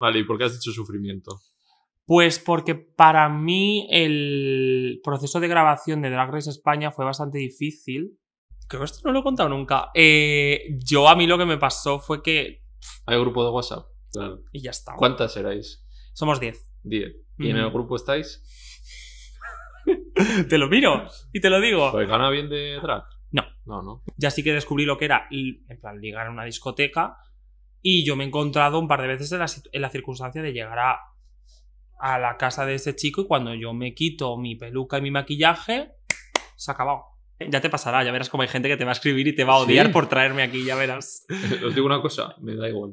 Vale, ¿y por qué has dicho sufrimiento? Pues porque para mí el proceso de grabación de Drag Race España fue bastante difícil. Creo que esto no lo he contado nunca. Eh, yo a mí lo que me pasó fue que... Hay un grupo de WhatsApp. Y ya está. ¿Cuántas erais? Somos 10. 10. ¿Y en el grupo estáis? te lo miro y te lo digo. gana bien de drag. No. No, no. Ya sí que descubrí lo que era, en plan, ligar a una discoteca y yo me he encontrado un par de veces en la, circunstancia de llegar a, la casa de ese chico y cuando yo me quito mi peluca y mi maquillaje, se ha acabado. Eh, ya te pasará, ya verás como hay gente que te va a escribir y te va a odiar por traerme aquí, ya verás. Eh, os digo una cosa, me da igual.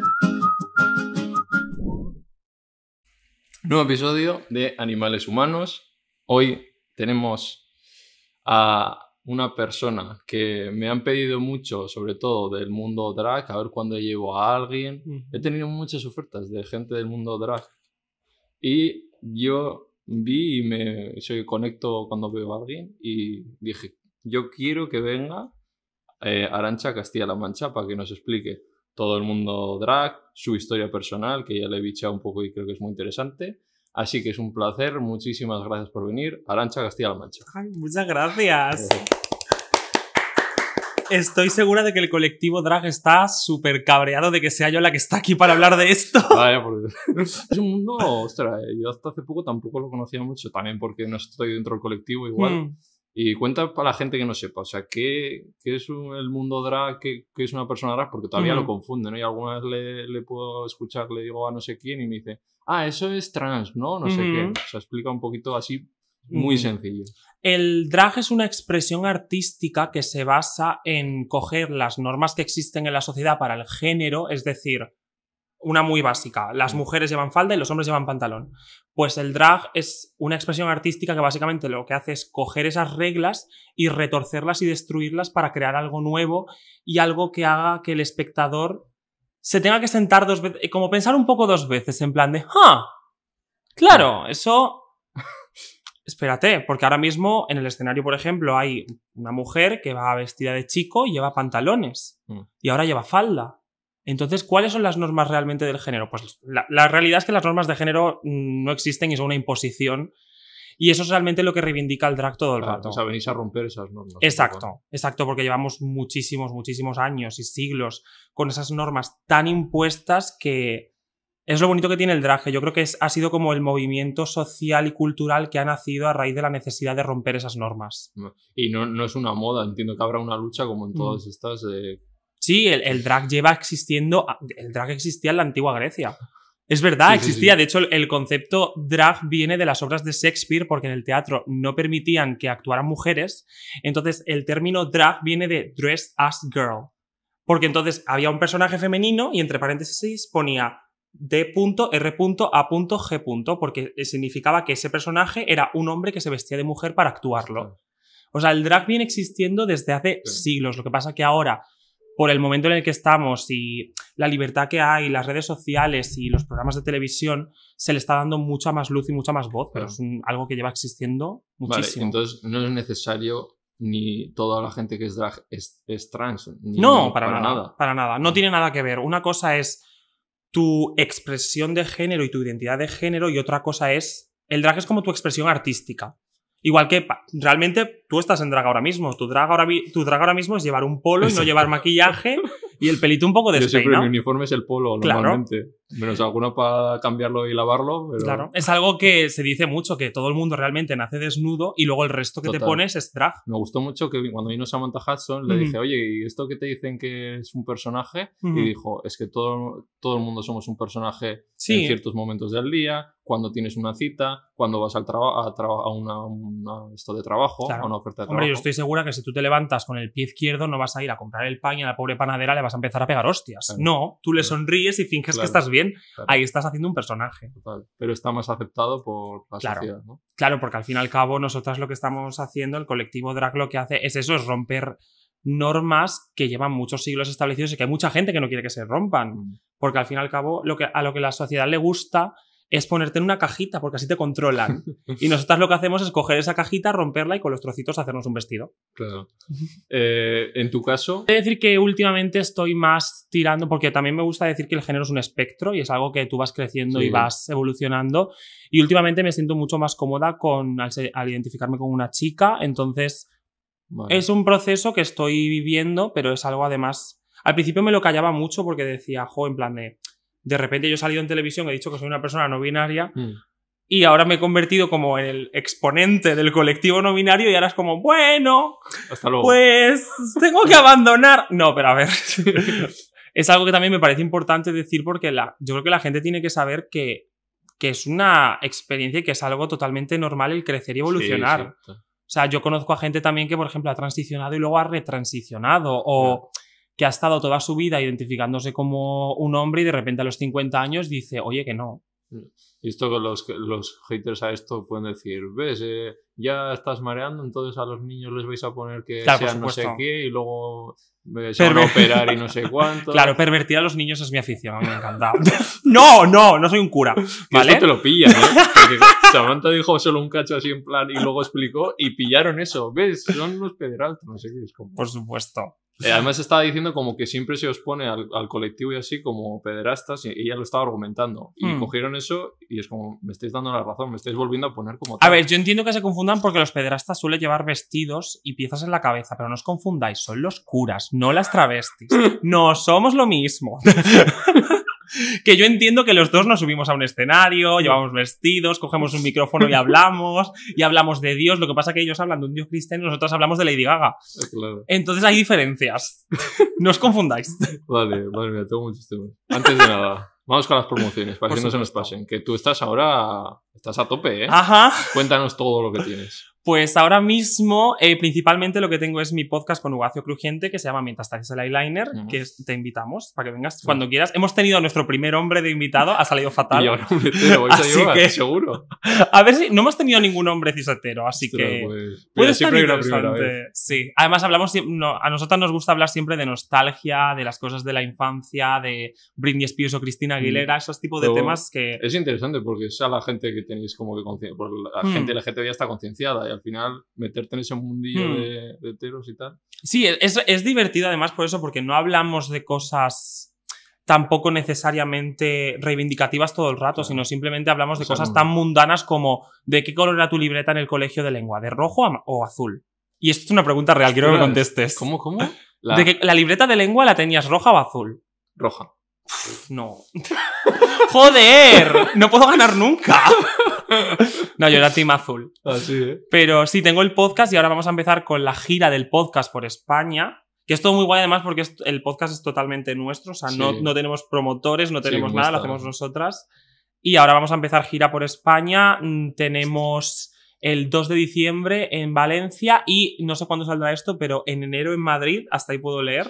Nuevo episodio de Animales Humanos. Hoy tenemos a una persona que me han pedido mucho, sobre todo del mundo drag, a ver cuándo llevo a alguien. He tenido muchas ofertas de gente del mundo drag. Y yo vi y me soy, conecto cuando veo a alguien y dije, yo quiero que venga eh, Arancha Castilla-La Mancha para que nos explique todo el mundo drag, su historia personal, que ya le he bichado un poco y creo que es muy interesante. Así que es un placer, muchísimas gracias por venir. Arancha Castilla-La Mancha. muchas gracias. estoy segura de que el colectivo drag está súper cabreado de que sea yo la que está aquí para hablar de esto. Vaya, Es un mundo, ostras, eh, yo hasta hace poco tampoco lo conocía mucho, también porque no estoy dentro del colectivo igual. Mm. Y cuenta para la gente que no sepa, o sea, ¿qué, es el mundo drag? Qué, es una persona drag? Porque todavía lo mm. confunden, ¿no? Y alguna vez le, puedo escuchar, le digo a no sé quién y me dice, ah, eso es trans, ¿no? No sé qué. Mm. O sea, explica un poquito así muy mm. sencillo. El drag es una expresión artística que se basa en coger las normas que existen en la sociedad para el género, es decir, una muy básica, las mm. mujeres llevan falda y los hombres llevan pantalón. Pues el drag es una expresión artística que básicamente lo que hace es coger esas reglas y retorcerlas y destruirlas para crear algo nuevo y algo que haga que el espectador se tenga que sentar dos veces, como pensar un poco dos veces, en plan de, ¡ah! Claro, eso espérate, porque ahora mismo en el escenario, por ejemplo, hay una mujer que va vestida de chico y lleva pantalones mm. y ahora lleva falda. Entonces, ¿cuáles son las normas realmente del género? Pues la, realidad es que las normas de género mm, no existen y son una imposición. Y eso es realmente lo que reivindica el drag todo el rato. O sea, venís a romper esas normas. Exacto, exacto, porque llevamos muchísimos, muchísimos años y siglos con esas normas tan impuestas que es lo bonito que tiene el drag. Yo creo que es, ha sido como el movimiento social y cultural que ha nacido a raíz de la necesidad de romper esas normas. Y no, es una moda, entiendo que habrá una lucha como en mm. todas estas. Sí, el, drag lleva existiendo. El drag existía en la antigua Grecia. Es verdad, existía. De hecho, el, concepto drag viene de las obras de Shakespeare, porque en el teatro no permitían que actuaran mujeres. Entonces, el término drag viene de dressed as girl. Porque entonces había un personaje femenino y entre paréntesis ponía D.R.A.G. porque eh, significaba que ese personaje era un hombre que se vestía de mujer para actuarlo. O sea, el drag viene existiendo desde hace siglos. Lo que pasa que ahora, por el momento en el que estamos y la libertad que hay, las redes sociales y los programas de televisión, se le está dando mucha más luz y mucha más voz, pero es algo que lleva existiendo muchísimo. Vale, entonces no es necesario ni toda la gente que es drag es, trans. Ni no, para, nada, Para nada. No ah. tiene nada que ver. Una cosa es tu expresión de género y tu identidad de género y otra cosa es, el drag es como tu expresión artística. Igual que realmente tú estás en drag ahora mismo. Tu drag ahora, tu drag ahora mismo es llevar un polo y no llevar maquillaje y el pelito un poco de Yo mi uniforme es el polo normalmente. Menos alguno para cambiarlo y lavarlo. Claro, es algo que se dice mucho, que todo el mundo realmente nace desnudo y luego el resto que te pones es drag Me gustó mucho que cuando vino Samantha Hudson le dije, oye, ¿y esto que te dicen que es un personaje? Y dijo, es que todo, todo el mundo somos un personaje en ciertos momentos del día, cuando tienes una cita, cuando vas al a, a una, esto de trabajo, a una oferta de Hombre, yo estoy segura que si tú te levantas con el pie izquierdo no vas a ir a comprar el pan y a la pobre panadera le vas a empezar a pegar hostias. No, tú le sonríes y finges que estás bien ahí estás haciendo un personaje. Total. Pero está más aceptado por la sociedad, Claro, porque al fin y al cabo nosotras lo que estamos haciendo, el colectivo drag lo que hace es eso, es romper normas que llevan muchos siglos establecidos y que hay mucha gente que no quiere que se rompan. Mm. Porque al fin y al cabo, lo que, a lo que la sociedad le gusta es ponerte en una cajita, porque así te controlan. y nosotras lo que hacemos es coger esa cajita, romperla y con los trocitos hacernos un vestido. Claro. Eh, en tu caso. He decir que últimamente estoy más tirando, porque también me gusta decir que el género es un espectro y es algo que tú vas creciendo y vas evolucionando. Y últimamente me siento mucho más cómoda con, al, identificarme con una chica, entonces. Es un proceso que estoy viviendo, pero es algo además. Al principio me lo callaba mucho porque decía, jo, en plan de de repente yo he salido en televisión, he dicho que soy una persona no binaria. Mm. Y ahora me he convertido como el exponente del colectivo no binario y ahora es como, bueno, Hasta luego. pues tengo que abandonar. No, pero a ver, es algo que también me parece importante decir porque la, yo creo que la gente tiene que saber que, es una experiencia y que es algo totalmente normal el crecer y evolucionar. o sea, yo conozco a gente también que, por ejemplo, ha transicionado y luego ha retransicionado o que ha estado toda su vida identificándose como un hombre y de repente a los 50 años dice, oye, que no. Y esto que los, los haters a esto pueden decir, ves, eh, ya estás mareando, entonces a los niños les vais a poner que sean no sé qué y luego eh, se van a operar y no sé cuánto. claro, pervertir a los niños es mi afición, me encanta. no, no, no soy un cura. ¿vale? te lo pillan, ¿eh? Samantha dijo solo un cacho así en plan y luego explicó y pillaron eso. ¿Ves? Son unos pederastas, no sé qué es como. Por supuesto. Eh, además estaba diciendo como que siempre se os pone al, colectivo y así como pederastas y ella lo estaba argumentando. Y hmm. cogieron eso y es como, me estáis dando la razón, me estáis volviendo a poner como... A ver, yo entiendo que se confundan porque los pederastas suelen llevar vestidos y piezas en la cabeza, pero no os confundáis, son los curas, no las travestis. no somos lo mismo. que yo entiendo que los dos nos subimos a un escenario, llevamos vestidos, cogemos un micrófono y hablamos, y hablamos de Dios. Lo que pasa es que ellos hablan de un Dios cristiano y nosotros hablamos de Lady Gaga. Entonces hay diferencias. No os confundáis. Vale, vale, mira, tengo muchos temas. Antes de nada. Vamos con las promociones, para que no se nos pasen. Que tú estás ahora, estás a tope, ¿eh? Ajá. Cuéntanos todo lo que tienes. Pues ahora mismo, eh, principalmente lo que tengo es mi podcast con Ugacio Crujiente, que se llama Mientras haces el eyeliner, que te invitamos para que vengas cuando quieras. Hemos tenido a nuestro primer hombre de invitado, ha salido fatal. a seguro. a ver si no hemos tenido ningún hombre cisetero, así que pues, puede interesante. Sí, además hablamos, a nosotras nos gusta hablar siempre de nostalgia, de las cosas de la infancia, de Britney Spears o Cristina mm. Aguilera, esos tipos de temas que... Es interesante porque es la gente que tenéis como que... la, mm. gente, la gente ya está concienciada al final meterte en ese mundillo hmm. de, y tal. Sí, es, divertido además por eso, porque no hablamos de cosas tampoco necesariamente reivindicativas todo el rato, sino simplemente hablamos de cosas tan mundanas como de qué color era tu libreta en el colegio de lengua, de rojo o azul. Y esto es una pregunta real, quiero que me contestes. ¿Cómo, cómo? La... De la libreta de lengua la tenías roja o azul. Roja. no. Joder, no puedo ganar nunca. no, yo era Team Azul. ¿eh? Pero sí, tengo el podcast y ahora vamos a empezar con la gira del podcast por España. Que es todo muy guay además porque el podcast es totalmente nuestro, o sea, no, tenemos promotores, no tenemos nada, lo hacemos nosotras. Y ahora vamos a empezar gira por España. Mm, tenemos el 2 de diciembre en Valencia y no sé cuándo saldrá esto, pero en enero en Madrid, hasta ahí puedo leer.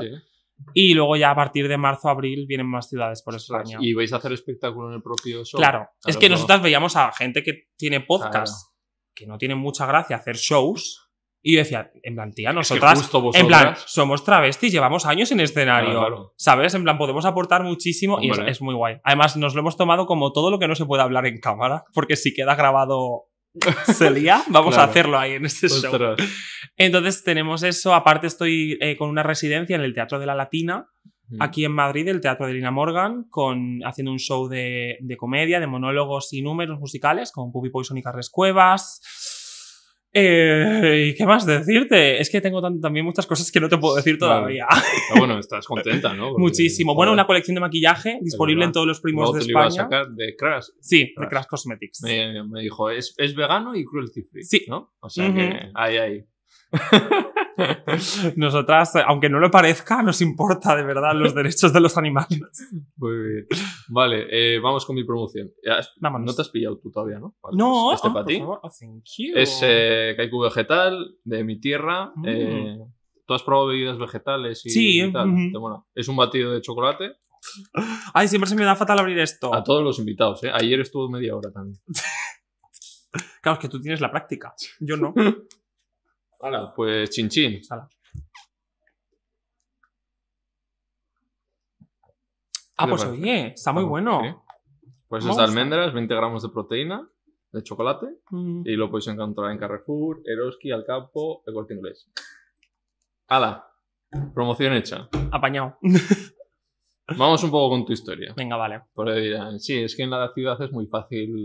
Y luego ya a partir de marzo, abril vienen más ciudades por España. ¿Y vais a hacer espectáculo en el propio show? Claro, es que nosotras veíamos a gente que tiene podcast, que no tiene mucha gracia hacer shows. Y yo decía, en plan, tía, nosotras, en plan, somos travestis, llevamos años en escenario, ¿sabes? En plan, podemos aportar muchísimo y es, es muy guay. Además, nos lo hemos tomado como todo lo que no se puede hablar en cámara, porque si queda grabado Celia, vamos a hacerlo ahí en este show. Entonces tenemos eso, aparte estoy eh, con una residencia en el Teatro de la Latina, aquí en Madrid, el Teatro de Lina Morgan, con, haciendo un show de, comedia, de monólogos y números musicales con Puppy Poison y Carles Cuevas. Eh, ¿Qué más decirte? Es que tengo también muchas cosas que no te puedo decir todavía. Ah, bueno, estás contenta, ¿no? Muchísimo. Bueno, una colección de maquillaje disponible en todos los primos de España. de Crash. Sí, de Crash Cosmetics. Me, dijo, es, vegano y cruelty free. Sí. ¿no? O sea que ahí, ahí. Nosotras, aunque no lo parezca, nos importa de verdad los derechos de los animales. Muy bien. Vale, eh, vamos con mi promoción. No te has pillado tú todavía, ¿no? no, este Es eh, Kaiku Vegetal, de mi tierra. Mm. Eh, ¿Tú has probado bebidas vegetales? Y sí. es un batido de chocolate. Ay, siempre se me da fatal abrir esto. A todos los invitados, ¿eh? Ayer estuvo media hora también. claro, es que tú tienes la práctica. Yo no. Hala, pues chinchín. Ah, pues oye, está muy bueno. Pues es de almendras, 20 gramos de proteína, de chocolate, mm. y lo podéis encontrar en Carrefour, Eroski, Alcapo, El Corte Inglés. ¡Hala! Promoción hecha. Apañado. Vamos un poco con tu historia. Venga, vale. Por sí, es que en la ciudad es muy fácil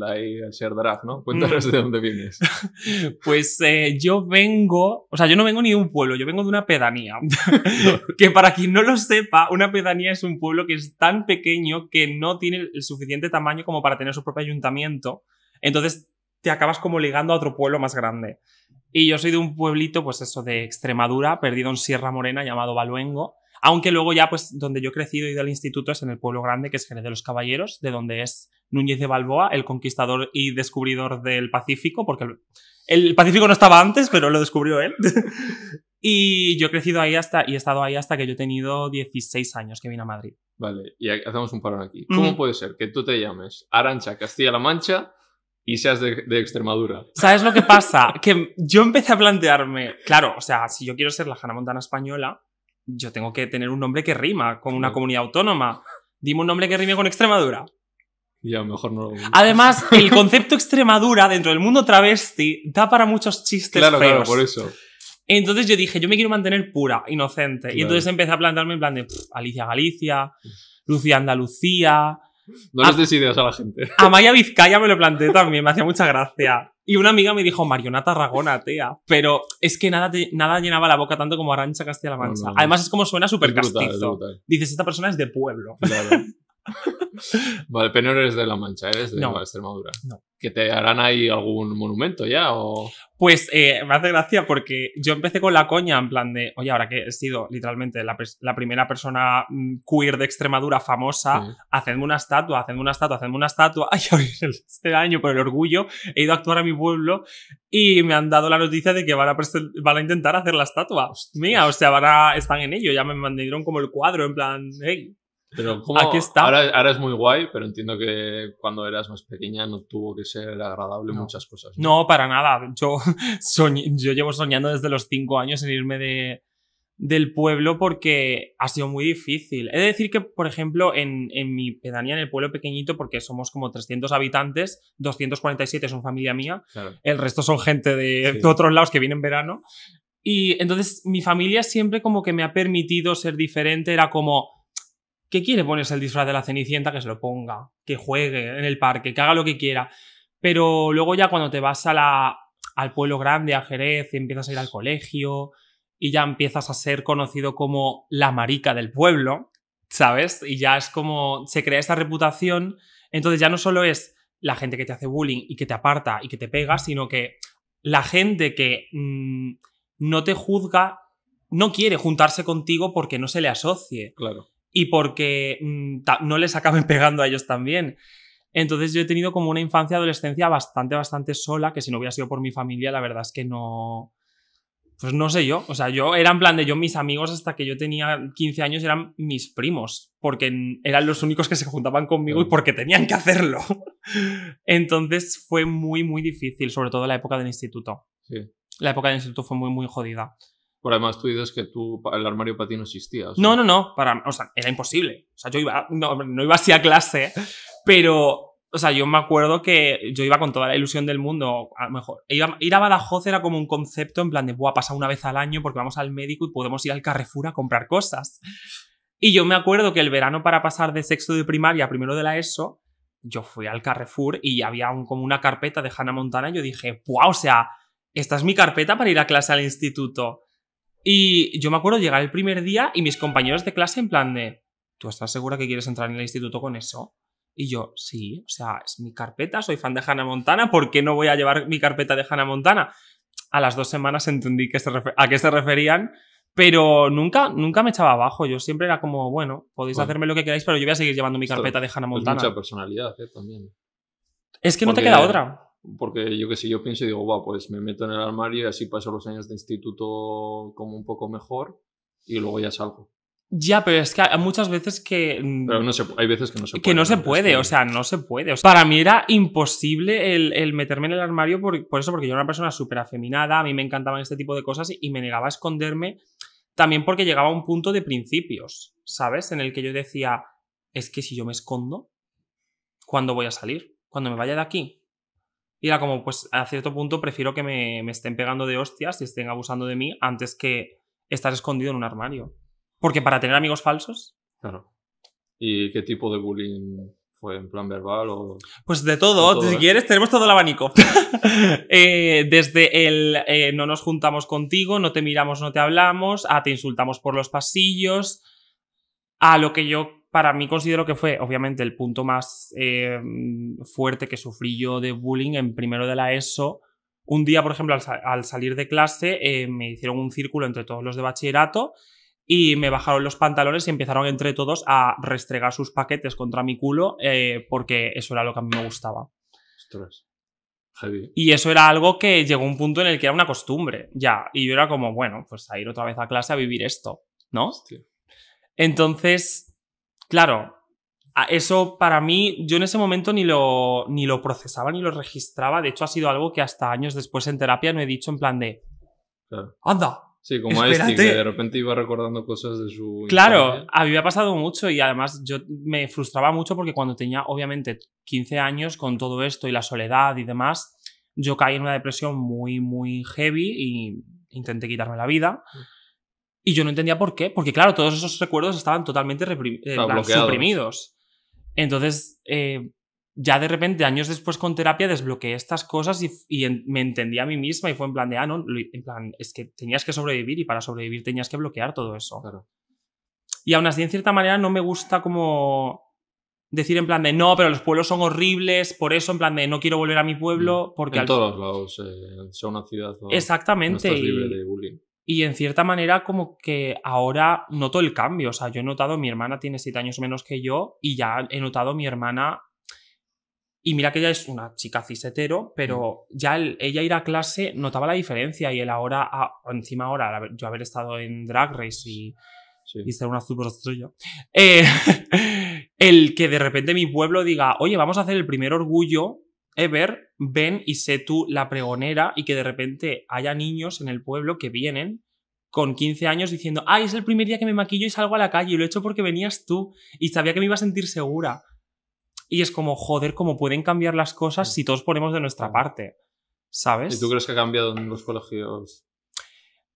ser draft, ¿no? Cuéntanos mm. de dónde vienes. pues eh, yo vengo, o sea, yo no vengo ni de un pueblo, yo vengo de una pedanía. que para quien no lo sepa, una pedanía es un pueblo que es tan pequeño que no tiene el suficiente tamaño como para tener su propio ayuntamiento. Entonces te acabas como ligando a otro pueblo más grande. Y yo soy de un pueblito, pues eso, de Extremadura, perdido en Sierra Morena, llamado Baluengo aunque luego ya, pues, donde yo he crecido y del instituto es en el pueblo grande, que es Jerez de los Caballeros, de donde es Núñez de Balboa, el conquistador y descubridor del Pacífico, porque el, Pacífico no estaba antes, pero lo descubrió él. y yo he crecido ahí hasta, y he estado ahí hasta que yo he tenido 16 años que vine a Madrid. Vale, y hacemos un parón aquí. Mm. ¿Cómo puede ser que tú te llames Arancha Castilla-La Mancha y seas de, Extremadura. ¿Sabes lo que pasa? que yo empecé a plantearme, claro, o sea, si yo quiero ser la Jana Montana española, yo tengo que tener un nombre que rima con una comunidad autónoma. Dime un nombre que rime con Extremadura. Ya, mejor no lo Además, el concepto Extremadura dentro del mundo travesti da para muchos chistes claro, feos. Claro, por eso. Entonces yo dije, yo me quiero mantener pura, inocente. Y entonces empecé a plantarme en plan de Alicia Galicia, Lucía Andalucía, no ah. les des ideas a la gente. A Maya Vizcaya me lo planteé también, me hacía mucha gracia. Y una amiga me dijo, Marionata Ragona, tía. Pero es que nada, nada llenaba la boca tanto como Arancha Castilla-La Mancha. Además, es como suena súper castizo. Dices, esta persona es de pueblo. Claro. Vale, pero no eres de La Mancha, eres de Extremadura. ¿Que te harán ahí algún monumento ya? O... Pues eh, me hace gracia porque yo empecé con la coña en plan de, oye, ahora que he sido literalmente la, primera persona mm, queer de Extremadura famosa, sí. una estatua, hacedme una estatua, hacedme una estatua. este año, por el orgullo, he ido a actuar a mi pueblo y me han dado la noticia de que van a, intentar hacer la estatua. Mía, o sea, van a, están en ello, ya me mandaron como el cuadro en plan, hey, pero ¿cómo? Aquí está. Ahora, ahora, es muy guay, pero entiendo que cuando eras más pequeña no tuvo que ser agradable muchas cosas. ¿no? para nada. Yo, yo llevo soñando desde los cinco años en irme de, del pueblo porque ha sido muy difícil. He de decir que, por ejemplo, en, en mi pedanía, en el pueblo pequeñito, porque somos como 300 habitantes, 247 son familia mía, el resto son gente de, otros lados que vienen en verano. Y entonces mi familia siempre como que me ha permitido ser diferente, era como que quiere ponerse el disfraz de la Cenicienta, que se lo ponga, que juegue en el parque, que haga lo que quiera. Pero luego ya cuando te vas a la, al pueblo grande, a Jerez, y empiezas a ir al colegio y ya empiezas a ser conocido como la marica del pueblo, ¿sabes? Y ya es como se crea esta reputación. Entonces ya no solo es la gente que te hace bullying y que te aparta y que te pega, sino que la gente que mm, no te juzga no quiere juntarse contigo porque no se le asocie. Claro y porque mm, no les acaben pegando a ellos también. Entonces yo he tenido como una infancia, adolescencia bastante, bastante sola, que si no hubiera sido por mi familia, la verdad es que no... Pues no sé yo, o sea, yo era en plan de yo, mis amigos hasta que yo tenía 15 años eran mis primos, porque eran los únicos que se juntaban conmigo y porque tenían que hacerlo. Entonces fue muy, muy difícil, sobre todo la época del instituto. Sí. La época del instituto fue muy, muy jodida. Pero además tú dices que tú, el armario para ti no existía. No, no, no. Para, o sea, era imposible. O sea, yo iba, no, iba así a clase, pero o sea, yo me acuerdo que yo iba con toda la ilusión del mundo, a lo mejor. E ir a Badajoz era como un concepto en plan de, buah, pasa una vez al año porque vamos al médico y podemos ir al Carrefour a comprar cosas. Y yo me acuerdo que el verano para pasar de sexto de primaria a primero de la ESO, yo fui al Carrefour y había como una carpeta de Hannah Montana y yo dije, buah, o sea, esta es mi carpeta para ir a clase al instituto. Y yo me acuerdo llegar el primer día y mis compañeros de clase en plan de, ¿tú estás segura que quieres entrar en el instituto con eso? Y yo, sí, o sea, es mi carpeta, soy fan de Hannah Montana, ¿por qué no voy a llevar mi carpeta de Hannah Montana? A las dos semanas entendí a qué se referían, pero nunca, nunca me echaba abajo. Yo siempre era como, bueno, podéis hacerme lo que queráis, pero yo voy a seguir llevando mi carpeta de Hannah Montana. Es mucha personalidad, ¿eh? También. Es que no te queda otra porque yo que sé, yo pienso y digo, va, pues me meto en el armario y así paso los años de instituto como un poco mejor y luego ya salgo. Ya, pero es que muchas veces que. Mm, pero no hay veces que no se puede. Que no se puede, o sea, no se puede. para mí era imposible el, meterme en el armario por, por, eso, porque yo era una persona súper afeminada, a mí me encantaban este tipo de cosas y me negaba a esconderme. También porque llegaba a un punto de principios, ¿sabes? En el que yo decía, es que si yo me escondo, ¿cuándo voy a salir? ¿Cuándo me vaya de aquí? Y era como, pues a cierto punto prefiero que me, estén pegando de hostias y estén abusando de mí antes que estar escondido en un armario. Porque para tener amigos falsos. Claro. ¿Y qué tipo de bullying fue? ¿En plan verbal o.? Pues de todo, si ¿eh? quieres, tenemos todo el abanico. Eh, desde el eh, no nos juntamos contigo, no te miramos, no te hablamos, a te insultamos por los pasillos, a lo que yo para mí considero que fue, obviamente, el punto más eh, fuerte que sufrí yo de bullying en primero de la ESO. Un día, por ejemplo, al, salir de clase, eh, me hicieron un círculo entre todos los de bachillerato y me bajaron los pantalones y empezaron entre todos a restregar sus paquetes contra mi culo eh, porque eso era lo que a mí me gustaba. Y eso era algo que llegó a un punto en el que era una costumbre, ya. Y yo era como, bueno, pues a ir otra vez a clase a vivir esto, ¿no? Entonces, Claro, eso para mí, yo en ese momento ni lo, lo procesaba ni lo registraba. De hecho, ha sido algo que hasta años después en terapia no he dicho en plan de. Claro. ¡Anda! Sí, como Einstein, que de repente iba recordando cosas de su. Claro, había pasado mucho y además yo me frustraba mucho porque cuando tenía, obviamente, 15 años con todo esto y la soledad y demás, yo caí en una depresión muy, muy heavy y intenté quitarme la vida. Mm. Y yo no entendía por qué, porque claro, todos esos recuerdos estaban totalmente eh, suprimidos. Entonces, eh, ya de repente, años después con terapia, desbloqueé estas cosas y, me entendí a mí misma y fue en plan de, ah, no, en plan, es que tenías que sobrevivir y para sobrevivir tenías que bloquear todo eso. Claro. Y aún así, en cierta manera, no me gusta como decir en plan de, no, pero los pueblos son horribles, por eso en plan de, no quiero volver a mi pueblo, mm. porque... En todos lados, eh, una ciudad... Exactamente. No estás libre de bullying y en cierta manera como que ahora noto el cambio, o sea, yo he notado, mi hermana tiene siete años menos que yo y ya he notado mi hermana y mira que ella es una chica cisetero, pero mm. ya ella ir a clase notaba la diferencia y el ahora, encima ahora, yo haber estado en Drag Race y, y ser una azul eh, el que de repente mi pueblo diga, oye, vamos a hacer el primer orgullo Ever, ven y sé tú la pregonera y que de repente haya niños en el pueblo que vienen con 15 años diciendo, ay, es el primer día que me maquillo y salgo a la calle y lo he hecho porque venías tú y sabía que me iba a sentir segura. Y es como, joder, cómo pueden cambiar las cosas si todos ponemos de nuestra parte, ¿sabes? ¿Y tú crees que ha cambiado en los colegios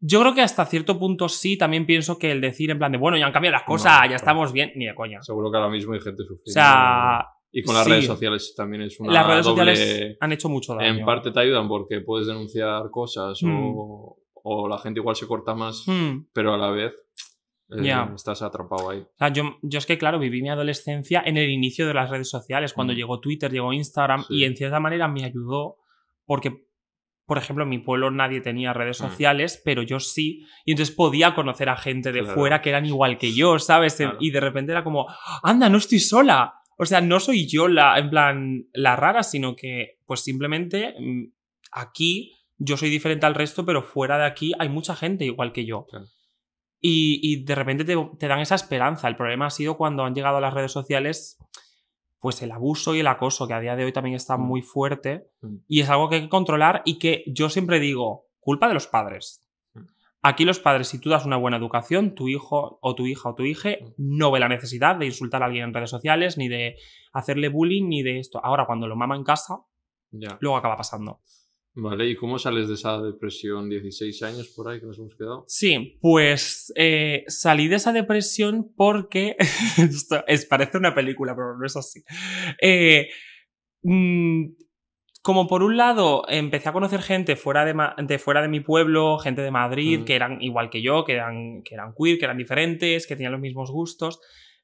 yo creo que hasta cierto punto sí, también pienso que el decir en plan de, bueno, ya han cambiado las cosas, ya estamos bien, ni de coña. Seguro que ahora mismo hay gente sufriendo. O sea, y con las redes sociales también es una. Las redes han hecho mucho daño. En parte te ayudan porque puedes denunciar cosas o, hmm. la gente igual se corta más, hmm. pero a la vez eh, estás atrapado ahí. yo, yo, es que, claro, viví mi adolescencia en el inicio de las redes sociales, cuando hmm. llegó Twitter, llegó Instagram, y en cierta manera me ayudó porque por ejemplo, en mi pueblo nadie tenía redes sociales, pero yo sí. Y entonces podía conocer a gente de fuera que eran igual que yo, ¿sabes? Y de repente era como, ah, anda, no estoy sola. O sea, no soy yo la, en plan, la rara, sino que, pues simplemente mm, aquí yo soy diferente al resto, pero fuera de aquí hay mucha gente igual que yo. Y, de repente te, te, dan esa esperanza. El problema ha sido cuando han llegado a las redes sociales, pues el abuso y el acoso, que a día de hoy también está mm. muy fuerte. Mm. Y es algo que hay que controlar y que yo siempre digo, culpa de los padres. Aquí los padres, si tú das una buena educación, tu hijo o tu hija o tu hija no ve la necesidad de insultar a alguien en redes sociales, ni de hacerle bullying, ni de esto. Ahora, cuando lo mama en casa, luego acaba pasando. Vale, ¿y cómo sales de esa depresión 16 años por ahí que nos hemos quedado? Sí, pues eh, salí de esa depresión porque, esto es, parece una película, pero no es así. Eh, mm, como por un lado empecé a conocer gente fuera de, fuera de mi pueblo, gente de Madrid, mm. que eran igual que yo, que eran, que eran queer, que eran diferentes, que tenían los mismos gustos.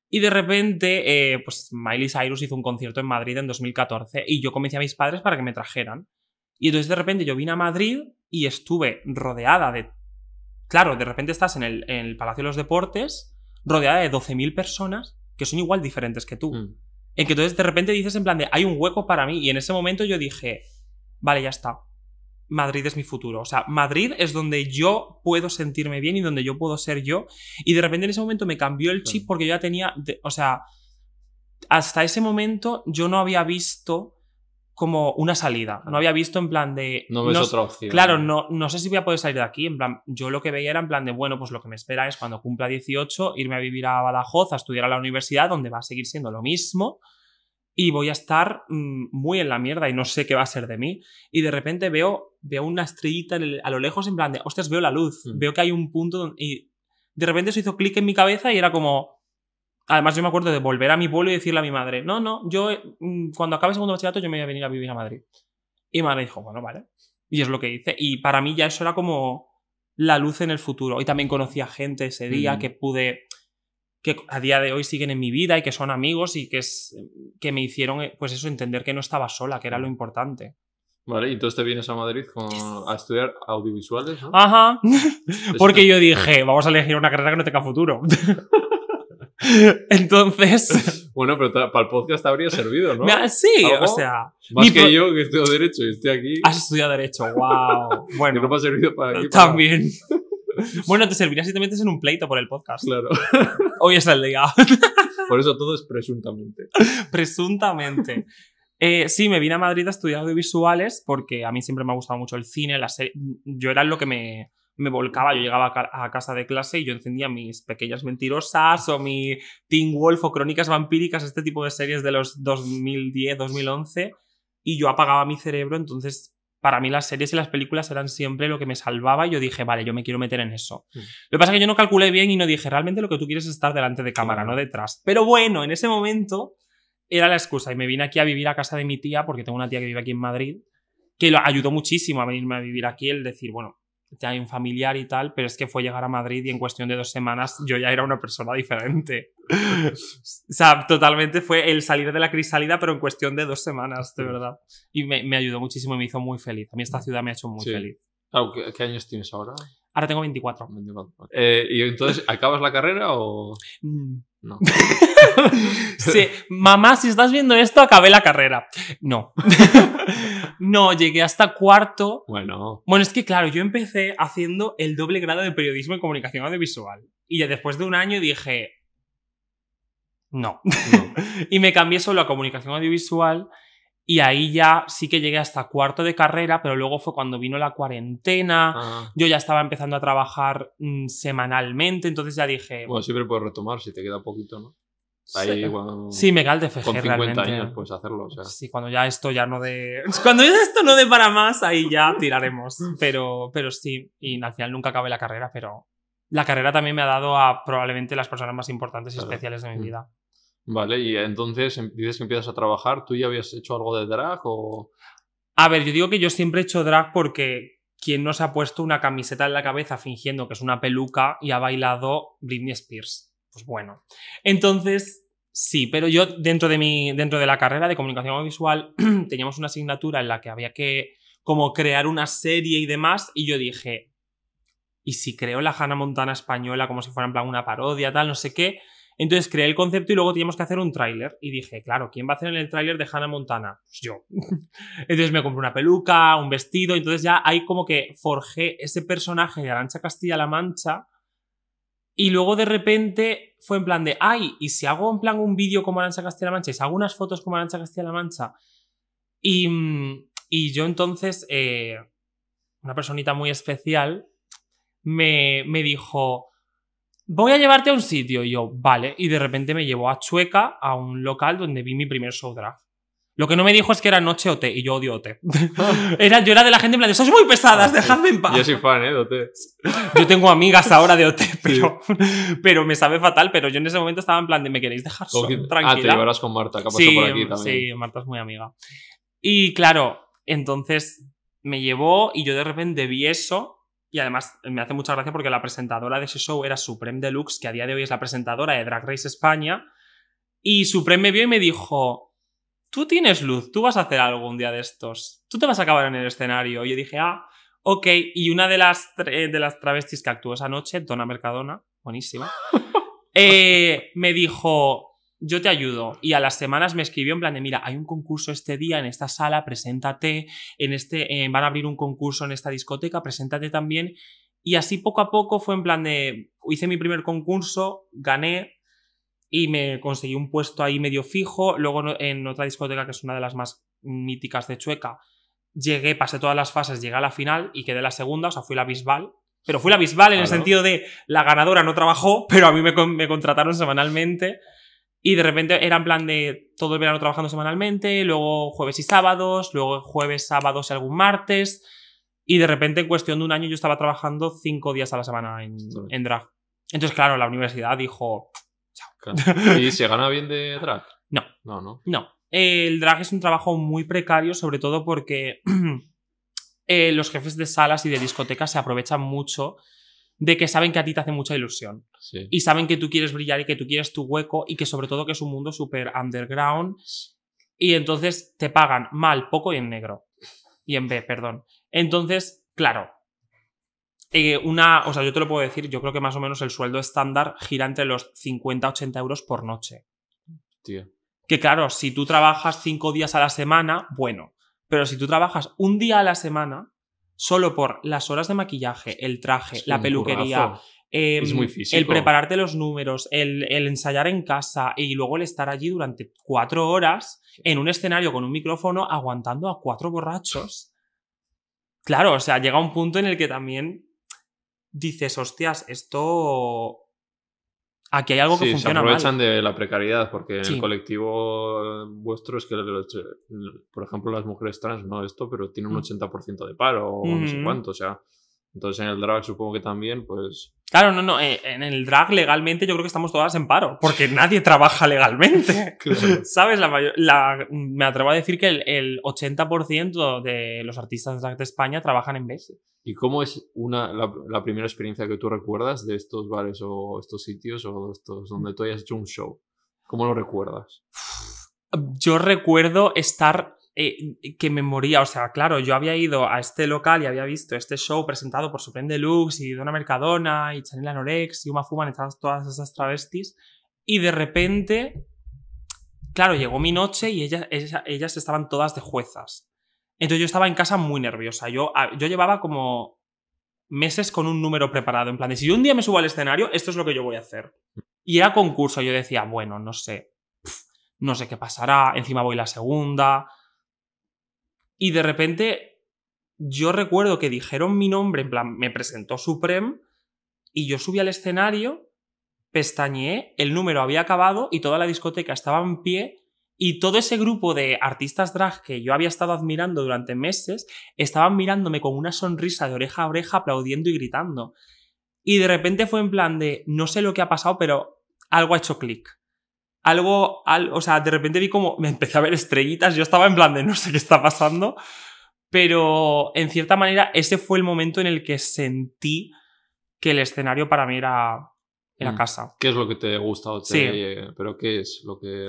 Y de repente, eh, pues Miley Cyrus hizo un concierto en Madrid en 2014 y yo convencí a mis padres para que me trajeran. Y entonces de repente yo vine a Madrid y estuve rodeada de... Claro, de repente estás en el, Palacio de los Deportes rodeada de 12.000 personas que son igual diferentes que tú. Mm. En que entonces de repente dices en plan de, hay un hueco para mí. Y en ese momento yo dije, vale, ya está. Madrid es mi futuro. O sea, Madrid es donde yo puedo sentirme bien y donde yo puedo ser yo. Y de repente en ese momento me cambió el chip porque yo ya tenía, o sea, hasta ese momento yo no había visto como una salida. No había visto en plan de. No ves otra opción. Claro, no, no sé si voy a poder salir de aquí. En plan, yo lo que veía era en plan de, bueno, pues lo que me espera es cuando cumpla 18, irme a vivir a Badajoz, a estudiar a la universidad, donde va a seguir siendo lo mismo. Y voy a estar mm, muy en la mierda y no sé qué va a ser de mí. Y de repente veo, veo una estrellita a lo lejos en plan de, ostras, veo la luz, mm. veo que hay un punto y de repente se hizo clic en mi cabeza y era como, Además, yo me acuerdo de volver a mi pueblo y decirle a mi madre, no, no, yo mm, cuando acabe segundo bachillerato yo me voy a venir a vivir a Madrid. Y mi madre dijo, bueno, vale. Y es lo que hice. Y para mí ya eso era como la luz en el futuro. Y también conocí a gente ese día mm. que pude, que a día de hoy siguen en mi vida y que son amigos y que, es, que me hicieron, eh, pues eso, entender que no estaba sola, que era lo importante. Vale, y entonces te vienes a Madrid con, a estudiar audiovisuales. ¿no? Ajá. Porque yo dije, vamos a elegir una carrera que no tenga futuro. Entonces. Bueno, pero para el podcast habría servido, ¿no? Sí, o sea. Más que yo, que estudio Derecho y estoy aquí. Has estudiado Derecho, wow. Bueno. que no servido para aquí. También. Bueno, te serviría si te metes en un pleito por el podcast. Claro. Hoy es el día. Por eso todo es presuntamente. Presuntamente. Eh, sí, me vine a Madrid a estudiar audiovisuales porque a mí siempre me ha gustado mucho el cine, la serie. Yo era lo que me me volcaba, yo llegaba a casa de clase y yo encendía mis pequeñas mentirosas o mi Teen Wolf o Crónicas Vampíricas, este tipo de series de los 2010, 2011, y yo apagaba mi cerebro, entonces para mí las series y las películas eran siempre lo que me salvaba y yo dije, vale, yo me quiero meter en eso. Mm. Lo que pasa es que yo no calculé bien y no dije, realmente lo que tú quieres es estar delante de cámara, no detrás. Pero bueno, en ese momento era la excusa y me vine aquí a vivir a casa de mi tía, porque tengo una tía que vive aquí en Madrid, que lo ayudó muchísimo a venirme a vivir aquí, el decir, bueno, hay un familiar y tal, pero es que fue llegar a Madrid y en cuestión de dos semanas yo ya era una persona diferente. o sea, totalmente fue el salir de la crisálida pero en cuestión de dos semanas, de verdad. Y me, ayudó muchísimo y me hizo muy feliz. A mí esta ciudad me ha hecho muy feliz. Ah, ¿Qué, ¿Qué años tienes ahora? Ahora tengo 24. Eh, ¿Y entonces acabas la carrera o...? Mm. No. mamá, si estás viendo esto, acabé la carrera. No. no, llegué hasta cuarto. Bueno. Bueno, es que claro, yo empecé haciendo el doble grado de periodismo y comunicación audiovisual. Y ya después de un año dije. No. no. y me cambié solo a comunicación audiovisual y ahí ya sí que llegué hasta cuarto de carrera, pero luego fue cuando vino la cuarentena, ah. yo ya estaba empezando a trabajar mm, semanalmente, entonces ya dije... Bueno, siempre puedes retomar si te queda poquito, ¿no? Ahí, sí. me calde el Con 50 años puedes hacerlo, o sea. Sí, cuando ya esto ya no de... Cuando ya esto no de para más, ahí ya tiraremos. Pero, pero sí, y al final nunca acabé la carrera, pero la carrera también me ha dado a probablemente las personas más importantes y especiales de mi mm. vida. Vale, y entonces em, dices que empiezas a trabajar. ¿Tú ya habías hecho algo de drag o...? A ver, yo digo que yo siempre he hecho drag porque quien no se ha puesto una camiseta en la cabeza fingiendo que es una peluca y ha bailado Britney Spears. Pues bueno. Entonces, sí, pero yo dentro de, mi, dentro de la carrera de comunicación audiovisual teníamos una asignatura en la que había que como crear una serie y demás y yo dije, ¿y si creo la Hannah Montana española como si fuera en plan una parodia, tal, no sé qué? Entonces creé el concepto y luego teníamos que hacer un tráiler. Y dije, claro, ¿quién va a hacer el tráiler de Hannah Montana? Pues yo. entonces me compré una peluca, un vestido, entonces ya ahí como que forjé ese personaje de Arancha Castilla-La Mancha. Y luego de repente fue en plan de, ay, ¿y si hago en plan un vídeo como Arancha Castilla-La Mancha? ¿Y si hago unas fotos como Arancha Castilla-La Mancha? Y, yo entonces, eh, una personita muy especial, me, me dijo, voy a llevarte a un sitio. Y yo, vale. Y de repente me llevó a Chueca, a un local donde vi mi primer show Lo que no me dijo es que era noche OT y yo odio OT. era, yo era de la gente en plan muy pesadas, Déjame en paz. Yo soy fan, ¿eh? De OT. Yo tengo amigas ahora de OT, pero, pero me sabe fatal. Pero yo en ese momento estaba en plan ¿me queréis dejar Tranquila. Ah, te llevarás con Marta, que ha pasado por aquí también. Sí, Marta es muy amiga. Y claro, entonces me llevó y yo de repente vi eso y además me hace mucha gracia porque la presentadora de ese show era Supreme Deluxe, que a día de hoy es la presentadora de Drag Race España. Y Supreme me vio y me dijo, tú tienes luz, tú vas a hacer algo un día de estos, tú te vas a acabar en el escenario. Y yo dije, ah, ok. Y una de las, de las travestis que actuó esa noche, Dona Mercadona, buenísima, eh, me dijo, yo te ayudo. Y a las semanas me escribió en plan de, mira, hay un concurso este día en esta sala, preséntate, en este, eh, van a abrir un concurso en esta discoteca, preséntate también. Y así poco a poco fue en plan de, hice mi primer concurso, gané y me conseguí un puesto ahí medio fijo. Luego en otra discoteca, que es una de las más míticas de Chueca, llegué, pasé todas las fases, llegué a la final y quedé la segunda, o sea, fui la Bisbal, pero fui la Bisbal en el sentido de la ganadora no trabajó, pero a mí me, me contrataron semanalmente y de repente era en plan de todo el verano trabajando semanalmente, luego jueves y sábados, luego jueves, sábados y algún martes. Y de repente, en cuestión de un año, yo estaba trabajando cinco días a la semana en, drag. Entonces, claro, la universidad dijo. ¿Y se gana bien de drag? No. No, no. No. El drag es un trabajo muy precario, sobre todo porque eh, los jefes de salas y de discotecas se aprovechan mucho de que saben que a ti te hace mucha ilusión. Y saben que tú quieres brillar y que tú quieres tu hueco y que sobre todo que es un mundo súper underground. Y entonces te pagan mal, poco y en negro. Y en B, perdón. Entonces, claro. Eh, una, o sea, yo te lo puedo decir, yo creo que más o menos el sueldo estándar gira entre los 50-80 euros por noche. Tío. Que claro, si tú trabajas cinco días a la semana, bueno. Pero si tú trabajas un día a la semana, solo por las horas de maquillaje, el traje, la peluquería, em, el prepararte los números, el, el, ensayar en casa y luego el estar allí durante cuatro horas en un escenario con un micrófono aguantando a cuatro borrachos. Claro, o sea, llega un punto en el que también dices, hostias, esto Aquí hay algo que funciona Se aprovechan de la precariedad, porque en el colectivo vuestro es que, por ejemplo, las mujeres trans, no esto, pero tienen un 80% mm. de paro o no sé cuánto. O sea, entonces en el drag supongo que también, pues... Claro, no, no, eh, en el drag legalmente yo creo que estamos todas en paro, porque nadie trabaja legalmente. ¿Sabes? La, me atrevo a decir que el, 80% de los artistas drag de España trabajan en BS. ¿Y cómo es una, la, primera experiencia que tú recuerdas de estos bares o estos sitios o estos donde tú hayas hecho un show? ¿Cómo lo recuerdas? Yo recuerdo estar eh, que me moría. O sea, claro, yo había ido a este local y había visto este show presentado por Supreme Deluxe y Dona Mercadona y Chanel Anorex y Uma Fuman y todas esas travestis. Y de repente, claro, llegó mi noche y ellas, ellas, estaban todas de juezas. Entonces yo estaba en casa muy nerviosa. Yo, ah, yo llevaba como meses con un número preparado. En plan, de, si yo un día me subo al escenario, esto es lo que yo voy a hacer. Y era concurso. Yo decía, bueno, no sé. no sé qué pasará. Encima voy la segunda. Y de repente yo recuerdo que dijeron mi nombre, en plan, me presentó Supreme y yo subí al escenario, pestañeé, el número había acabado y toda la discoteca estaba en pie y todo ese grupo de artistas drag que yo había estado admirando durante meses estaban mirándome con una sonrisa de oreja a oreja, aplaudiendo y gritando. Y de repente fue en plan de, no sé lo que ha pasado, pero algo ha hecho clic algo, al, o sea, de repente vi como me empecé a ver estrellitas, yo estaba en plan de no sé qué está pasando, pero en cierta manera ese fue el momento en el que sentí que el escenario para mí era, la mm. casa. ¿Qué es lo que te gusta? O te, sí. ¿Pero qué es lo que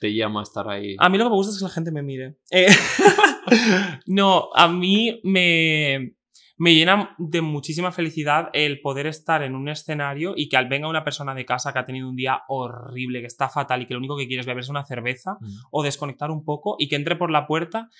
te llama a estar ahí? A mí lo que me gusta es que la gente me mire. Eh, no, a mí me, me llena de muchísima felicidad el poder estar en un escenario y que al venga una persona de casa que ha tenido un día horrible, que está fatal y que lo único que quiere es beberse una cerveza o desconectar un poco y que entre por la puerta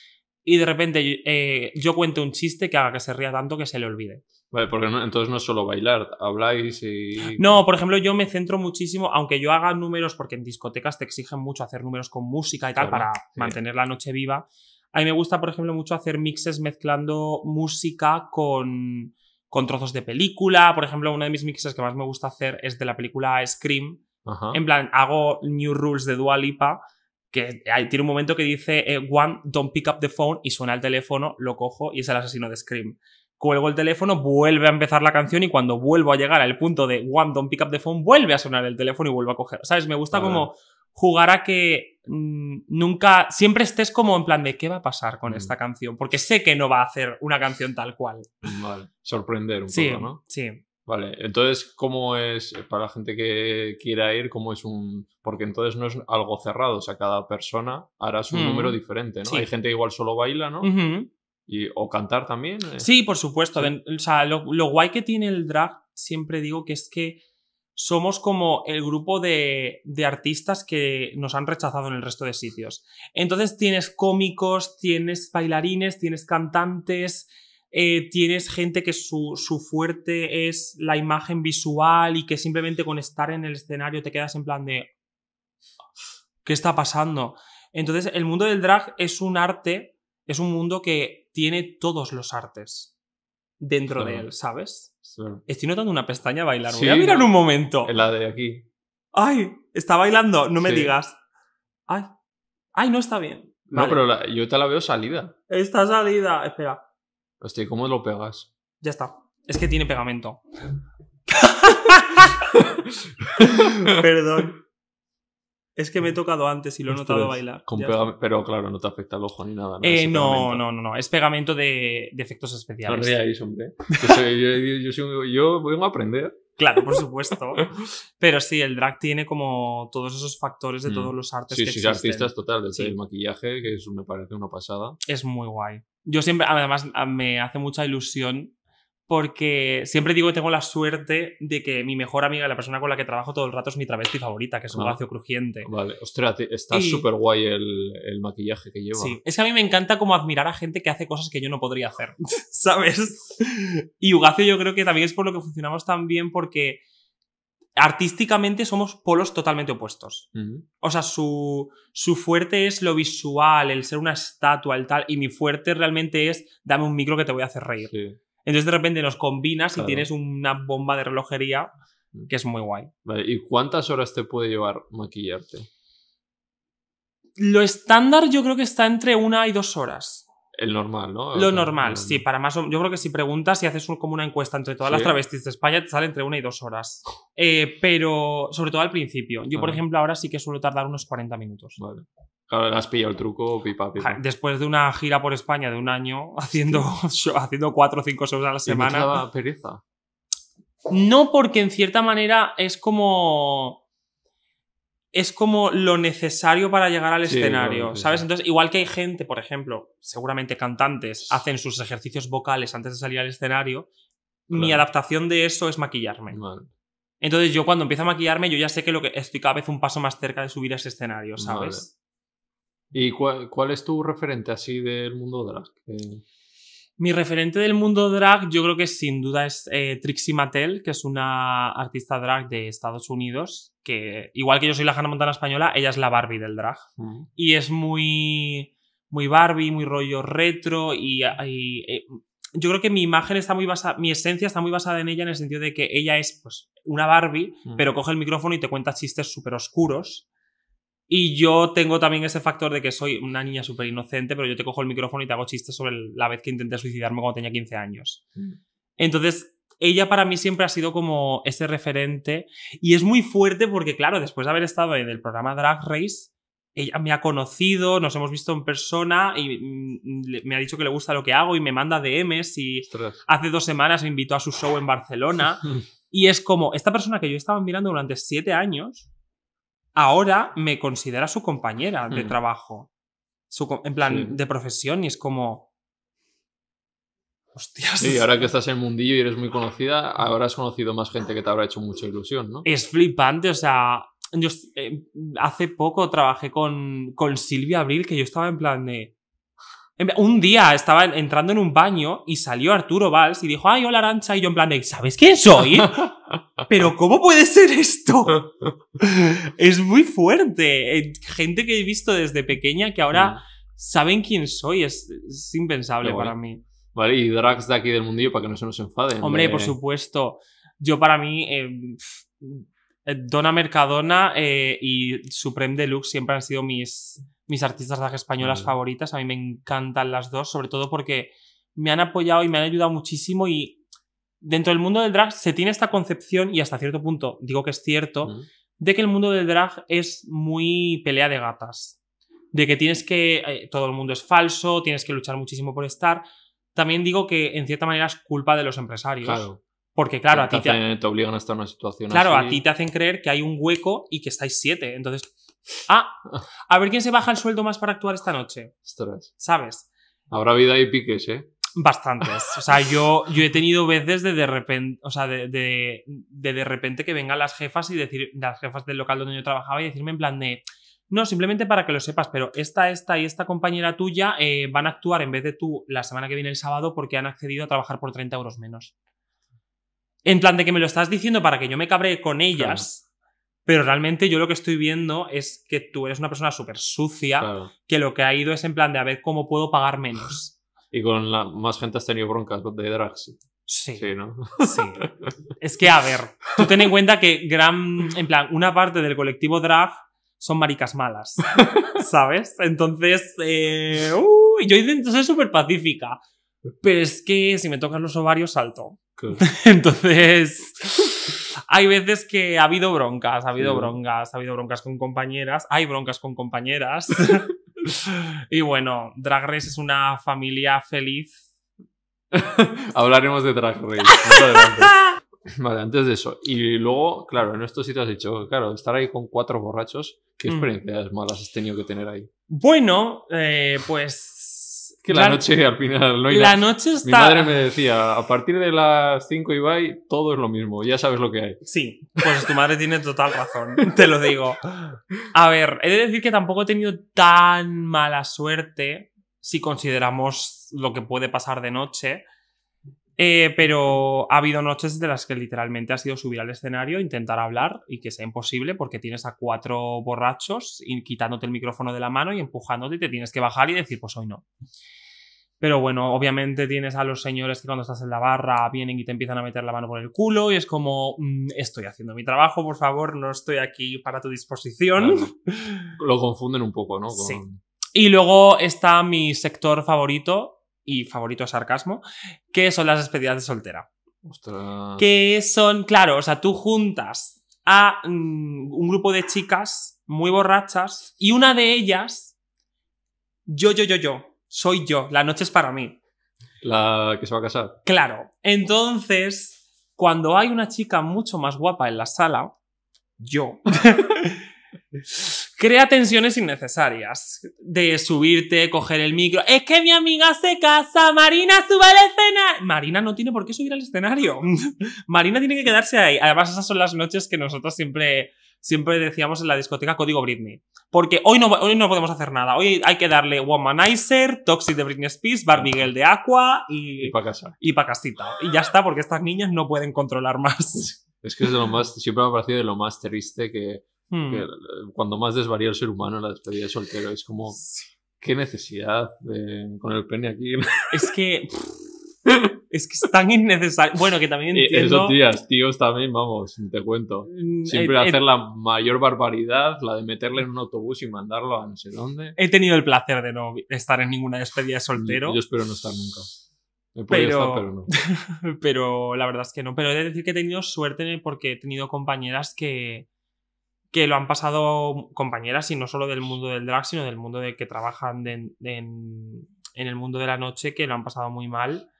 y de repente eh, yo cuente un chiste que haga que se ría tanto que se le olvide. Vale, porque entonces no es solo bailar, habláis y... No, por ejemplo, yo me centro muchísimo, aunque yo haga números, porque en discotecas te exigen mucho hacer números con música y tal para mantener la noche viva, a mí me gusta, por ejemplo, mucho hacer mixes mezclando música con, con trozos de película. Por ejemplo, uno de mis mixes que más me gusta hacer es de la película Scream. En plan, hago New Rules de Dua Lipa, que tiene un momento que dice, eh, One, don't pick up the phone, y suena el teléfono, lo cojo y es el asesino de Scream. Cuelgo el teléfono, vuelve a empezar la canción y cuando vuelvo a llegar al punto de One, don't pick up the phone, vuelve a sonar el teléfono y vuelvo a coger. ¿Sabes? Me gusta como jugar a que mm, nunca, siempre estés como en plan de qué va a pasar con mm. esta canción, porque sé que no va a hacer una canción tal cual. Vale, sorprender un poco, ¿no? Sí. Vale, entonces, ¿cómo es, para la gente que quiera ir, cómo es un...? Porque entonces no es algo cerrado, o sea, cada persona hará su mm. número diferente, ¿no? Hay gente que igual solo baila, ¿no? y, o cantar también. Eh. Sí, por supuesto. O sea, lo, guay que tiene el drag, siempre digo que es que somos como el grupo de, artistas que nos han rechazado en el resto de sitios. Entonces tienes cómicos, tienes bailarines, tienes cantantes, eh, tienes gente que su, su, fuerte es la imagen visual y que simplemente con estar en el escenario te quedas en plan de ¿qué está pasando? Entonces el mundo del drag es un arte, es un mundo que tiene todos los artes dentro de él, ¿sabes? Estoy notando una pestaña bailar. Voy a mirar un momento. La de aquí. ¡Ay! Está bailando, no me digas. ¡Ay! ¡Ay, no está bien! No, pero yo te la veo salida. Está salida. Espera. Hostia, ¿cómo lo pegas? Ya está. Es que tiene pegamento. Perdón. Es que me he tocado antes y lo he notado bailar. Pero claro, no te afecta el ojo ni nada. No, eh, no, no, no, Es pegamento de, efectos especiales. No hombre. Yo, voy a aprender. Claro, por supuesto. Pero sí, el drag tiene como todos esos factores de todos mm. los artes sí, sí, artistas total, desde el maquillaje, que me parece una pasada. Es muy guay. Yo siempre, además, me hace mucha ilusión porque siempre digo que tengo la suerte de que mi mejor amiga, la persona con la que trabajo todo el rato, es mi travesti favorita, que es un ah, crujiente. Vale, ostras, está súper guay el, maquillaje que lleva. Sí, es que a mí me encanta como admirar a gente que hace cosas que yo no podría hacer, ¿sabes? Y Ugacio yo creo que también es por lo que funcionamos tan bien, porque artísticamente somos polos totalmente opuestos. O sea, su, su, fuerte es lo visual, el ser una estatua, el tal, y mi fuerte realmente es dame un micro que te voy a hacer reír. Sí. Entonces de repente los combinas y tienes una bomba de relojería que es muy guay. Vale, ¿y cuántas horas te puede llevar maquillarte? Lo estándar yo creo que está entre una y dos horas. El normal, ¿no? Lo normal, sí. Para más, yo creo que si preguntas y haces como una encuesta entre todas las travestis de España, te sale entre una y dos horas. Eh, pero sobre todo al principio. Yo, por ejemplo, ahora sí que suelo tardar unos 40 minutos. Vale has pillado el truco, pipa, Después de una gira por España de un año, haciendo, haciendo cuatro o cinco shows a la semana. ¿Y no pereza? No, porque en cierta manera es como. Es como lo necesario para llegar al escenario, ¿sabes? Entonces, igual que hay gente, por ejemplo, seguramente cantantes, hacen sus ejercicios vocales antes de salir al escenario, mi adaptación de eso es maquillarme. Entonces, yo cuando empiezo a maquillarme, yo ya sé que, lo que estoy cada vez un paso más cerca de subir a ese escenario, ¿sabes? ¿Y cuál, es tu referente así del mundo drag? Eh, mi referente del mundo drag yo creo que sin duda es eh, Trixie Mattel, que es una artista drag de Estados Unidos, que igual que yo soy la Hannah Montana española, ella es la Barbie del drag. Mm. Y es muy, muy Barbie, muy rollo retro y, eh, yo creo que mi imagen está muy basada, mi esencia está muy basada en ella en el sentido de que ella es pues, una Barbie, mm. pero coge el micrófono y te cuenta chistes súper oscuros y yo tengo también ese factor de que soy una niña súper inocente, pero yo te cojo el micrófono y te hago chistes sobre la vez que intenté suicidarme cuando tenía 15 años. Mm. Entonces, ella para mí siempre ha sido como ese referente. Y es muy fuerte porque, claro, después de haber estado en el programa Drag Race, ella me ha conocido, nos hemos visto en persona y mm, me ha dicho que le gusta lo que hago y me manda DMs y hace dos semanas me invitó a su show en Barcelona. y es como, esta persona que yo estaba mirando durante siete años ahora me considera su compañera de mm. trabajo. en plan, de profesión, y es como. Hostias. Sí, ahora que estás en el mundillo y eres muy conocida, ahora has conocido más gente que te habrá hecho mucha ilusión, ¿no? Es flipante, o sea. Yo eh, hace poco trabajé con, con Silvia Abril, que yo estaba en plan de. Un día estaba entrando en un baño y salió Arturo Valls y dijo, ay, hola Arancha, y yo en plan de, ¿sabes quién soy? Pero ¿cómo puede ser esto? es muy fuerte. Eh, gente que he visto desde pequeña que ahora mm. saben quién soy, es, impensable para mí. Vale, y drags de aquí del mundillo para que no se nos enfaden. Hombre, por supuesto. Yo para mí, eh, eh, Donna Dona Mercadona y Supreme Deluxe siempre han sido mis mis artistas drag españolas favoritas. A mí me encantan las dos, sobre todo porque me han apoyado y me han ayudado muchísimo y dentro del mundo del drag se tiene esta concepción y hasta cierto punto digo que es cierto de que el mundo del drag es muy pelea de gatas, de que tienes que eh, todo el mundo es falso, tienes que luchar muchísimo por estar. También digo que en cierta manera es culpa de los empresarios. Porque claro, a ti te, obligan a estar en una situación Claro, a ti te hacen creer que hay un hueco y que estáis siete. Entonces, Ah, a ver quién se baja el sueldo más para actuar esta noche. ¿Sabes? Habrá vida y piques, ¿eh? Bastantes. O sea, yo, yo he tenido veces de de repente, o sea, de, de, de repente que vengan las jefas y decir, las jefas del local donde yo trabajaba y decirme en plan de, no, simplemente para que lo sepas, pero esta, esta y esta compañera tuya eh, van a actuar en vez de tú la semana que viene el sábado porque han accedido a trabajar por 30 euros menos. En plan de que me lo estás diciendo para que yo me cabre con ellas. Pero realmente yo lo que estoy viendo es que tú eres una persona súper sucia, que lo que ha ido es en plan de a ver cómo puedo pagar menos. y con la más gente has tenido broncas de drags. Sí. Sí, ¿no? sí. Es que, a ver, tú ten en cuenta que gran, en plan, una parte del colectivo drag son maricas malas, ¿sabes? Entonces, eh, uh, yo intento ser súper pacífica, pero es que si me tocan los ovarios salto. Entonces, hay veces que ha habido broncas, ha habido broncas, ha habido broncas con compañeras, hay broncas con compañeras. y bueno, Drag Race es una familia feliz. Hablaremos de Drag Race. Vale, antes de eso. Y luego, claro, en estos sitios has dicho, claro, estar ahí con cuatro borrachos, ¿qué mm. experiencias malas has tenido que tener ahí? Bueno, eh, pues que la, noche al final la Mi madre me decía, a partir de las 5 y bye, todo es lo mismo, ya sabes lo que hay. Sí, pues tu madre tiene total razón, te lo digo. A ver, he de decir que tampoco he tenido tan mala suerte si consideramos lo que puede pasar de noche, eh, pero ha habido noches de las que literalmente ha sido subir al escenario, intentar hablar y que sea imposible porque tienes a cuatro borrachos quitándote el micrófono de la mano y empujándote y te tienes que bajar y decir, pues hoy no. Pero bueno, obviamente tienes a los señores que cuando estás en la barra vienen y te empiezan a meter la mano por el culo y es como, mm, estoy haciendo mi trabajo, por favor, no estoy aquí para tu disposición. Lo confunden un poco, ¿no? Sí. Y luego está mi sector favorito, y favorito sarcasmo, que son las despedidas de soltera. Que son, claro, o sea, tú juntas a mm, un grupo de chicas muy borrachas y una de ellas, yo, yo, yo, yo, soy yo, la noche es para mí. La que se va a casar. Claro. Entonces, cuando hay una chica mucho más guapa en la sala, yo, crea tensiones innecesarias de subirte, coger el micro. Es que mi amiga se casa, Marina sube al escenario. Marina no tiene por qué subir al escenario. Marina tiene que quedarse ahí. Además, esas son las noches que nosotros siempre, siempre decíamos en la discoteca Código Britney. Porque hoy no, hoy no podemos hacer nada. Hoy hay que darle Womanizer, Toxic de Britney Spears, Bar Miguel de Aqua y. Y pa' casa. Y para casita. Y ya está, porque estas niñas no pueden controlar más. Es que es lo más. Siempre me ha parecido de lo más triste que Hmm. cuando más desvaría el ser humano en la despedida de soltero es como... ¿Qué necesidad con el pene aquí? Es que... Es que es tan innecesario. Bueno, que también entiendo... Esos días, tíos, también, vamos, te cuento. Mm, Siempre hacer la mayor barbaridad, la de meterle en un autobús y mandarlo a no sé dónde. He tenido el placer de no estar en ninguna despedida de mm, soltero. Yo, espero no estar nunca. pero, estar, pero no. pero la verdad es que no. Pero he de decir que he tenido suerte porque he tenido compañeras que, que lo han pasado compañeras y no solo del mundo del drag, sino del mundo de que trabajan en, el mundo de la noche, que lo han pasado muy mal.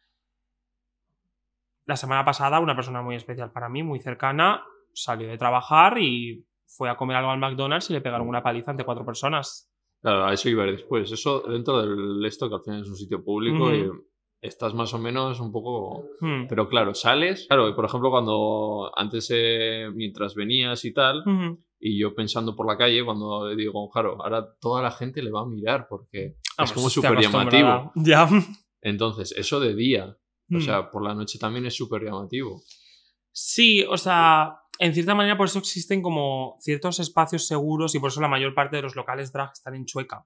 La semana pasada una persona muy especial para mí, muy cercana, salió de trabajar y fue a comer algo al McDonald's y le pegaron una paliza ante cuatro personas. Claro, a eso iba después. Eso dentro del esto que al es un sitio público y estás más o menos un poco... Hmm. Pero claro, sales. Claro, por ejemplo, cuando antes, eh, mientras venías y tal, y yo pensando por la calle, cuando digo, claro, ahora toda la gente le va a mirar porque ah, es pues como súper llamativo. Ya. Entonces, eso de día, o mm. sea, por la noche también es súper llamativo. Sí, o sea, en cierta manera por eso existen como ciertos espacios seguros y por eso la mayor parte de los locales drag están en Chueca.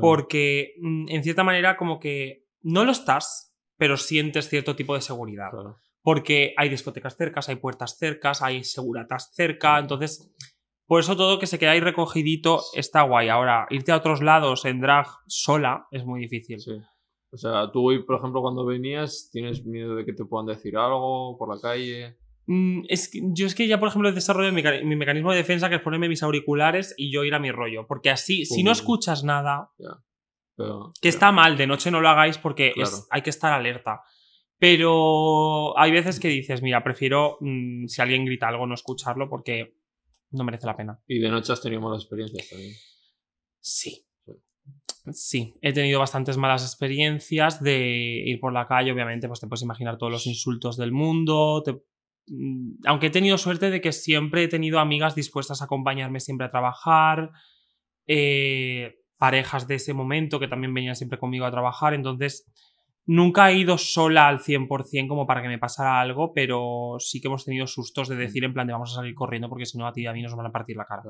Porque mm, en cierta manera como que no lo estás, pero sientes cierto tipo de seguridad. Porque hay discotecas cercas, hay puertas cercas, hay seguratas cerca, entonces por eso todo que se quedáis recogidito está guay. Ahora, irte a otros lados en drag sola es muy difícil. Sí. O sea, tú hoy, por ejemplo, cuando venías, ¿tienes miedo de que te puedan decir algo por la calle? Mm, es yo es que ya, por ejemplo, he desarrollado mi, mecanismo de defensa, que es ponerme mis auriculares y yo ir a mi rollo. Porque así, si no escuchas nada, que está mal, de noche no lo hagáis porque hay que estar alerta. Pero hay veces que dices, mira, prefiero mm, si alguien grita algo no escucharlo porque no merece la pena. Y de noche has tenido malas experiencias también. Sí. Sí, he tenido bastantes malas experiencias de ir por la calle, obviamente, pues te puedes imaginar todos los insultos del mundo. Mm, aunque he tenido suerte de que siempre he tenido amigas dispuestas a acompañarme siempre a trabajar, eh, parejas de ese momento que también venían siempre conmigo a trabajar, entonces Nunca he ido sola al 100% como para que me pasara algo, pero sí que hemos tenido sustos de mm. decir en plan de vamos a salir corriendo porque si no a ti y a mí nos van a partir la cara.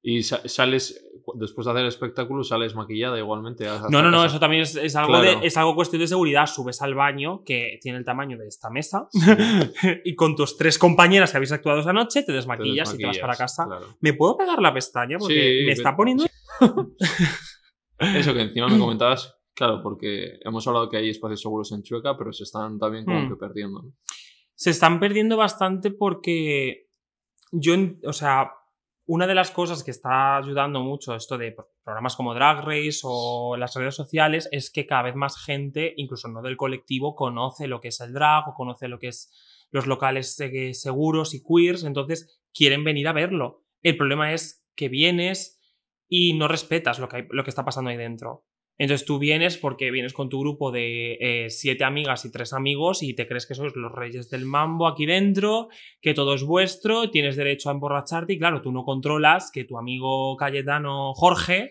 Y sales, después de hacer el espectáculo, sales maquillada igualmente. No, no, no, eso también es, algo de, es algo cuestión de seguridad. Subes al baño, que tiene el tamaño de esta mesa, y con tus tres compañeras que habéis actuado esa noche, te desmaquillas, y te vas para casa. ¿Me puedo pegar la pestaña? Porque me está poniendo... Eso que encima me comentabas Claro, porque hemos hablado que hay espacios seguros en Chueca, pero se están también como hmm. que perdiendo. Se están perdiendo bastante porque yo, o sea, una de las cosas que está ayudando mucho esto de programas como Drag Race o las redes sociales es que cada vez más gente, incluso no del colectivo, conoce lo que es el drag o conoce lo que es los locales eh, seguros y queers, entonces quieren venir a verlo. El problema es que vienes y no respetas lo que, lo que está pasando ahí dentro. Entonces tú vienes porque vienes con tu grupo de eh, siete amigas y tres amigos y te crees que sois los reyes del mambo aquí dentro, que todo es vuestro, tienes derecho a emborracharte y claro, tú no controlas que tu amigo Cayetano Jorge,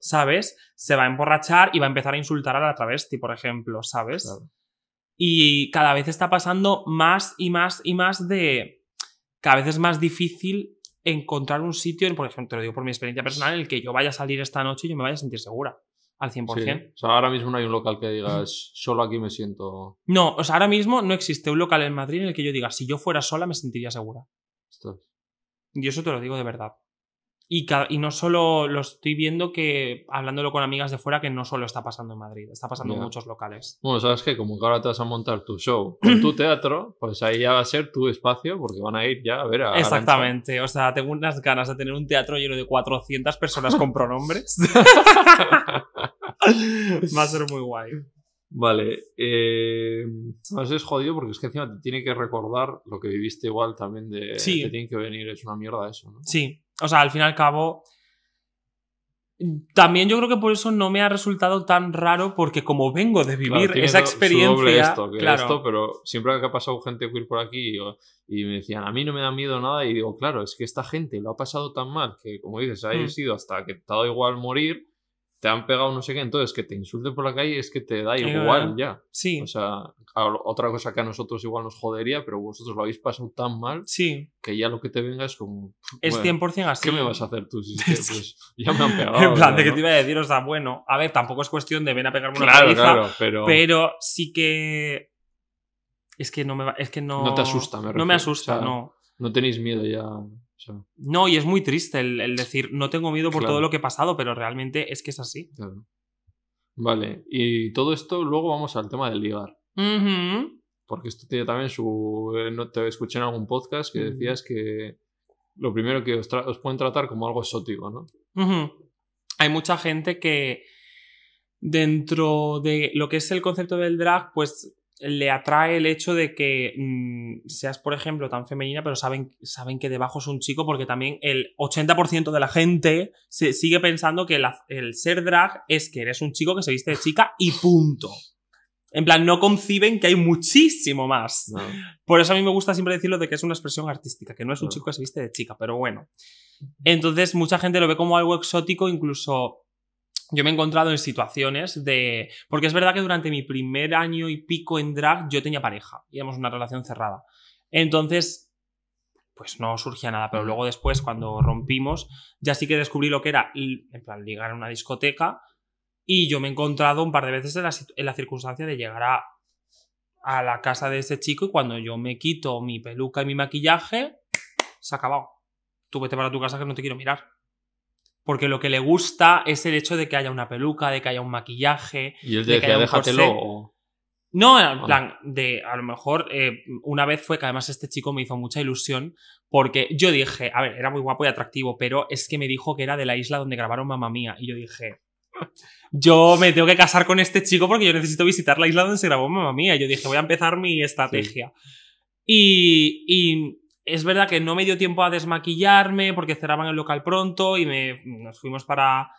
¿sabes? Se va a emborrachar y va a empezar a insultar a la travesti, por ejemplo, ¿sabes? Y cada vez está pasando más y más y más de... Cada vez es más difícil encontrar un sitio, por ejemplo, te lo digo por mi experiencia personal, en el que yo vaya a salir esta noche y yo me vaya a sentir segura al 100%. O sea, ahora mismo no hay un local que digas, solo aquí me siento... No, o sea, ahora mismo no existe un local en Madrid en el que yo diga, si yo fuera sola me sentiría segura. Esto. Y eso te lo digo de verdad. Y, y, no solo lo estoy viendo que, hablándolo con amigas de fuera, que no solo está pasando en Madrid, está pasando en muchos locales. Bueno, sabes que como que ahora te vas a montar tu show en tu teatro, pues ahí ya va a ser tu espacio porque van a ir ya a ver a. Exactamente, o sea, tengo unas ganas de tener un teatro lleno de 400 personas con pronombres. Va a ser muy guay. Vale. Eh, es jodido porque es que encima te tiene que recordar lo que viviste igual también de que te tienen que venir. Es una mierda eso, ¿no? Sí. O sea, al fin y al cabo. También yo creo que por eso no me ha resultado tan raro, porque como vengo de vivir esa experiencia. claro. esto, pero siempre que ha pasado gente queer por aquí y, me decían, a mí no me da miedo nada, y digo, claro, es que esta gente lo ha pasado tan mal que, como dices, ha ido mm. sido hasta que te ha dado igual morir, te han pegado no sé qué, entonces que te insulten por la calle es que te da eh, igual eh, ya. Sí. O sea, otra cosa que a nosotros igual nos jodería, pero vosotros lo habéis pasado tan mal sí. que ya lo que te venga es como... Es 100% así. ¿Qué me vas a hacer tú? Si es que, pues, ya me han pegado. en plan, de que te iba a decir, o sea, bueno, a ver, tampoco es cuestión de ven a pegarme una claro, claro, pero... pero sí que... Es que no me va, es que no... No te asusta, me refiero. No me asusta, no. No tenéis miedo ya... No, y es muy triste el, decir, no tengo miedo por todo lo que he pasado, pero realmente es que es así. Claro. Vale, y todo esto luego vamos al tema del ligar. Porque esto tiene también su... Eh, no te escuché en algún podcast que decías que lo primero que os, pueden tratar como algo exótico, ¿no? Hay mucha gente que dentro de lo que es el concepto del drag, pues le atrae el hecho de que mm, seas, por ejemplo, tan femenina, pero saben, saben que debajo es un chico, porque también el 80% de la gente sigue pensando que el ser drag es que eres un chico que se viste de chica y punto. En plan, no conciben que hay muchísimo más. Por eso a mí me gusta siempre decirlo de que es una expresión artística, que no es un chico que se viste de chica, pero bueno. Entonces, mucha gente lo ve como algo exótico, incluso yo me he encontrado en situaciones de... Porque es verdad que durante mi primer año y pico en drag yo tenía pareja, y éramos una relación cerrada. Entonces, pues no surgía nada, pero luego después, cuando rompimos, ya sí que descubrí lo que era, en plan, ligar en una discoteca, y yo me he encontrado un par de veces en la, circunstancia de llegar a, a la casa de ese chico y cuando yo me quito mi peluca y mi maquillaje, se ha acabado. Tú vete para tu casa que no te quiero mirar porque lo que le gusta es el hecho de que haya una peluca, de que haya un maquillaje. Y él de que déjatelo. No, en ah. plan, de a lo mejor eh, una vez fue que además este chico me hizo mucha ilusión porque yo dije, a ver, era muy guapo y atractivo, pero es que me dijo que era de la isla donde grabaron Mamma Mía. Y yo dije, yo me tengo que casar con este chico porque yo necesito visitar la isla donde se grabó Mamma Mía. Y yo dije, voy a empezar mi estrategia. Y, y es verdad que no me dio tiempo a desmaquillarme porque cerraban el local pronto y nos fuimos para,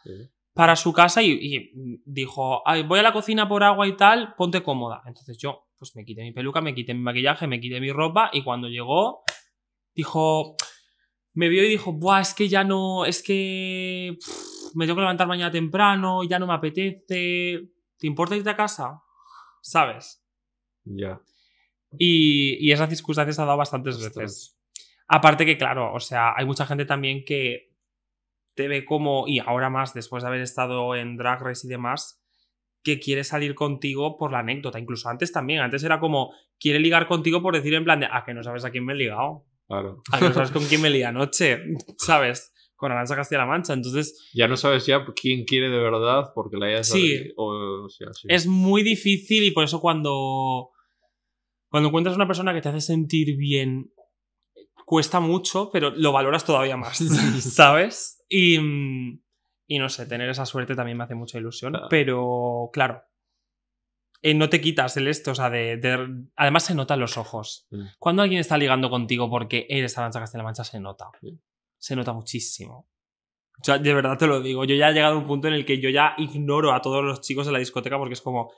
su casa y, dijo, voy a la cocina por agua y tal, ponte cómoda. Entonces yo, pues me quité mi peluca, me quité mi maquillaje, me quité mi ropa y cuando llegó, dijo, me vio y dijo, Buah, es que ya no, es que me tengo que levantar mañana temprano, ya no me apetece, ¿te importa irte a casa? ¿Sabes? Ya. Y, y, esas se ha dado bastantes veces. Aparte que, claro, o sea, hay mucha gente también que te ve como, y ahora más después de haber estado en Drag Race y demás, que quiere salir contigo por la anécdota. Incluso antes también, antes era como, quiere ligar contigo por decir en plan de, ah, que no sabes a quién me he ligado. Claro. A ah, no sabes con quién me lié anoche, ¿sabes? Con Aranza Castilla-La Mancha, entonces... Ya no sabes ya quién quiere de verdad porque la hayas... Sí. sí. Es muy difícil y por eso cuando... Cuando encuentras una persona que te hace sentir bien cuesta mucho, pero lo valoras todavía más, ¿sabes? Mm, y, no sé, tener esa suerte también me hace mucha ilusión, pero claro, eh, no te quitas el esto, o sea, de, además se notan los ojos. Cuando alguien está ligando contigo porque eres Arancha castilla Mancha, se nota. Se nota muchísimo. de verdad te lo digo, yo ya he llegado a un punto en el que yo ya ignoro a todos los chicos de la discoteca porque es como,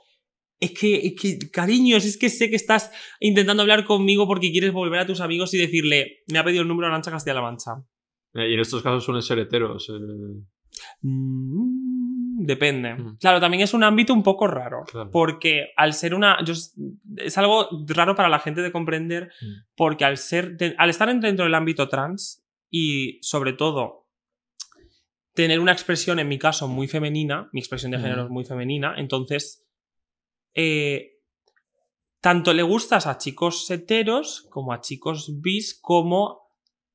es que, cariños, es que sé que estás intentando hablar conmigo porque quieres volver a tus amigos y decirle, me ha pedido el número de Arancha Castilla-La Mancha. Eh, y en estos casos suelen ser heteros. Eh. Mm, depende. Mm. Claro, también es un ámbito un poco raro. Porque al ser una. es algo raro para la gente de comprender. Mm. Porque al ser. Al estar dentro del ámbito trans y sobre todo tener una expresión, en mi caso, muy femenina, mi expresión de género es muy femenina, entonces eh, tanto le gustas a chicos heteros como a chicos bis como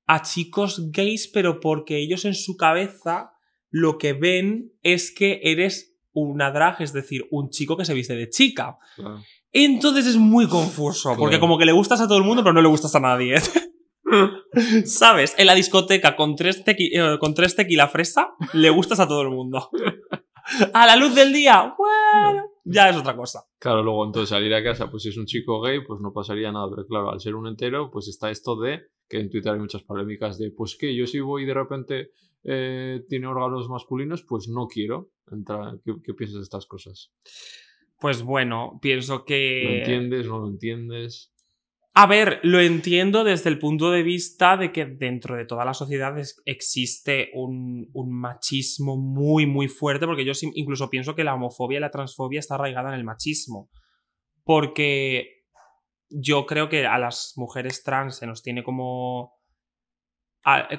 a chicos gays, pero porque ellos en su cabeza lo que ven es que eres una drag, es decir, un chico que se viste de chica. Ah. Entonces es muy confuso, porque como que le gustas a todo el mundo, pero no le gustas a nadie. ¿Sabes? En la discoteca con tres, eh, con tres tequila fresa, le gustas a todo el mundo. a la luz del día, bueno ya es otra cosa. Claro, luego entonces salir a casa, pues si es un chico gay, pues no pasaría nada, pero claro, al ser un entero, pues está esto de que en Twitter hay muchas polémicas de, pues que yo si voy y de repente eh, tiene órganos masculinos, pues no quiero entrar. ¿Qué, piensas de estas cosas? Pues bueno, pienso que... ¿Lo entiendes? ¿No lo entiendes? A ver, lo entiendo desde el punto de vista de que dentro de toda la sociedad existe un, machismo muy, muy fuerte, porque yo incluso pienso que la homofobia y la transfobia está arraigada en el machismo. Porque yo creo que a las mujeres trans se nos tiene como,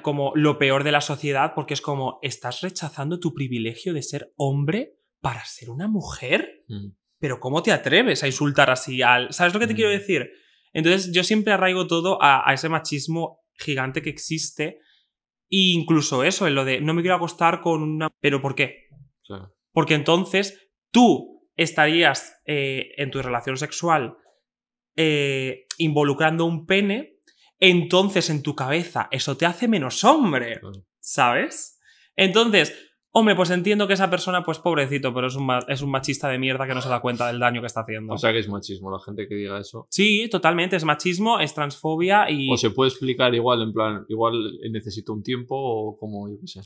como lo peor de la sociedad, porque es como, ¿estás rechazando tu privilegio de ser hombre para ser una mujer? Mm. Pero ¿cómo te atreves a insultar así al... ¿Sabes lo que te mm. quiero decir? Entonces yo siempre arraigo todo a, ese machismo gigante que existe. E incluso eso, en lo de no me quiero acostar con una... ¿Pero por qué? Porque entonces tú estarías eh, en tu relación sexual eh, involucrando un pene, entonces en tu cabeza eso te hace menos hombre, ¿sabes? Entonces, Hombre, pues entiendo que esa persona, pues pobrecito, pero es un, es un machista de mierda que no se da cuenta del daño que está haciendo. O sea que es machismo la gente que diga eso. Sí, totalmente, es machismo, es transfobia y... O se puede explicar igual, en plan, igual necesito un tiempo o como, yo qué sé.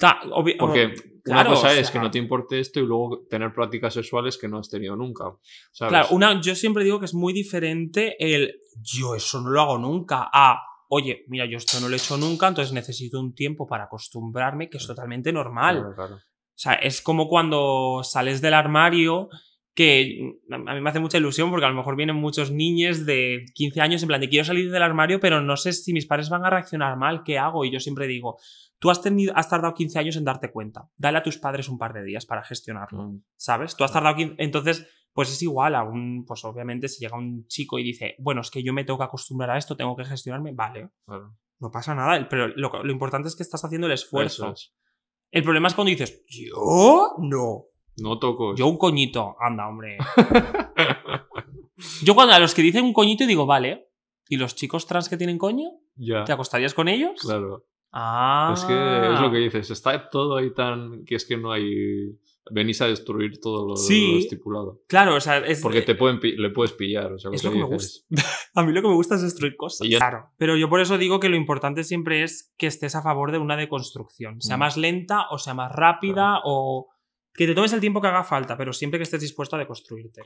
Porque una cosa es que no te importe esto y luego tener prácticas sexuales que no has tenido nunca. Claro, una, yo siempre digo que es muy diferente el yo eso no lo hago nunca a oye, mira, yo esto no lo he hecho nunca, entonces necesito un tiempo para acostumbrarme, que es totalmente normal. O sea, es como cuando sales del armario, que a mí me hace mucha ilusión porque a lo mejor vienen muchos niños de 15 años en plan de quiero salir del armario, pero no sé si mis padres van a reaccionar mal, ¿qué hago? Y yo siempre digo, tú has, tenido, tardado 15 años en darte cuenta, dale a tus padres un par de días para gestionarlo, mm. ¿sabes? Tú has tardado 15... Entonces, pues es igual a un, pues obviamente si llega un chico y dice, bueno, es que yo me tengo que acostumbrar a esto, tengo que gestionarme, vale, no pasa nada, pero lo, importante es que estás haciendo el esfuerzo. El problema es cuando dices, yo no. No toco. Yo un coñito, anda, hombre. yo cuando a los que dicen un coñito digo, vale, ¿y los chicos trans que tienen coño? ¿Te acostarías con ellos? Claro. Es que es lo ah. que dices, está todo ahí tan. que es que no hay venís a destruir todo lo, estipulado. Claro, o sea, Porque te pueden, le puedes pillar. a mí lo que me gusta es destruir cosas. Claro. Pero yo por eso digo que lo importante siempre es que estés a favor de una deconstrucción. Sea mm. más lenta o sea más rápida o. Que te tomes el tiempo que haga falta, pero siempre que estés dispuesto a deconstruirte.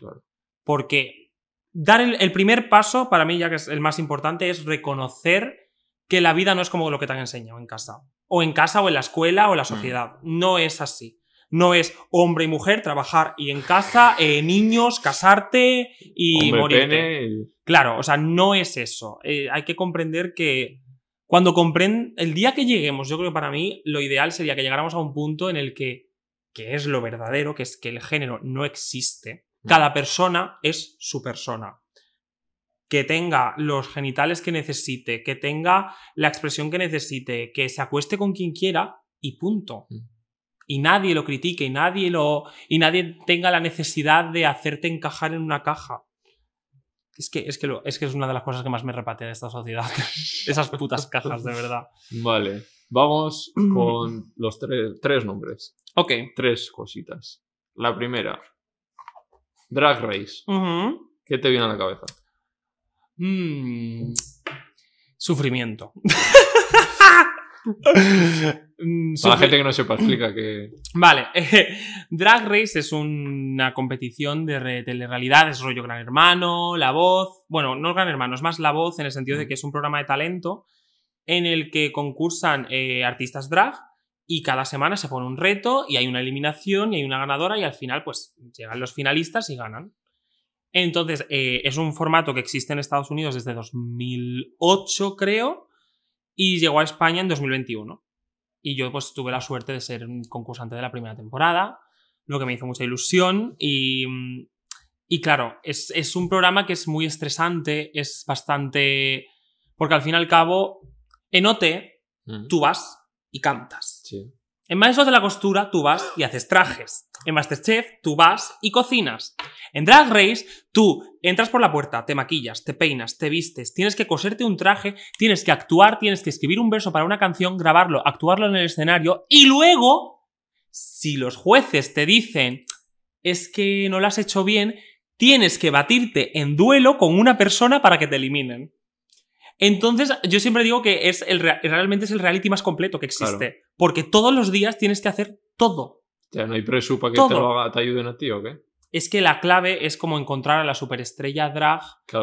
Porque dar el, primer paso, para mí, ya que es el más importante, es reconocer que la vida no es como lo que te han enseñado en casa. O en casa, o en la escuela, o en la mm. sociedad. No es así no es hombre y mujer, trabajar y en casa, eh, niños, casarte y morir. Claro, o sea, no es eso. Eh, hay que comprender que cuando compren el día que lleguemos, yo creo que para mí lo ideal sería que llegáramos a un punto en el que, que es lo verdadero, que es que el género no existe. Mm. Cada persona es su persona que tenga los genitales que necesite, que tenga la expresión que necesite, que se acueste con quien quiera y punto. Mm y nadie lo critique y nadie lo y nadie tenga la necesidad de hacerte encajar en una caja. Es que es que, es, que es una de las cosas que más me repatea de esta sociedad, esas putas cajas de verdad. Vale, vamos mm. con los tres nombres. Ok. Tres cositas. La primera, Drag Race. ¿Qué te viene a la cabeza? Mm. sufrimiento. Mm, Para la gente que no sepa, explica que. Vale. Eh, drag Race es una competición de telerrealidad, es rollo Gran Hermano, La Voz. Bueno, no Gran Hermano, es más La Voz en el sentido de que es un programa de talento en el que concursan eh, artistas drag y cada semana se pone un reto y hay una eliminación y hay una ganadora y al final pues llegan los finalistas y ganan. Entonces, eh, es un formato que existe en Estados Unidos desde 2008, creo, y llegó a España en 2021 y yo pues tuve la suerte de ser un concursante de la primera temporada, lo que me hizo mucha ilusión y, y claro, es, un programa que es muy estresante, es bastante... porque al fin y al cabo, en OT, tú vas y cantas. Sí. En Maestros de la Costura tú vas y haces trajes. En Masterchef tú vas y cocinas. En Drag Race tú entras por la puerta, te maquillas, te peinas, te vistes, tienes que coserte un traje, tienes que actuar, tienes que escribir un verso para una canción, grabarlo, actuarlo en el escenario y luego, si los jueces te dicen es que no lo has hecho bien, tienes que batirte en duelo con una persona para que te eliminen. Entonces, yo siempre digo que es realmente es el reality más completo que existe. Porque todos los días tienes que hacer todo. Ya no hay presupuesto para que te ayuden a ti o qué. Es que la clave es como encontrar a la superestrella drag,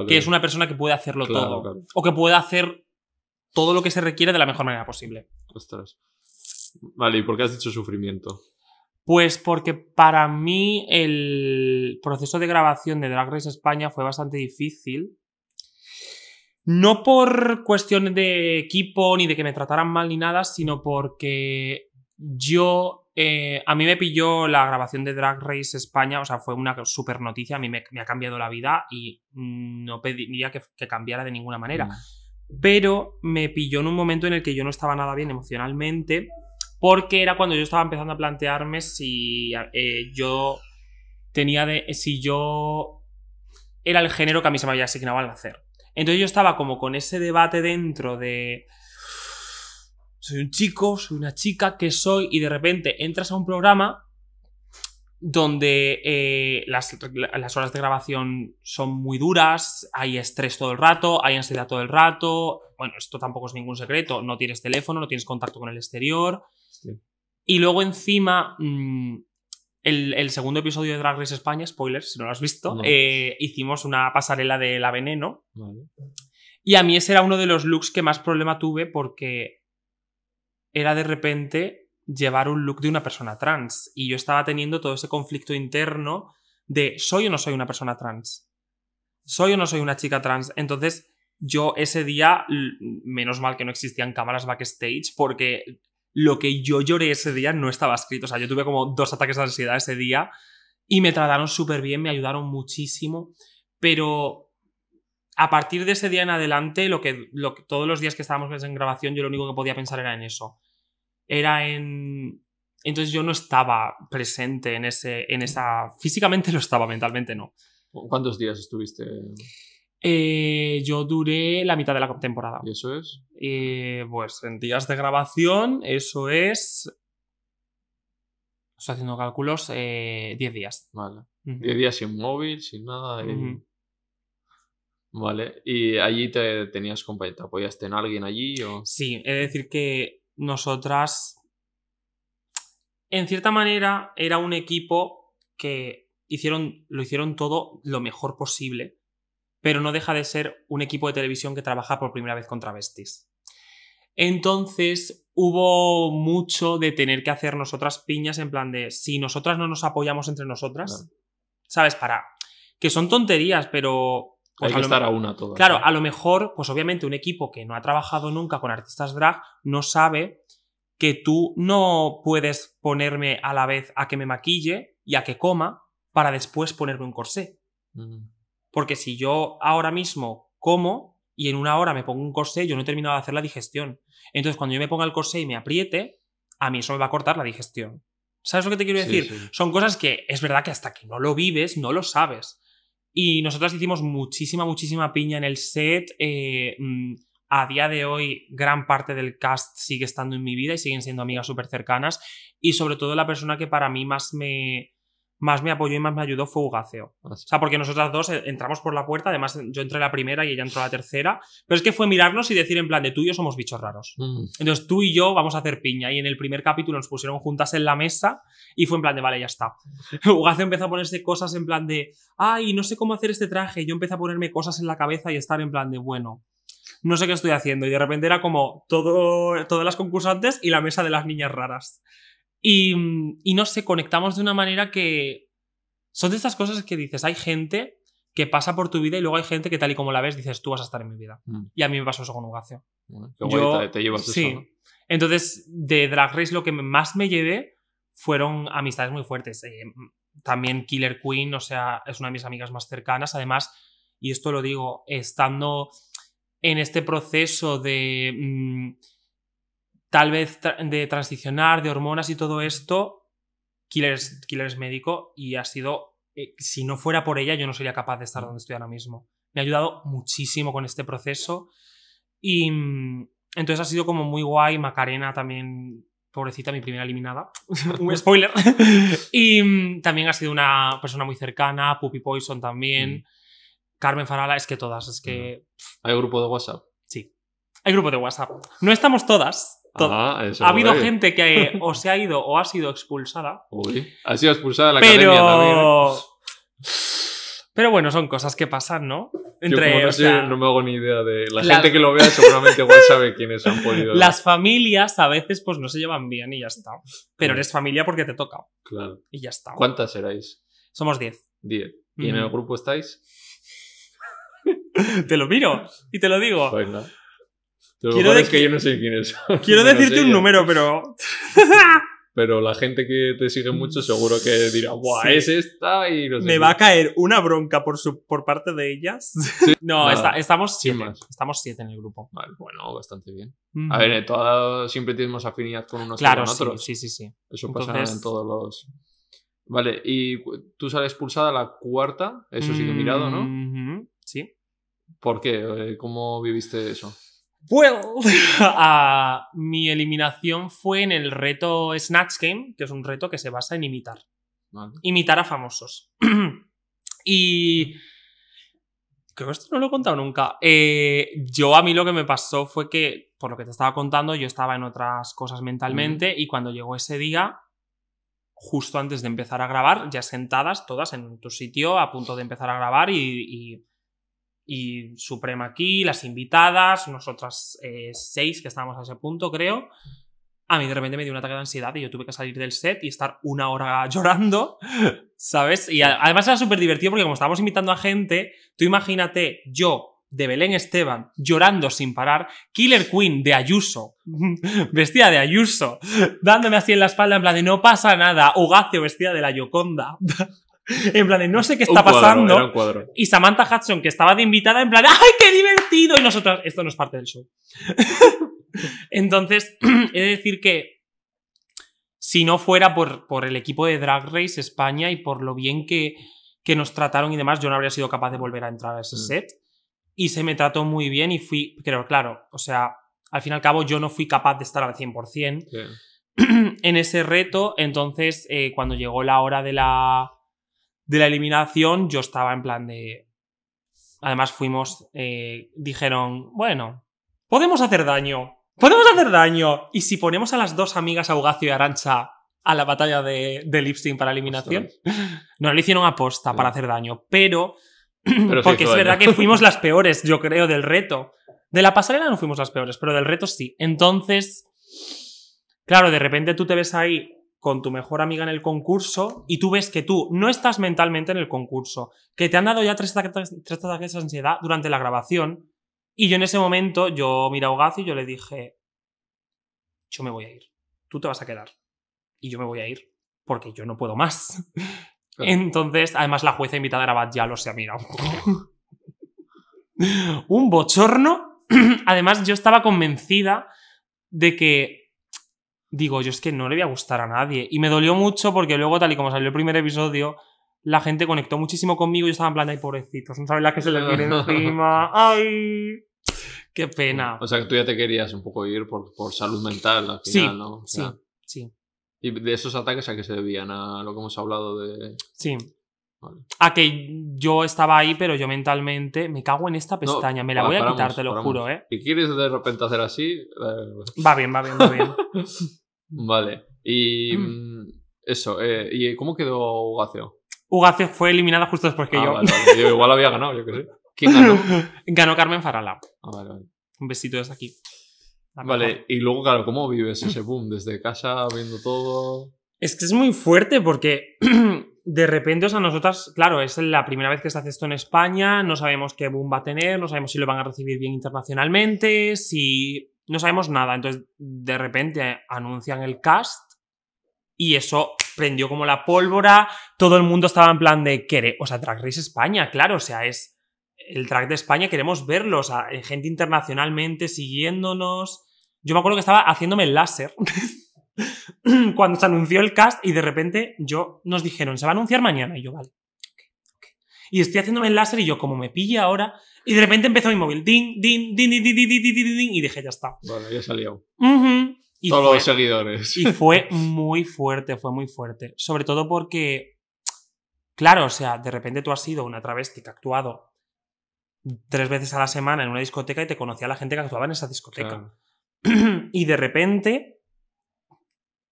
que, es una persona que puede hacerlo todo. O que pueda hacer todo lo que se requiere de la mejor manera posible. Ostras. Vale, ¿y por qué has dicho sufrimiento? Pues porque para mí el proceso de grabación de Drag Race España fue bastante difícil no por cuestión de equipo ni de que me trataran mal ni nada, sino porque yo. Eh, a mí me pilló la grabación de Drag Race España, o sea, fue una super noticia, a mí me, ha cambiado la vida y no pediría que, cambiara de ninguna manera. Mm. Pero me pilló en un momento en el que yo no estaba nada bien emocionalmente, porque era cuando yo estaba empezando a plantearme si eh, yo tenía de. si yo era el género que a mí se me había asignado al hacer entonces yo estaba como con ese debate dentro de soy un chico, soy una chica, ¿qué soy? Y de repente entras a un programa donde eh, las, horas de grabación son muy duras, hay estrés todo el rato, hay ansiedad todo el rato, bueno, esto tampoco es ningún secreto, no tienes teléfono, no tienes contacto con el exterior, y luego encima mm, el, segundo episodio de Drag Race España, spoilers, si no lo has visto, eh, hicimos una pasarela de la veneno. Y a mí ese era uno de los looks que más problema tuve porque era de repente llevar un look de una persona trans. Y yo estaba teniendo todo ese conflicto interno de soy o no soy una persona trans. Soy o no soy una chica trans. Entonces yo ese día, menos mal que no existían cámaras backstage porque lo que yo lloré ese día no estaba escrito. O sea, yo tuve como dos ataques de ansiedad ese día y me trataron súper bien, me ayudaron muchísimo, pero a partir de ese día en adelante, todos los días que estábamos en grabación, yo lo único que podía pensar era en eso. Era en... Entonces yo no estaba presente en, ese, en esa... Físicamente lo estaba, mentalmente no. ¿Cuántos días estuviste? Eh, yo duré la mitad de la temporada. ¿Y eso es? Eh, pues en días de grabación, eso es. Estoy haciendo cálculos, 10 eh, días. Vale. 10 días sin móvil, sin nada. Vale. ¿Y allí te tenías compañía? ¿Te apoyaste en alguien allí? O... Sí, es decir que nosotras. En cierta manera, era un equipo que hicieron, lo hicieron todo lo mejor posible pero no deja de ser un equipo de televisión que trabaja por primera vez con travestis. Entonces hubo mucho de tener que hacer nosotras piñas en plan de si nosotras no nos apoyamos entre nosotras, ¿sabes? Para. Que son tonterías, pero. Pues, Hay que estar a una toda. Claro, a lo mejor, pues obviamente un equipo que no ha trabajado nunca con artistas drag no sabe que tú no puedes ponerme a la vez a que me maquille y a que coma para después ponerme un corsé. Mm. Porque si yo ahora mismo como y en una hora me pongo un corsé, yo no he terminado de hacer la digestión. Entonces, cuando yo me ponga el corsé y me apriete, a mí eso me va a cortar la digestión. ¿Sabes lo que te quiero decir? Son cosas que es verdad que hasta que no lo vives, no lo sabes. Y nosotras hicimos muchísima, muchísima piña en el set. Eh, mm, a día de hoy, gran parte del cast sigue estando en mi vida y siguen siendo amigas súper cercanas. Y sobre todo la persona que para mí más me, más me apoyó y más me ayudó fue Ugaceo ah, O sea, porque nosotras dos eh, entramos por la puerta, además eh, yo entré la primera y ella entró la tercera, pero es que fue mirarnos y decir en plan de tú y yo somos bichos raros. Entonces tú y yo vamos a hacer piña y en el primer capítulo nos pusieron juntas en la mesa y fue en plan de vale, ya está. Ugaceo empezó a ponerse cosas en plan de ay, no sé cómo hacer este traje, yo empecé a ponerme cosas en la cabeza y estar en plan de bueno, no sé qué estoy haciendo. Y de repente era como todas las concursantes y la mesa de las niñas raras. Mm, y, no sé, conectamos de una manera que son de estas cosas que dices, hay gente que pasa por tu vida y luego hay gente que tal y como la ves dices, tú vas a estar en mi vida. Mm. Y a mí me pasó eso con Ugacio. Yo, te, llevas sí. Eso, Entonces, de Drag Race lo que más me llevé fueron amistades muy fuertes. Eh, también Killer Queen, o sea, es una de mis amigas más cercanas. Además, y esto lo digo, estando en este proceso de... Mm, tal vez de transicionar, de hormonas y todo esto, Killer es, médico y ha sido, eh, si no fuera por ella, yo no sería capaz de estar donde estoy ahora mismo. Me ha ayudado muchísimo con este proceso y mm, entonces ha sido como muy guay. Macarena también, pobrecita, mi primera eliminada. Un spoiler. y mm, también ha sido una persona muy cercana, Puppy Poison también. Mm. Carmen Farala, es que todas, es que... ¿Hay grupo de WhatsApp? Sí. Hay grupo de WhatsApp. No estamos todas, Ah, ha habido gente que o se ha ido o ha sido expulsada. ha sido expulsada la pero... academia ¿eh? Pero bueno, son cosas que pasan, ¿no? Entre, Yo no, me hago ni idea de... La, gente que lo vea seguramente igual sabe quiénes han podido... Las familias a veces pues no se llevan bien y ya está. Pero eres familia porque te toca. Claro. Y ya está. ¿Cuántas erais? Somos 10. 10. ¿Y en el grupo estáis? te lo miro y te lo digo. Pues quiero que yo no sé Quiero decirte un número, pero. pero la gente que te sigue mucho seguro que dirá, ¡buah! Es esta y no Me va a caer una bronca por, por parte de ellas. no, estamos siete. Estamos siete en el grupo. bueno, bastante bien. A ver, eh, siempre tenemos afinidad con unos claro, con otros. Sí, sí, sí. Eso pasa en todos los. Vale, y tú sales pulsada la cuarta, eso sí que mirado, ¿no? Sí. ¿Por qué? Eh, ¿Cómo viviste eso? Bueno, mi eliminación fue en el reto Snatch Game, que es un reto que se basa en imitar. Imitar a famosos. y. Creo que esto no lo he contado nunca. Eh, yo a mí lo que me pasó fue que, por lo que te estaba contando, yo estaba en otras cosas mentalmente y cuando llegó ese día, justo antes de empezar a grabar, ya sentadas todas en tu sitio a punto de empezar a grabar y y Suprema aquí, las invitadas, nosotras eh, seis que estábamos a ese punto, creo. A mí de repente me dio un ataque de ansiedad y yo tuve que salir del set y estar una hora llorando, ¿sabes? Y además era súper divertido porque como estábamos invitando a gente, tú imagínate yo de Belén Esteban llorando sin parar, Killer Queen de Ayuso, vestida de Ayuso, dándome así en la espalda en plan de no pasa nada, Ogacio, vestida de la Yoconda. En plan, no sé qué está pasando. Y Samantha Hudson, que estaba de invitada, en plan, ¡ay, qué divertido! Y nosotros, esto no es parte del show. Entonces, he de decir que si no fuera por, por, el equipo de Drag Race España y por lo bien que, nos trataron y demás, yo no habría sido capaz de volver a entrar a ese mm. set. Y se me trató muy bien y fui, pero claro, o sea, al fin y al cabo yo no fui capaz de estar al 100% en ese reto. Entonces, eh, cuando llegó la hora de la de la eliminación, yo estaba en plan de. Además, fuimos. Eh, dijeron, bueno, podemos hacer daño. ¡Podemos hacer daño! Y si ponemos a las dos amigas Augacio y Arancha a la batalla de, de Lipstein para eliminación, nos no le hicieron aposta para hacer daño, pero. porque es verdad que fuimos las peores, yo creo, del reto. De la pasarela no fuimos las peores, pero del reto sí. Entonces. Claro, de repente tú te ves ahí con tu mejor amiga en el concurso y tú ves que tú no estás mentalmente en el concurso, que te han dado ya tres ataques, de ansiedad durante la grabación y yo en ese momento, yo mira a y yo le dije, yo me voy a ir, tú te vas a quedar y yo me voy a ir porque yo no puedo más. Entonces, además la jueza invitada era ya lo se ha mirado un bochorno. además, yo estaba convencida de que digo, yo es que no le voy a gustar a nadie. Y me dolió mucho porque luego, tal y como salió el primer episodio, la gente conectó muchísimo conmigo y yo estaba en plan, ay, pobrecitos, no saben la que se le viene encima. ¡Ay! ¡Qué pena! O sea, que tú ya te querías un poco ir por, salud mental al final, ¿no? sí, sí. ¿Y de esos ataques a qué se debían? ¿A lo que hemos hablado de...? Sí, a que yo estaba ahí, pero yo mentalmente me cago en esta pestaña. me la voy a quitar, te lo juro, ¿eh? Si quieres de repente hacer así. Eh. Va bien, va bien, va bien. vale. Y. Mm. Mm, eso. Eh, ¿Y cómo quedó Ugacio? Ugacio fue eliminada justo después que ah, yo. yo. Igual había ganado, yo qué sé. ¿Quién ganó? ganó Carmen Farala. Ah, Un besito desde aquí. vale, y luego, claro, ¿cómo vives ese boom? Desde casa, viendo todo. Es que es muy fuerte porque de repente, o sea, nosotras, claro, es la primera vez que se hace esto en España, no sabemos qué boom va a tener, no sabemos si lo van a recibir bien internacionalmente, si no sabemos nada. Entonces, de repente anuncian el cast y eso prendió como la pólvora, todo el mundo estaba en plan de, ¿qué? O sea, Track Race España, claro, o sea, es el track de España, queremos verlo, o sea, gente internacionalmente siguiéndonos. Yo me acuerdo que estaba haciéndome el láser cuando se anunció el cast y de repente yo nos dijeron, se va a anunciar mañana. Y yo, vale. Y estoy haciéndome el láser y yo, como me pille ahora. Y de repente empezó mi móvil. ding din, din, din, din, y dije, ya está. Bueno, ya salió. Todos los seguidores. Y fue muy fuerte, fue muy fuerte. Sobre todo porque, claro, o sea, de repente tú has sido una travesti que ha actuado tres veces a la semana en una discoteca y te conocía la gente que actuaba en esa discoteca. y de repente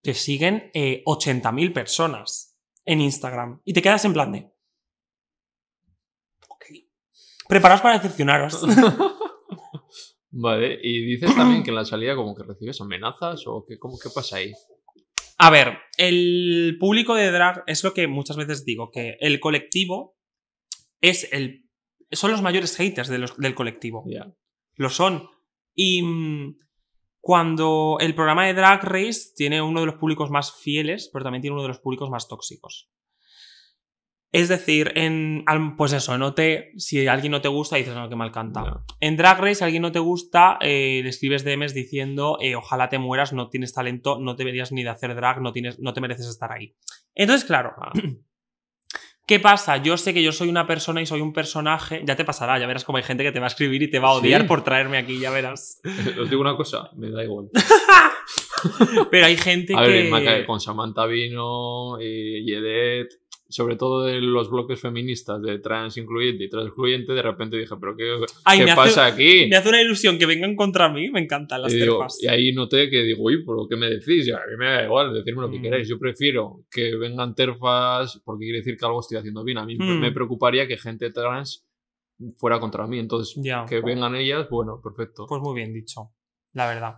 te siguen 80.000 eh, personas en Instagram y te quedas en plan de... Ok. Preparados para decepcionaros. vale, y dices también que en la salida como que recibes amenazas o que, ¿cómo, qué pasa ahí. A ver, el público de drag es lo que muchas veces digo, que el colectivo es el, son los mayores haters del colectivo. Lo son. Y mm, cuando el programa de Drag Race tiene uno de los públicos más fieles, pero también tiene uno de los públicos más tóxicos. Es decir, en, pues eso, no te, si alguien no te gusta, dices, no, que mal canta. En Drag Race, si alguien no te gusta, eh, le escribes DMs diciendo, eh, ojalá te mueras, no tienes talento, no te deberías ni de hacer drag, no, tienes, no te mereces estar ahí. Entonces, claro, ah. ¿Qué pasa? Yo sé que yo soy una persona y soy un personaje. Ya te pasará, ya verás cómo hay gente que te va a escribir y te va a odiar por traerme aquí, ya verás. Eh, os digo una cosa, me da igual. Pero hay gente que. A ver, con Samantha Vino, y Yedet sobre todo de los bloques feministas de trans incluyente y trans de repente dije, pero ¿qué, pasa aquí? Me hace una ilusión que vengan contra mí, me encantan las terfas Y ahí noté que digo, uy, ¿por qué me decís? a mí me da igual, decirme lo que mm. queráis. Yo prefiero que vengan terfas, porque quiere decir que algo estoy haciendo bien. A mí me mm. preocuparía que gente trans fuera contra mí. Entonces, que vengan ellas, bueno, perfecto. Pues muy bien dicho, la verdad.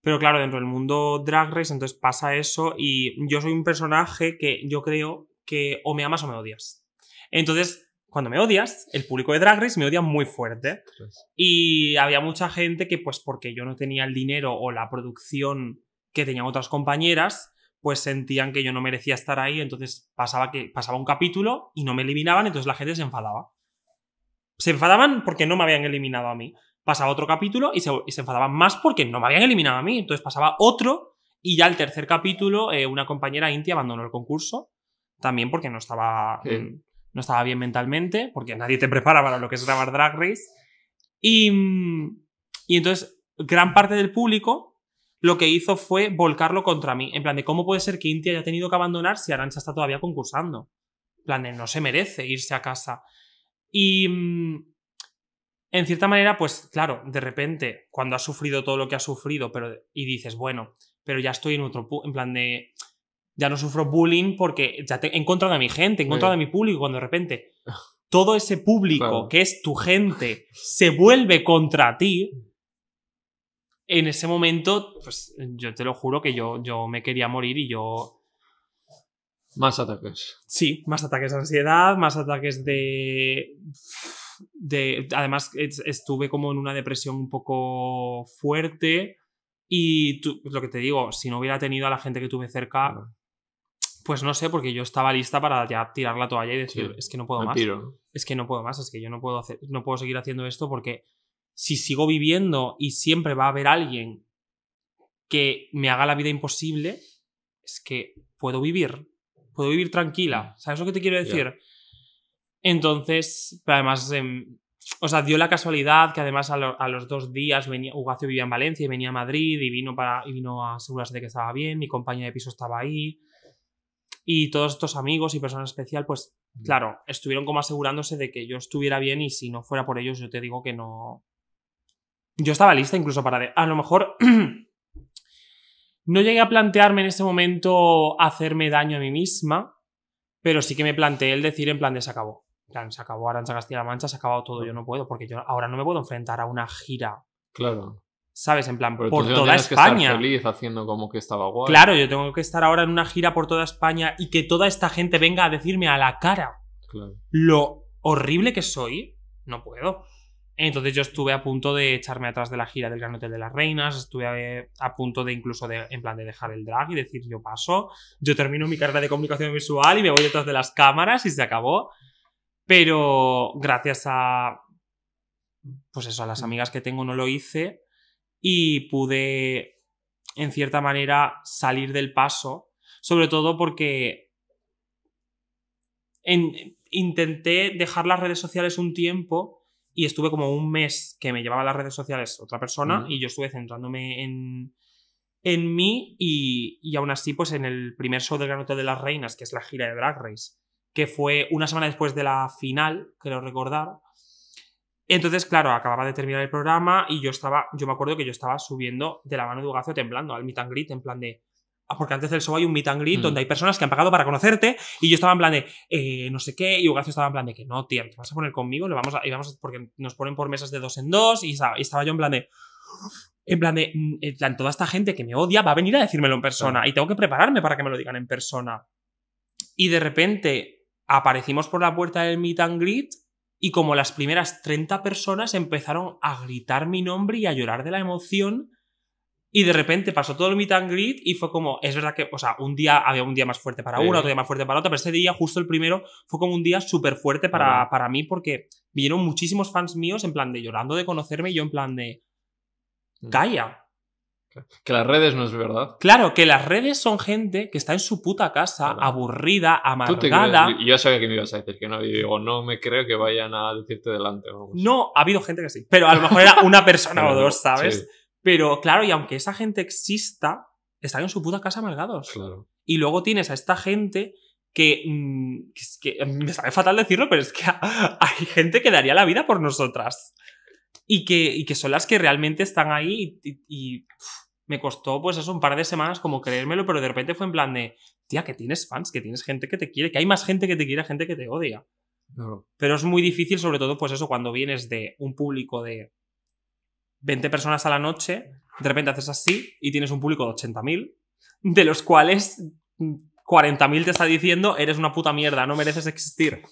Pero claro, dentro del mundo Drag Race, entonces pasa eso y yo soy un personaje que yo creo que o me amas o me odias. Entonces, cuando me odias, el público de Drag Race me odia muy fuerte. Pues. Y había mucha gente que, pues porque yo no tenía el dinero o la producción que tenían otras compañeras, pues sentían que yo no merecía estar ahí, entonces pasaba, que, pasaba un capítulo y no me eliminaban, entonces la gente se enfadaba. Se enfadaban porque no me habían eliminado a mí. Pasaba otro capítulo y se, enfadaban más porque no me habían eliminado a mí. Entonces pasaba otro y ya el tercer capítulo, eh, una compañera inti abandonó el concurso también porque no estaba, no estaba bien mentalmente, porque nadie te prepara para lo que es grabar Drag Race. Mm, y, entonces, gran parte del público lo que hizo fue volcarlo contra mí. En plan, de cómo puede ser que Inti haya tenido que abandonar si Arancha está todavía concursando. En plan, de no se merece irse a casa. Y. Mm, en cierta manera, pues claro, de repente, cuando has sufrido todo lo que has sufrido, pero. y dices, bueno, pero ya estoy en otro. en plan de ya no sufro bullying porque ya te, en a mi gente, en contra de mi público, cuando de repente todo ese público que es tu gente se vuelve contra ti, en ese momento, pues yo te lo juro que yo, yo me quería morir y yo... Más ataques. Sí, más ataques de ansiedad, más ataques de... de además, estuve como en una depresión un poco fuerte. Y lo que te digo, si no hubiera tenido a la gente que tuve cerca, pues no sé, porque yo estaba lista para ya tirar la toalla y decir, es que no puedo más. Es que no puedo más, es que yo no puedo hacer, no puedo seguir haciendo esto porque si sigo viviendo y siempre va a haber alguien que me haga la vida imposible, es que puedo vivir, puedo vivir tranquila. Mm. ¿Sabes lo que te quiero decir? Entonces, pero además, em, o sea, dio la casualidad que además a, los dos días venía, Ugacio vivía en Valencia y venía a Madrid y vino, para, vino a asegurarse de que estaba bien, mi compañía de piso estaba ahí. Y todos estos amigos y personas especial, pues claro, estuvieron como asegurándose de que yo estuviera bien y si no fuera por ellos, yo te digo que no. Yo estaba lista incluso para. De... A lo mejor. no llegué a plantearme en ese momento hacerme daño a mí misma, pero sí que me planteé el decir en plan de se acabó. se acabó Arancha Castilla-La Mancha, se ha acabado todo, yo no puedo, porque yo ahora no me puedo enfrentar a una gira. Claro. ¿Sabes? En plan, por toda España. Que estar feliz haciendo como que estaba guay. Claro, yo tengo que estar ahora en una gira por toda España y que toda esta gente venga a decirme a la cara lo horrible que soy. No puedo. Entonces yo estuve a punto de echarme atrás de la gira del Gran Hotel de las Reinas, estuve a, punto de incluso de, en plan de dejar el drag y decir yo paso, yo termino mi carrera de comunicación visual y me voy detrás de las cámaras y se acabó. Pero gracias a pues eso, a las mm. amigas que tengo no lo hice y pude, en cierta manera, salir del paso, sobre todo porque intenté dejar las redes sociales un tiempo y estuve como un mes que me llevaba las redes sociales otra persona y yo estuve centrándome en, en mí y, aún así pues en el primer show del Gran de las Reinas, que es la gira de Drag Race, que fue una semana después de la final, creo recordar, entonces, claro, acababa de terminar el programa y yo estaba, yo me acuerdo que yo estaba subiendo de la mano de Ugacio temblando al meet and greet, en plan de, ah, porque antes del show hay un meet and mm. donde hay personas que han pagado para conocerte y yo estaba en plan de eh, no sé qué y Ugacio estaba en plan de que no, tío, te vas a poner conmigo, vamos a, y vamos porque nos ponen por mesas de dos en dos y estaba, yo en plan de en plan de mm, en toda esta gente que me odia va a venir a decírmelo en persona y tengo que prepararme para que me lo digan en persona. Y de repente aparecimos por la puerta del meet and greet y como las primeras 30 personas empezaron a gritar mi nombre y a llorar de la emoción y de repente pasó todo el meet and y fue como, es verdad que, o sea, un día había un día más fuerte para una, otro día más fuerte para otro pero ese día, justo el primero, fue como un día súper fuerte para, para mí porque vieron muchísimos fans míos en plan de llorando de conocerme y yo en plan de, Gaia mm. Que las redes no es verdad. Claro, que las redes son gente que está en su puta casa, aburrida, amargada. yo sabía que me ibas a decir que no. digo, no me creo que vayan a decirte delante. No, ha habido gente que sí. Pero a lo mejor era una persona o dos, ¿sabes? Pero claro, y aunque esa gente exista, están en su puta casa amargados. Y luego tienes a esta gente que, mm, mm, me sabe fatal decirlo, pero es que hay gente que daría la vida por nosotras. Y que, que son las que realmente están ahí y me costó, pues eso, un par de semanas como creérmelo, pero de repente fue en plan de, tía, que tienes fans, que tienes gente que te quiere, que hay más gente que te quiere, gente que te odia. Pero es muy difícil, sobre todo, pues eso, cuando vienes de un público de 20 personas a la noche, de repente haces así y tienes un público de 80.000, de los cuales 40.000 te está diciendo, eres una puta mierda, no mereces existir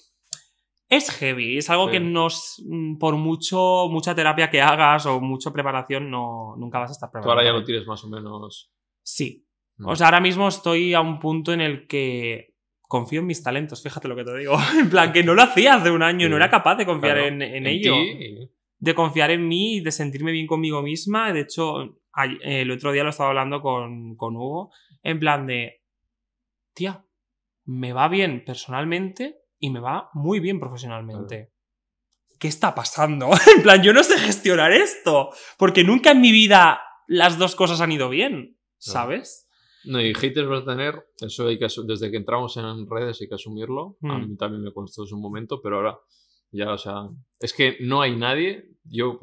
es heavy, es algo que nos, mm, por mucho, mucha terapia que hagas o mucha preparación, no, nunca vas a estar preparado. ahora ya lo tienes más o menos. Sí. Mm. O sea, ahora mismo estoy a un punto en el que confío en mis talentos, fíjate lo que te digo. en plan, que no lo hacía hace un año, no era capaz de confiar en, ello. De confiar en mí, y de sentirme bien conmigo misma. De hecho, el otro día lo estaba hablando con, con Hugo, en plan de, tía, me va bien personalmente y me va muy bien profesionalmente. ¿Qué está pasando? en plan, yo no sé gestionar esto, porque nunca en mi vida las dos cosas han ido bien, ¿sabes? No, y haters vas a tener, eso hay que, desde que entramos en redes hay que asumirlo, a mm. mí también me costó en un momento, pero ahora ya, o sea, es que no hay nadie, yo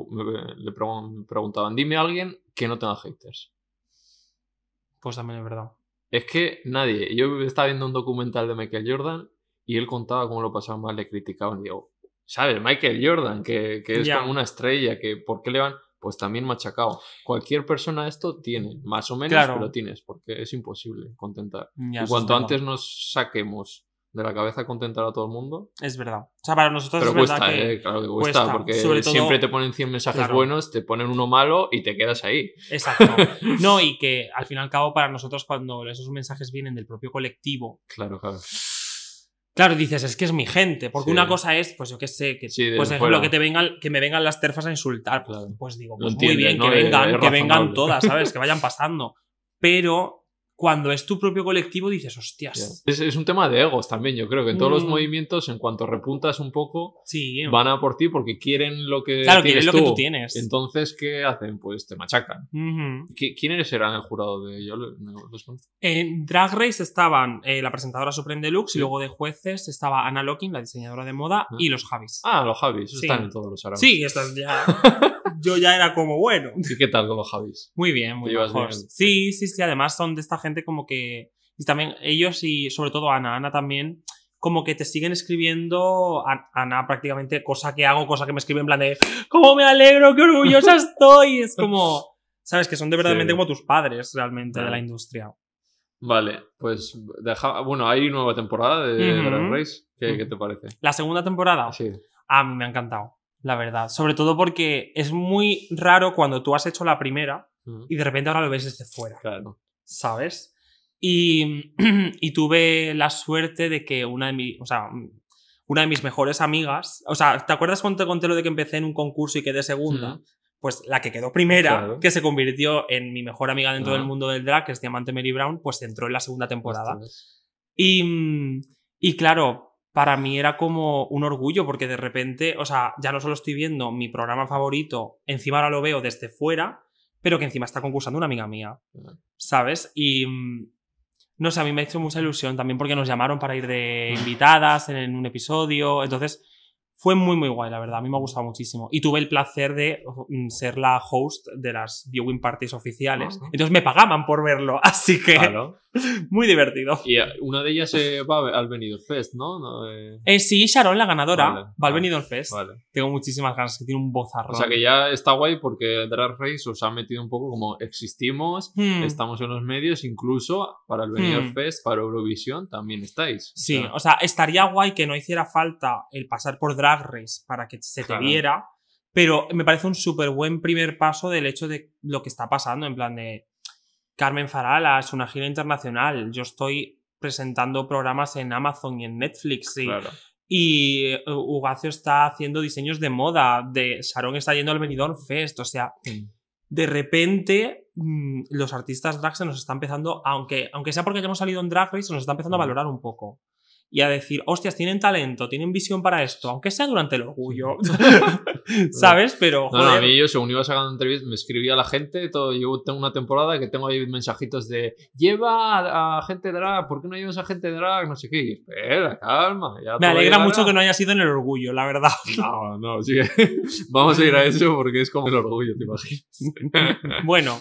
le preguntaba preguntaban, dime a alguien que no tenga haters. Pues también es verdad. Es que nadie, yo estaba viendo un documental de Michael Jordan y él contaba cómo lo pasaba mal, le criticaban. Y digo, ¿sabes? Michael Jordan, que, es como una estrella, que ¿por qué le van? Pues también machacado. Cualquier persona esto tiene, más o menos, lo pero tienes, porque es imposible contentar. y cuanto antes nos saquemos de la cabeza contentar a todo el mundo. Es verdad. O sea, para nosotros es verdad que eh, claro que cuesta, porque siempre te ponen 100 mensajes buenos, te ponen uno malo y te quedas ahí. Exacto. no, y que al fin y al cabo para nosotros cuando esos mensajes vienen del propio colectivo. Claro, claro. Claro, dices, es que es mi gente, porque una cosa es, pues yo qué sé, que, pues, que, te vengan, que me vengan las terfas a insultar, pues digo, pues muy bien, que vengan, que vengan todas, ¿sabes? que vayan pasando. Pero cuando es tu propio colectivo dices, hostias. Es, un tema de egos también, yo creo que todos los mm. movimientos, en cuanto repuntas un poco, eh. van a por ti porque quieren lo que, claro, tienes, quieren lo que tú tienes. Entonces, ¿qué hacen? Pues te machacan. ¿Quiénes eran el jurado de yo? En Drag Race estaban eh, la presentadora Supreme Deluxe y luego de jueces estaba Anna Locking, la diseñadora de moda, y los Javis. Ah, los Javis, están en todos los árabes. Sí, están ya. yo ya era como bueno. ¿Y qué tal con los Javis? Muy bien, muy Bien? Sí, sí, sí. Además son de esta gente como que. Y también ellos y sobre todo Ana. Ana también como que te siguen escribiendo Ana prácticamente cosa que hago, cosa que me escriben en plan de ¡Cómo me alegro! ¡Qué orgullosa estoy! Es como, ¿sabes? Que son de verdaderamente como tus padres realmente de la industria. Vale, pues deja, bueno, hay nueva temporada de, uh Race. ¿Qué, te parece? La segunda temporada. Sí. A ah, me ha encantado la verdad. Sobre todo porque es muy raro cuando tú has hecho la primera y de repente ahora lo ves desde fuera. Claro. ¿Sabes? Y, tuve la suerte de que una de mis. una de mis mejores amigas. O sea, ¿te acuerdas cuando te conté lo de que empecé en un concurso y quedé segunda? Pues la que quedó primera, que se convirtió en mi mejor amiga dentro del ah. mundo del drag, que es Diamante Mary Brown, pues entró en la segunda temporada. Y, y claro, para mí era como un orgullo porque de repente, o sea, ya no solo estoy viendo mi programa favorito, encima ahora lo veo desde fuera, pero que encima está concursando una amiga mía, ¿sabes? Y mm, no sé, a mí me ha hecho mucha ilusión también porque nos llamaron para ir de invitadas en un episodio, entonces fue muy, muy guay, la verdad. A mí me ha gustado muchísimo. Y tuve el placer de mm, ser la host de las viewing parties oficiales. Ah, Entonces me pagaban por verlo, así que... Muy divertido. Y eh, una de ellas eh, va al Benidorm Fest, ¿no? Eh. sí, Sharon, la ganadora, va al Benidorm Fest. Tengo muchísimas ganas, que tiene un bozarrón. O sea que ya está guay porque Drag Race os ha metido un poco como existimos, hmm. estamos en los medios, incluso para el Benidorm hmm. Fest, para Eurovisión también estáis. Sí, o sea, estaría guay que no hiciera falta el pasar por Drag race para que se te viera, pero me parece un súper buen primer paso del hecho de lo que está pasando, en plan de Carmen Farala es una gira internacional, yo estoy presentando programas en Amazon y en Netflix y, eh, Ugacio está haciendo diseños de moda, de Sharon está yendo al Benidorm Fest, o sea, de repente mm, los artistas drag se nos está empezando, aunque, aunque sea porque hemos salido en Drag Race, se nos está empezando a valorar un poco y a decir, hostias, tienen talento, tienen visión para esto, aunque sea durante el orgullo. ¿Sabes? Pero. Joder. No, a mí yo, según iba sacando entrevistas, me escribía la gente. Todo, yo tengo una temporada que tengo ahí mensajitos de lleva a, gente drag, ¿por qué no llevas a gente drag? No sé qué. Y, espera, calma. me alegra mucho que no haya sido en el orgullo, la verdad. No, no, sí. Vamos a ir a eso porque es como el orgullo, te imaginas. bueno,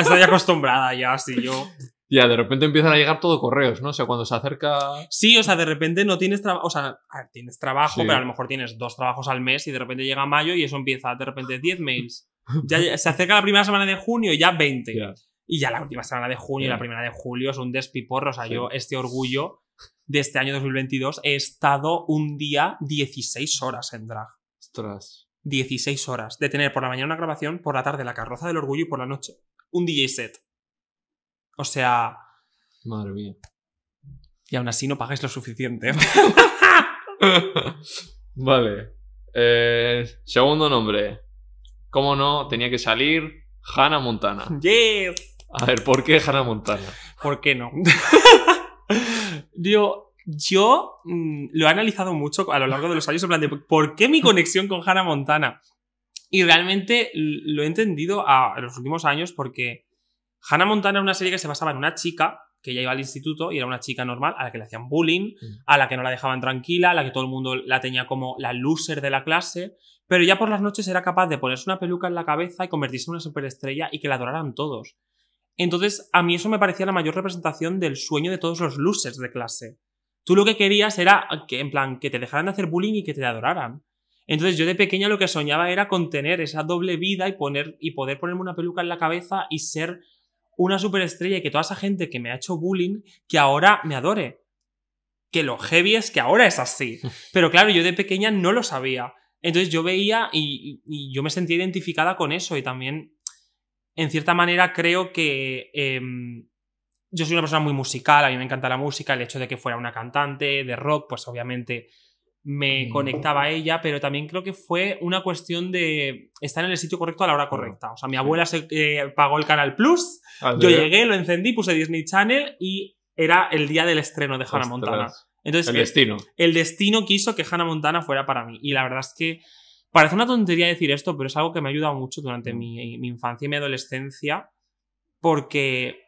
estoy acostumbrada ya, si yo. Ya, de repente empiezan a llegar todo correos, ¿no? O sea, cuando se acerca. Sí, o sea, de repente no tienes trabajo. O sea, tienes trabajo, pero a lo mejor tienes dos trabajos al mes y de repente llega mayo y eso empieza de repente 10 mails. Ya se acerca la primera semana de junio y ya 20. Y ya la última semana de junio y la primera de julio es un despiporro. O sea, yo este orgullo de este año 2022 he estado un día 16 horas en drag. Ostras. 16 horas de tener por la mañana una grabación, por la tarde la carroza del orgullo y por la noche un DJ set. O sea. Madre mía. Y aún así no pagáis lo suficiente. vale. Eh, segundo nombre. ¿Cómo no? Tenía que salir Hannah Montana. ¡Yes! A ver, ¿por qué Hannah Montana? ¿Por qué no? Digo, yo mm, lo he analizado mucho a lo largo de los años por qué mi conexión con Hannah Montana. Y realmente lo he entendido a los últimos años porque Hannah Montana era una serie que se basaba en una chica que ya iba al instituto y era una chica normal a la que le hacían bullying, mm. a la que no la dejaban tranquila, a la que todo el mundo la tenía como la loser de la clase, pero ya por las noches era capaz de ponerse una peluca en la cabeza y convertirse en una superestrella y que la adoraran todos. Entonces, a mí eso me parecía la mayor representación del sueño de todos los losers de clase. Tú lo que querías era que, en plan, que te dejaran de hacer bullying y que te adoraran. Entonces yo de pequeña lo que soñaba era contener esa doble vida y, poner, y poder ponerme una peluca en la cabeza y ser una superestrella y que toda esa gente que me ha hecho bullying, que ahora me adore. Que lo heavy es que ahora es así. Pero claro, yo de pequeña no lo sabía. Entonces yo veía y, yo me sentía identificada con eso y también, en cierta manera, creo que... Em, yo soy una persona muy musical, a mí me encanta la música, el hecho de que fuera una cantante de rock, pues obviamente me conectaba a ella, pero también creo que fue una cuestión de estar en el sitio correcto a la hora correcta. O sea, mi abuela se, eh, pagó el Canal Plus, yo llegué, lo encendí, puse Disney Channel y era el día del estreno de Hannah Montana. Entonces, el eh, destino. El destino quiso que Hannah Montana fuera para mí. Y la verdad es que parece una tontería decir esto, pero es algo que me ha ayudado mucho durante mi infancia y mi adolescencia, porque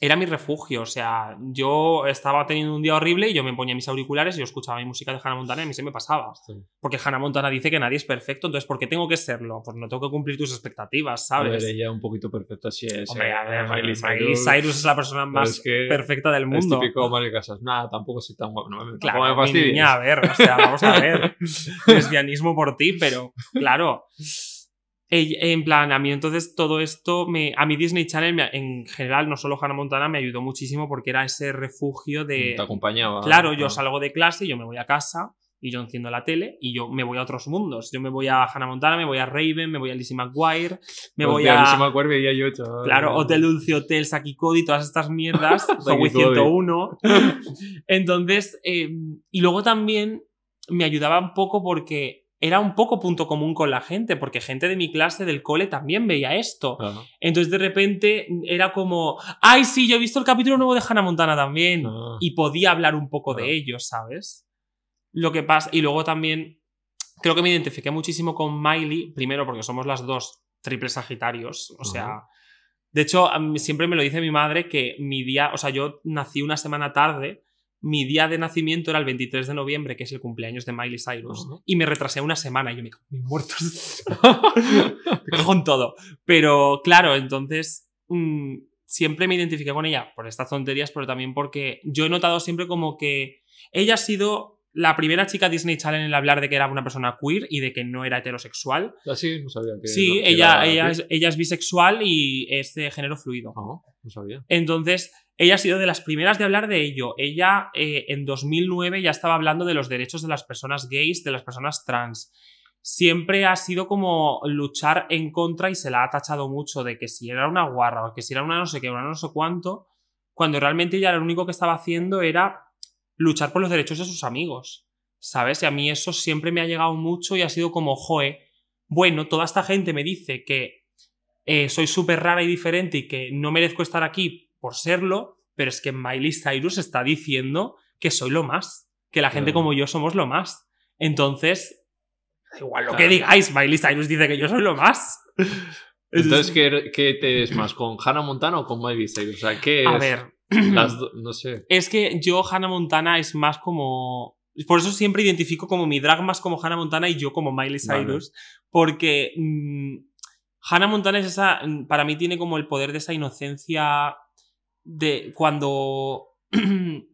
era mi refugio, o sea, yo estaba teniendo un día horrible y yo me ponía mis auriculares y yo escuchaba mi música de Hannah Montana y a mí se me pasaba. Porque Hannah Montana dice que nadie es perfecto, entonces ¿por qué tengo que serlo? Pues no tengo que cumplir tus expectativas, ¿sabes? A ver, ella un poquito perfecta sí es. Hombre, a eh, ver, Miley, Cyrus. es la persona más perfecta del mundo. Es típico Mario Casas, nada, tampoco soy tan guapo, no me, claro, niña, a ver, o sea, vamos a ver. Lesbianismo por ti, pero claro en plan, a mí entonces todo esto, me, a mí Disney Channel en general, no solo Hannah Montana, me ayudó muchísimo porque era ese refugio de... Te acompañaba. Claro, yo salgo de clase, yo me voy a casa y yo enciendo la tele y yo me voy a otros mundos. Yo me voy a Hannah Montana, me voy a Raven, me voy a Lizzie McGuire, me pues voy a... Lizzie McGuire veía yo, chaval. Claro, Hotel Dulce, Hotel, Saki Cody, todas estas mierdas. Zoe 101. entonces, em, y luego también me ayudaba un poco porque era un poco punto común con la gente, porque gente de mi clase del cole también veía esto. Entonces de repente era como, ay, sí, yo he visto el capítulo nuevo de Hannah Montana también. Ah. Y podía hablar un poco de ellos ¿sabes? Lo que pasa, y luego también creo que me identifiqué muchísimo con Miley, primero porque somos las dos triples sagitarios, o sea... De hecho, siempre me lo dice mi madre que mi día, o sea, yo nací una semana tarde, mi día de nacimiento era el 23 de noviembre, que es el cumpleaños de Miley Cyrus, y me retrasé una semana y yo me cago muerto. me todo. Pero claro, entonces mm, siempre me identifiqué con ella por estas tonterías, pero también porque yo he notado siempre como que ella ha sido la primera chica Disney Channel en hablar de que era una persona queer y de que no era heterosexual. Así, ah, no sabía que. Sí, ella, era ella, es, ella, es, bisexual y es de género fluido. no sabía. Entonces, ella ha sido de las primeras de hablar de ello. Ella eh, en 2009 ya estaba hablando de los derechos de las personas gays, de las personas trans. Siempre ha sido como luchar en contra y se la ha tachado mucho de que si era una guarra o que si era una no sé qué, una no sé cuánto, cuando realmente ella lo único que estaba haciendo era luchar por los derechos de sus amigos. ¿Sabes? Y a mí eso siempre me ha llegado mucho y ha sido como, joe, bueno, toda esta gente me dice que eh, soy súper rara y diferente y que no merezco estar aquí por serlo, pero es que Miley Cyrus está diciendo que soy lo más, que la gente como yo somos lo más. Entonces, igual lo que digáis, Miley Cyrus dice que yo soy lo más. Entonces, ¿qué, te es más? ¿Con Hannah Montana o con Miley Cyrus? A ver. no sé. Es que yo, Hannah Montana, es más como. Por eso siempre identifico como mi drag más como Hannah Montana y yo como Miley Cyrus. Porque mm, Hannah Montana es esa. Mm, para mí tiene como el poder de esa inocencia de cuando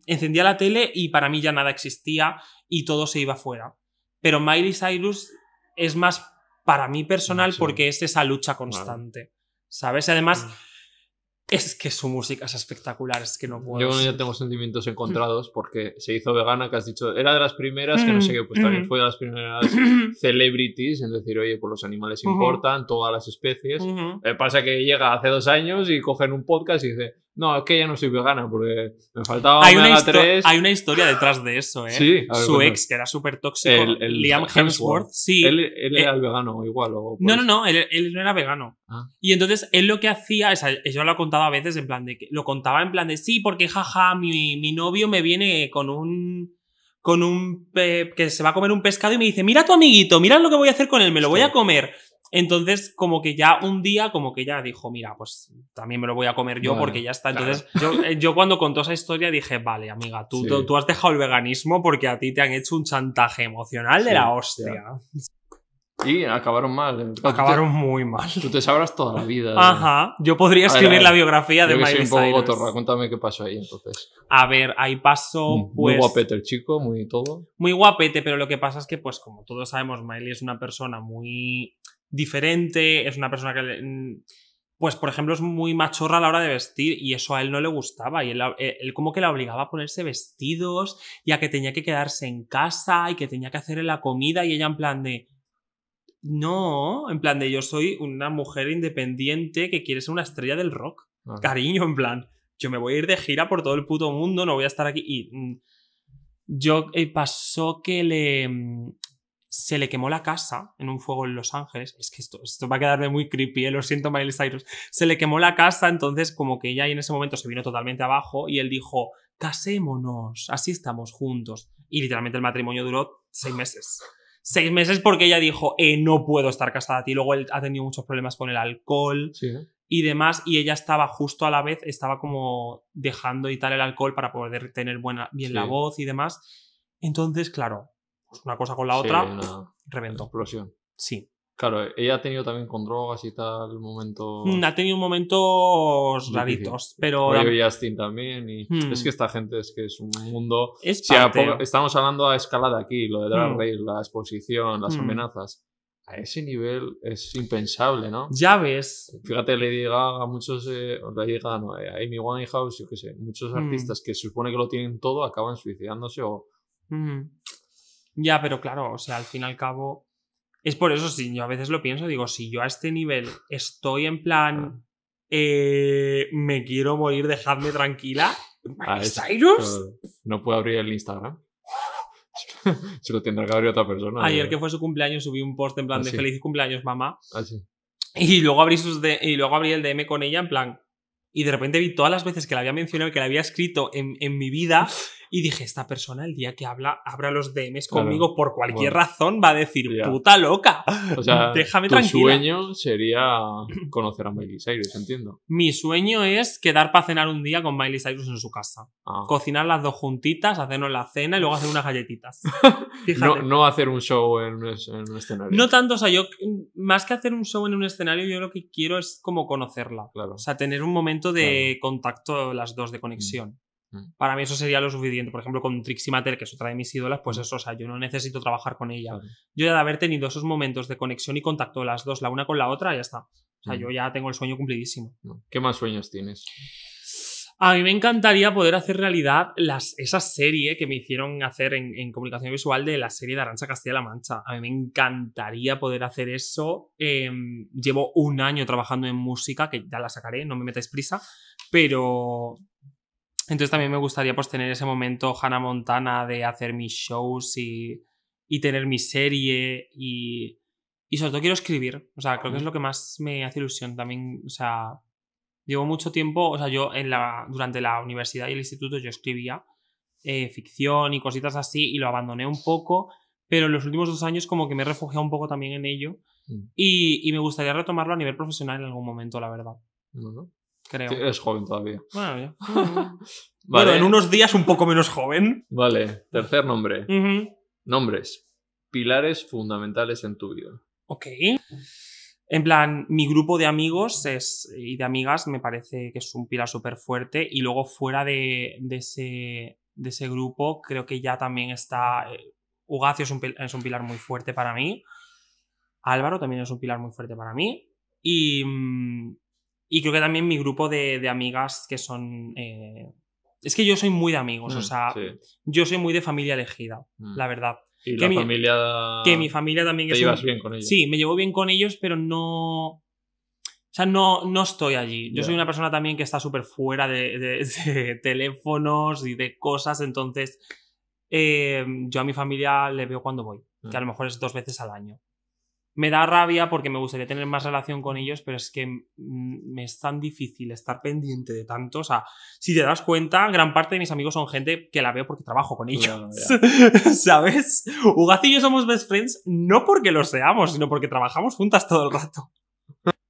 encendía la tele y para mí ya nada existía y todo se iba fuera. Pero Miley Cyrus es más para mí personal porque es esa lucha constante, ¿sabes? Y además, mm. es que su música es espectacular, es que no puedo. Yo ya tengo sentimientos encontrados porque se hizo vegana, que has dicho, era de las primeras, que no sé qué, pues también mm. fue de las primeras celebrities en decir, oye, pues los animales importan, todas las especies. pasa que llega hace dos años y cogen un podcast y dice, no, es que ya no soy vegana porque me faltaba hay una Hay una historia detrás de eso, ¿eh? Sí, Su ex, que era súper tóxico, Liam Hemsworth, sí. Él, era eh, el vegano igual. O no, pues- no, no, él, no era vegano. Ah. Y entonces él lo que hacía, o yo lo contado a veces en plan de que lo contaba en plan de sí, porque jaja, mi, novio me viene con un con un que se va a comer un pescado y me dice, mira tu amiguito, mira lo que voy a hacer con él, me lo voy a comer. Entonces, como que ya un día, como que ya dijo, mira, pues también me lo voy a comer yo porque ya está. Entonces, eh, yo, cuando contó esa historia dije, vale, amiga, tú, tú, has dejado el veganismo porque a ti te han hecho un chantaje emocional de la hostia. Y acabaron mal. Acabaron muy mal. Tú te sabrás toda la vida. Ajá. Yo podría escribir la biografía de Miley Cyrus. un poco Cuéntame qué pasó ahí entonces. A ver, ahí pasó Muy pues guapete el chico, muy todo. Muy guapete, pero lo que pasa es que pues como todos sabemos, Miley es una persona muy diferente, es una persona que, mm, pues por ejemplo, es muy machorra a la hora de vestir y eso a él no le gustaba y él, eh, como que la obligaba a ponerse vestidos y a que tenía que quedarse en casa y que tenía que hacerle la comida y ella en plan de... No, en plan de yo soy una mujer independiente que quiere ser una estrella del rock. Ah. Cariño, en plan, yo me voy a ir de gira por todo el puto mundo, no voy a estar aquí. Y mm, yo eh, pasó que le, mm, se le quemó la casa en un fuego en Los Ángeles. Es que esto, esto va a quedarme muy creepy, ¿eh? lo siento, Miley Cyrus. Se le quemó la casa, entonces, como que ella en ese momento se vino totalmente abajo y él dijo: Casémonos, así estamos juntos. Y literalmente el matrimonio duró seis meses. Seis meses porque ella dijo: eh, No puedo estar casada a ti. Luego él ha tenido muchos problemas con el alcohol. y demás, y ella estaba justo a la vez, estaba como dejando y tal el alcohol para poder tener buena, bien la voz y demás. Entonces, claro, pues una cosa con la otra, reventó. Explosión. Sí. Claro, ella ha tenido también con drogas y tal momentos. Mm, ha tenido momentos raritos, pero. Justin también. Y Es mm. que esta gente es que es un mundo. Es Estamos hablando a escala de aquí, lo de Drag mm. Race, la exposición, las amenazas. A ese nivel es impensable, ¿no? Ya ves. Fíjate, le Lady a muchos. Eh, Lady Gaga, no, eh, Amy Winehouse, yo qué sé. Muchos artistas que se supone que lo tienen todo acaban suicidándose o. Ya, pero claro, o sea, al fin y al cabo. Es por eso, si yo a veces lo pienso, digo, si yo a este nivel estoy en plan. Eh, me quiero morir, dejadme tranquila. Ah, no puedo abrir el Instagram. Se lo tendrá que abrir otra persona. Ayer eh. que fue su cumpleaños subí un post en plan ah, de feliz cumpleaños, mamá. Ah, y luego abrí sus de y luego abrí el DM con ella en plan. Y de repente vi todas las veces que la había mencionado que la había escrito en, en mi vida y dije, esta persona el día que habla, abra los DMs conmigo por cualquier razón va a decir, puta loca, o sea, déjame tu Mi sueño sería conocer a Miley Cyrus, entiendo. Mi sueño es quedar para cenar un día con Miley Cyrus en su casa. Ah. Cocinar las dos juntitas, hacernos la cena y luego hacer unas galletitas. no, hacer un show en un, escenario. No tanto, o sea, yo más que hacer un show en un escenario, yo lo que quiero es como conocerla. O sea, tener un momento de contacto las dos de conexión. Mm. Para mí eso sería lo suficiente. Por ejemplo, con Trixie Mater, que es otra de mis ídolas, pues mm. eso, o sea, yo no necesito trabajar con ella. Yo ya de haber tenido esos momentos de conexión y contacto las dos, la una con la otra, ya está. O sea, mm. yo ya tengo el sueño cumplidísimo. ¿Qué más sueños tienes? A mí me encantaría poder hacer realidad las, esa serie que me hicieron hacer en, comunicación visual de la serie de Arancha Castilla-La Mancha. A mí me encantaría poder hacer eso. Em, llevo un año trabajando en música, que ya la sacaré, no me metáis prisa, pero entonces también me gustaría pues tener ese momento Hannah Montana de hacer mis shows y, tener mi serie y, y sobre todo quiero escribir. O sea, creo que es lo que más me hace ilusión también. O sea, llevo mucho tiempo, o sea, yo en la, durante la universidad y el instituto yo escribía eh, ficción y cositas así y lo abandoné un poco, pero en los últimos dos años como que me he refugiado un poco también en ello mm. y, me gustaría retomarlo a nivel profesional en algún momento, la verdad es joven todavía. Bueno, vale. en unos días un poco menos joven. Vale, tercer nombre. Nombres. Pilares fundamentales en tu vida. Ok. En plan, mi grupo de amigos es, y de amigas me parece que es un pilar súper fuerte. Y luego fuera de, ese, de ese grupo, creo que ya también está... Ugacio eh, es un pilar muy fuerte para mí. Álvaro también es un pilar muy fuerte para mí. Y, mm, y creo que también mi grupo de, amigas que son... Eh, es que yo soy muy de amigos, o mm, sea, yo soy muy de familia elegida, mm. la verdad. Y que mi, familia... Que mi familia también... Te llevas bien con ellos. Sí, me llevo bien con ellos, pero no... O sea, no, no estoy allí. Yo soy una persona también que está súper fuera de, teléfonos y de cosas, entonces eh, yo a mi familia le veo cuando voy, que a mm. lo mejor es dos veces al año me da rabia porque me gustaría tener más relación con ellos, pero es que me es tan difícil estar pendiente de tanto. O sea, si te das cuenta, gran parte de mis amigos son gente que la veo porque trabajo con ellos. ¿Sabes? Ugaz y yo somos best friends no porque lo seamos, sino porque trabajamos juntas todo el rato.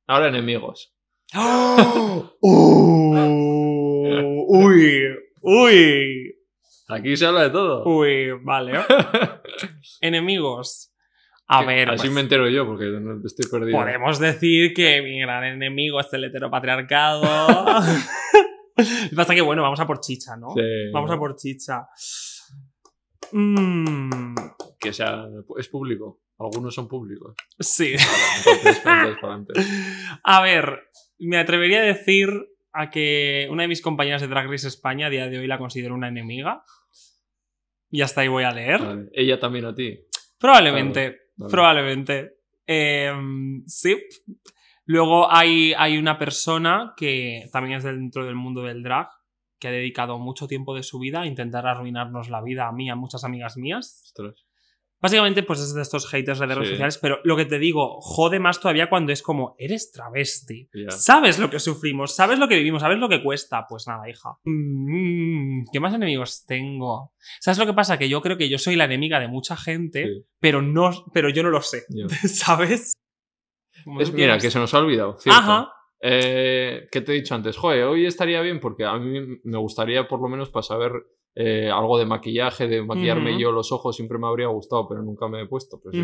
Ahora enemigos. ¡Oh! ¡Uy! ¡Uy! Aquí se habla de todo. Uy, vale. enemigos. A ver. Así pues me entero yo porque no estoy perdido. Podemos decir que mi gran enemigo es el heteropatriarcado. Lo que pasa que, bueno, vamos a por chicha, ¿no? Vamos a por chicha. Mm. Que sea. Es público. Algunos son públicos. Sí. a ver, me atrevería a decir a que una de mis compañeras de Drag Race España a día de hoy la considero una enemiga. Y hasta ahí voy a leer. Ella también a ti. Probablemente. Probablemente. Eh, sí. Luego hay, hay una persona que también es dentro del mundo del drag, que ha dedicado mucho tiempo de su vida a intentar arruinarnos la vida a mí, a muchas amigas mías. Básicamente, pues es de estos haters de redes sociales, pero lo que te digo, jode más todavía cuando es como, eres travesti, sabes lo que sufrimos, sabes lo que vivimos, sabes lo que cuesta. Pues nada, hija. Mm, ¿Qué más enemigos tengo? ¿Sabes lo que pasa? Que yo creo que yo soy la enemiga de mucha gente, pero, no, pero yo no lo sé, ¿sabes? mira, que se nos ha olvidado. Ajá. Eh, ¿Qué te he dicho antes? Joder, hoy estaría bien porque a mí me gustaría por lo menos para saber eh, algo de maquillaje, de maquillarme yo los ojos, siempre me habría gustado, pero nunca me he puesto. Pues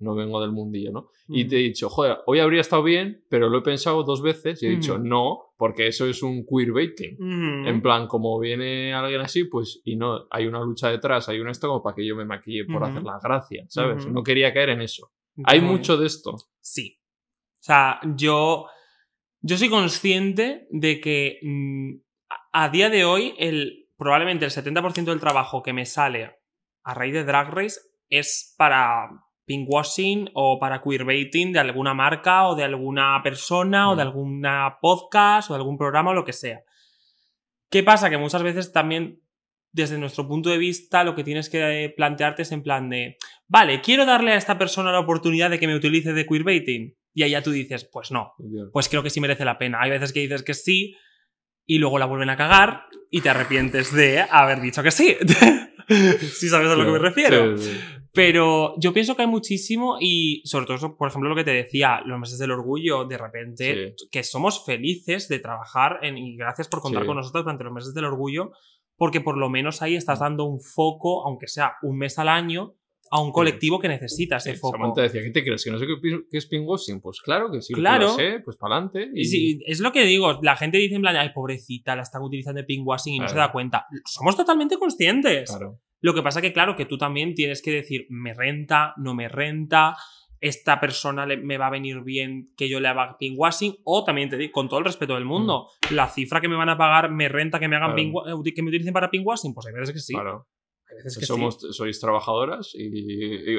no vengo del mundillo, ¿no? Y te he dicho, joder, hoy habría estado bien, pero lo he pensado dos veces y he dicho, no, porque eso es un queerbaiting. En plan, como viene alguien así, pues, y no, hay una lucha detrás, hay un esto para que yo me maquille por hacer las gracia, ¿sabes? No quería caer en eso. Hay mucho de esto. Sí. O sea, yo, yo soy consciente de que mm, a día de hoy el probablemente el 70% del trabajo que me sale a raíz de Drag Race es para pinkwashing o para queerbaiting de alguna marca o de alguna persona o de alguna podcast o de algún programa o lo que sea. ¿Qué pasa? Que muchas veces también desde nuestro punto de vista lo que tienes que eh, plantearte es en plan de, vale, quiero darle a esta persona la oportunidad de que me utilice de queerbaiting. Y allá tú dices, pues no, pues creo que sí merece la pena. Hay veces que dices que sí, y luego la vuelven a cagar y te arrepientes de haber dicho que sí. si sabes a lo que me refiero. Pero yo pienso que hay muchísimo y sobre todo, por ejemplo, lo que te decía, los meses del orgullo, de repente, que somos felices de trabajar en, y gracias por contar con nosotros durante los meses del orgullo, porque por lo menos ahí estás dando un foco, aunque sea un mes al año, a un colectivo que necesita ese foco. Samantha decía, ¿qué ¿Que no sé qué, es pingwashing Pues claro que sí, claro. lo sé, pues para adelante. Y... Sí, es lo que digo, la gente dice en plan, ay, pobrecita, la están utilizando de y no se da cuenta. Somos totalmente conscientes. Claro. Lo que pasa que, claro, que tú también tienes que decir, me renta, no me renta, esta persona me va a venir bien que yo le haga pingwashing o también te digo, con todo el respeto del mundo, mm. la cifra que me van a pagar me renta que me hagan eh, que me utilicen para pinwashing, pues hay veces que sí. Claro. Somos, Sois trabajadoras y,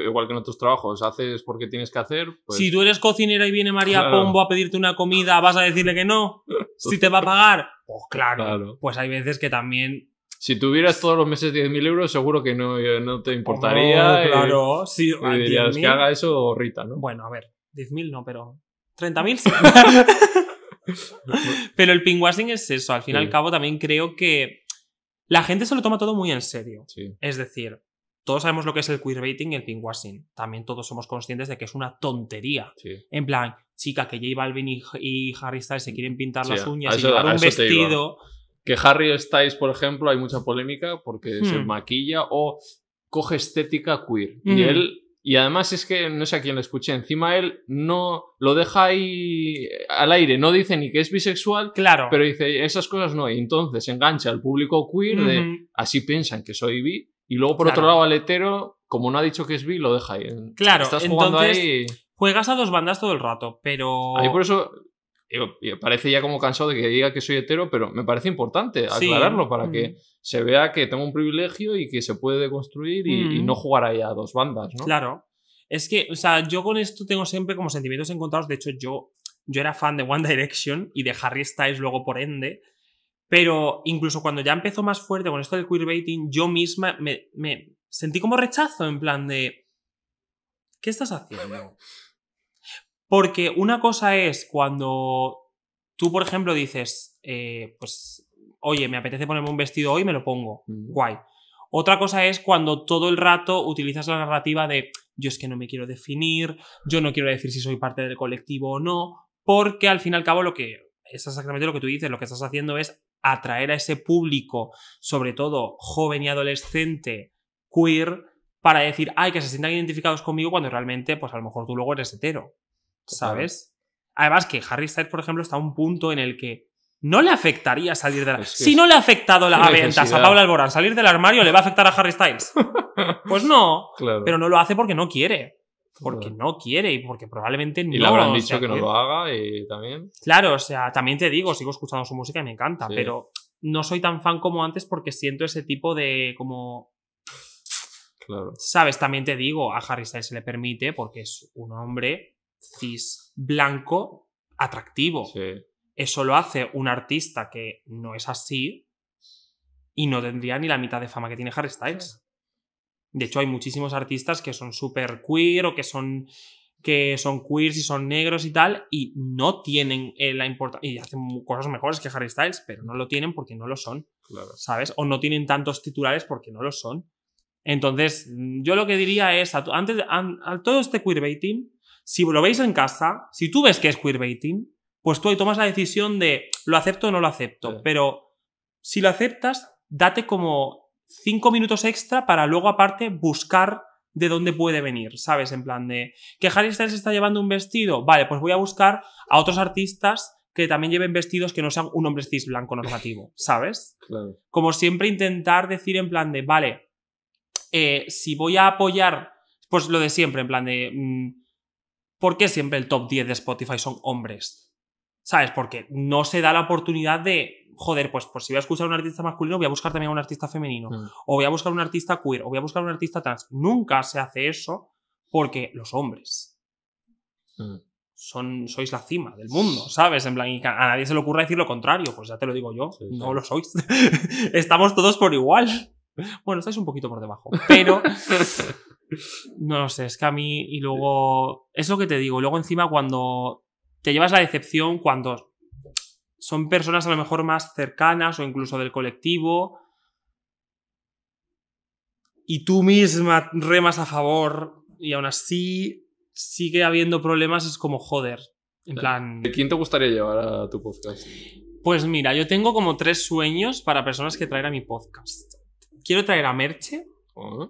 igual que en otros trabajos, haces porque tienes que hacer. Pues si tú eres cocinera y viene María Pombo a pedirte una comida, ¿vas a decirle que no? ¿Si te va a pagar? Pues claro. Pues hay veces que también si tuvieras todos los meses 10.000 euros, seguro que no, eh, te importaría. Eh, claro, sí. Y que haga eso Rita, ¿no? Bueno, a ver, 10.000 no, pero 30.000 sí. pero el pinkwashing es eso. Al fin y al cabo, también creo que la gente se lo toma todo muy en serio. Es decir, todos sabemos lo que es el queerbaiting y el pinkwashing. También todos somos conscientes de que es una tontería. En plan, chica, que J Balvin y, Harry Styles se quieren pintar las uñas y llevar un vestido. Que Harry Styles, por ejemplo, hay mucha polémica porque se hmm. maquilla o coge estética queer. Y hmm. él y además es que no sé a quién le escuché. Encima él no lo deja ahí eh, al aire. No dice ni que es bisexual. Pero dice esas cosas no. Y entonces engancha al público queer de así piensan que soy bi. Y luego por otro lado al hetero, como no ha dicho que es bi, lo deja ahí. Claro. Estás ahí. Juegas a dos bandas todo el rato, pero. Ahí por eso parece ya como cansado de que diga que soy hetero, pero me parece importante aclararlo para que mm. se vea que tengo un privilegio y que se puede deconstruir y, no mm. jugar ahí a dos bandas, ¿no? Claro. Es que, o sea, yo con esto tengo siempre como sentimientos encontrados. De hecho, yo, yo era fan de One Direction y de Harry Styles luego por ende. Pero incluso cuando ya empezó más fuerte con esto del queerbaiting, yo misma me, me sentí como rechazo en plan de... ¿Qué estás haciendo? Porque una cosa es cuando tú, por ejemplo, dices, eh, pues, oye, me apetece ponerme un vestido hoy, me lo pongo, guay. Otra cosa es cuando todo el rato utilizas la narrativa de yo es que no me quiero definir, yo no quiero decir si soy parte del colectivo o no, porque al fin y al cabo lo que es exactamente lo que tú dices, lo que estás haciendo es atraer a ese público, sobre todo joven y adolescente, queer, para decir, ay, que se sientan identificados conmigo cuando realmente, pues a lo mejor tú luego eres hetero. ¿sabes? Además que Harry Styles, por ejemplo, está a un punto en el que no le afectaría salir de la... si no le ha afectado la ventas a Paula Alborán salir del armario, ¿le va a afectar a Harry Styles? pues no, pero no lo hace porque no quiere. Porque no quiere y porque probablemente no... Y le habrán dicho que no lo haga y también... Claro, o sea, también te digo, sigo escuchando su música y me encanta, pero no soy tan fan como antes porque siento ese tipo de como Claro. Sabes, también te digo, a Harry Styles se le permite porque es un hombre cis blanco atractivo. Eso lo hace un artista que no es así y no tendría ni la mitad de fama que tiene Harry Styles. De hecho, hay muchísimos artistas que son súper queer o que son que son queers y son negros y tal, y no tienen eh, la importancia, y hacen cosas mejores que Harry Styles, pero no lo tienen porque no lo son, ¿sabes? O no tienen tantos titulares porque no lo son. Entonces, yo lo que diría es, antes, a, a todo este queerbaiting, si lo veis en casa, si tú ves que es queerbaiting, pues tú tomas la decisión de lo acepto o no lo acepto. Pero si lo aceptas, date como cinco minutos extra para luego aparte buscar de dónde puede venir, ¿sabes? En plan de que Harry Styles está llevando un vestido, vale, pues voy a buscar a otros artistas que también lleven vestidos que no sean un hombre cis blanco normativo, ¿sabes? Claro. Como siempre intentar decir en plan de, vale, eh, si voy a apoyar, pues lo de siempre, en plan de... Mm, ¿por qué siempre el top 10 de Spotify son hombres? ¿Sabes? Porque no se da la oportunidad de, joder, pues, pues, si voy a escuchar a un artista masculino, voy a buscar también a un artista femenino, mm. o voy a buscar a un artista queer, o voy a buscar a un artista trans. Nunca se hace eso porque los hombres mm. son, sois la cima del mundo, ¿sabes? En plan, y a nadie se le ocurre decir lo contrario, pues ya te lo digo yo, no lo sois. Estamos todos por igual. Bueno, estáis un poquito por debajo, pero... No lo sé, es que a mí, y luego, eso que te digo, luego encima cuando te llevas la decepción, cuando son personas a lo mejor más cercanas o incluso del colectivo, y tú misma remas a favor, y aún así sigue habiendo problemas, es como joder. En plan. ¿De quién te gustaría llevar a tu podcast? Pues mira, yo tengo como tres sueños para personas que traer a mi podcast. Quiero traer a Merche,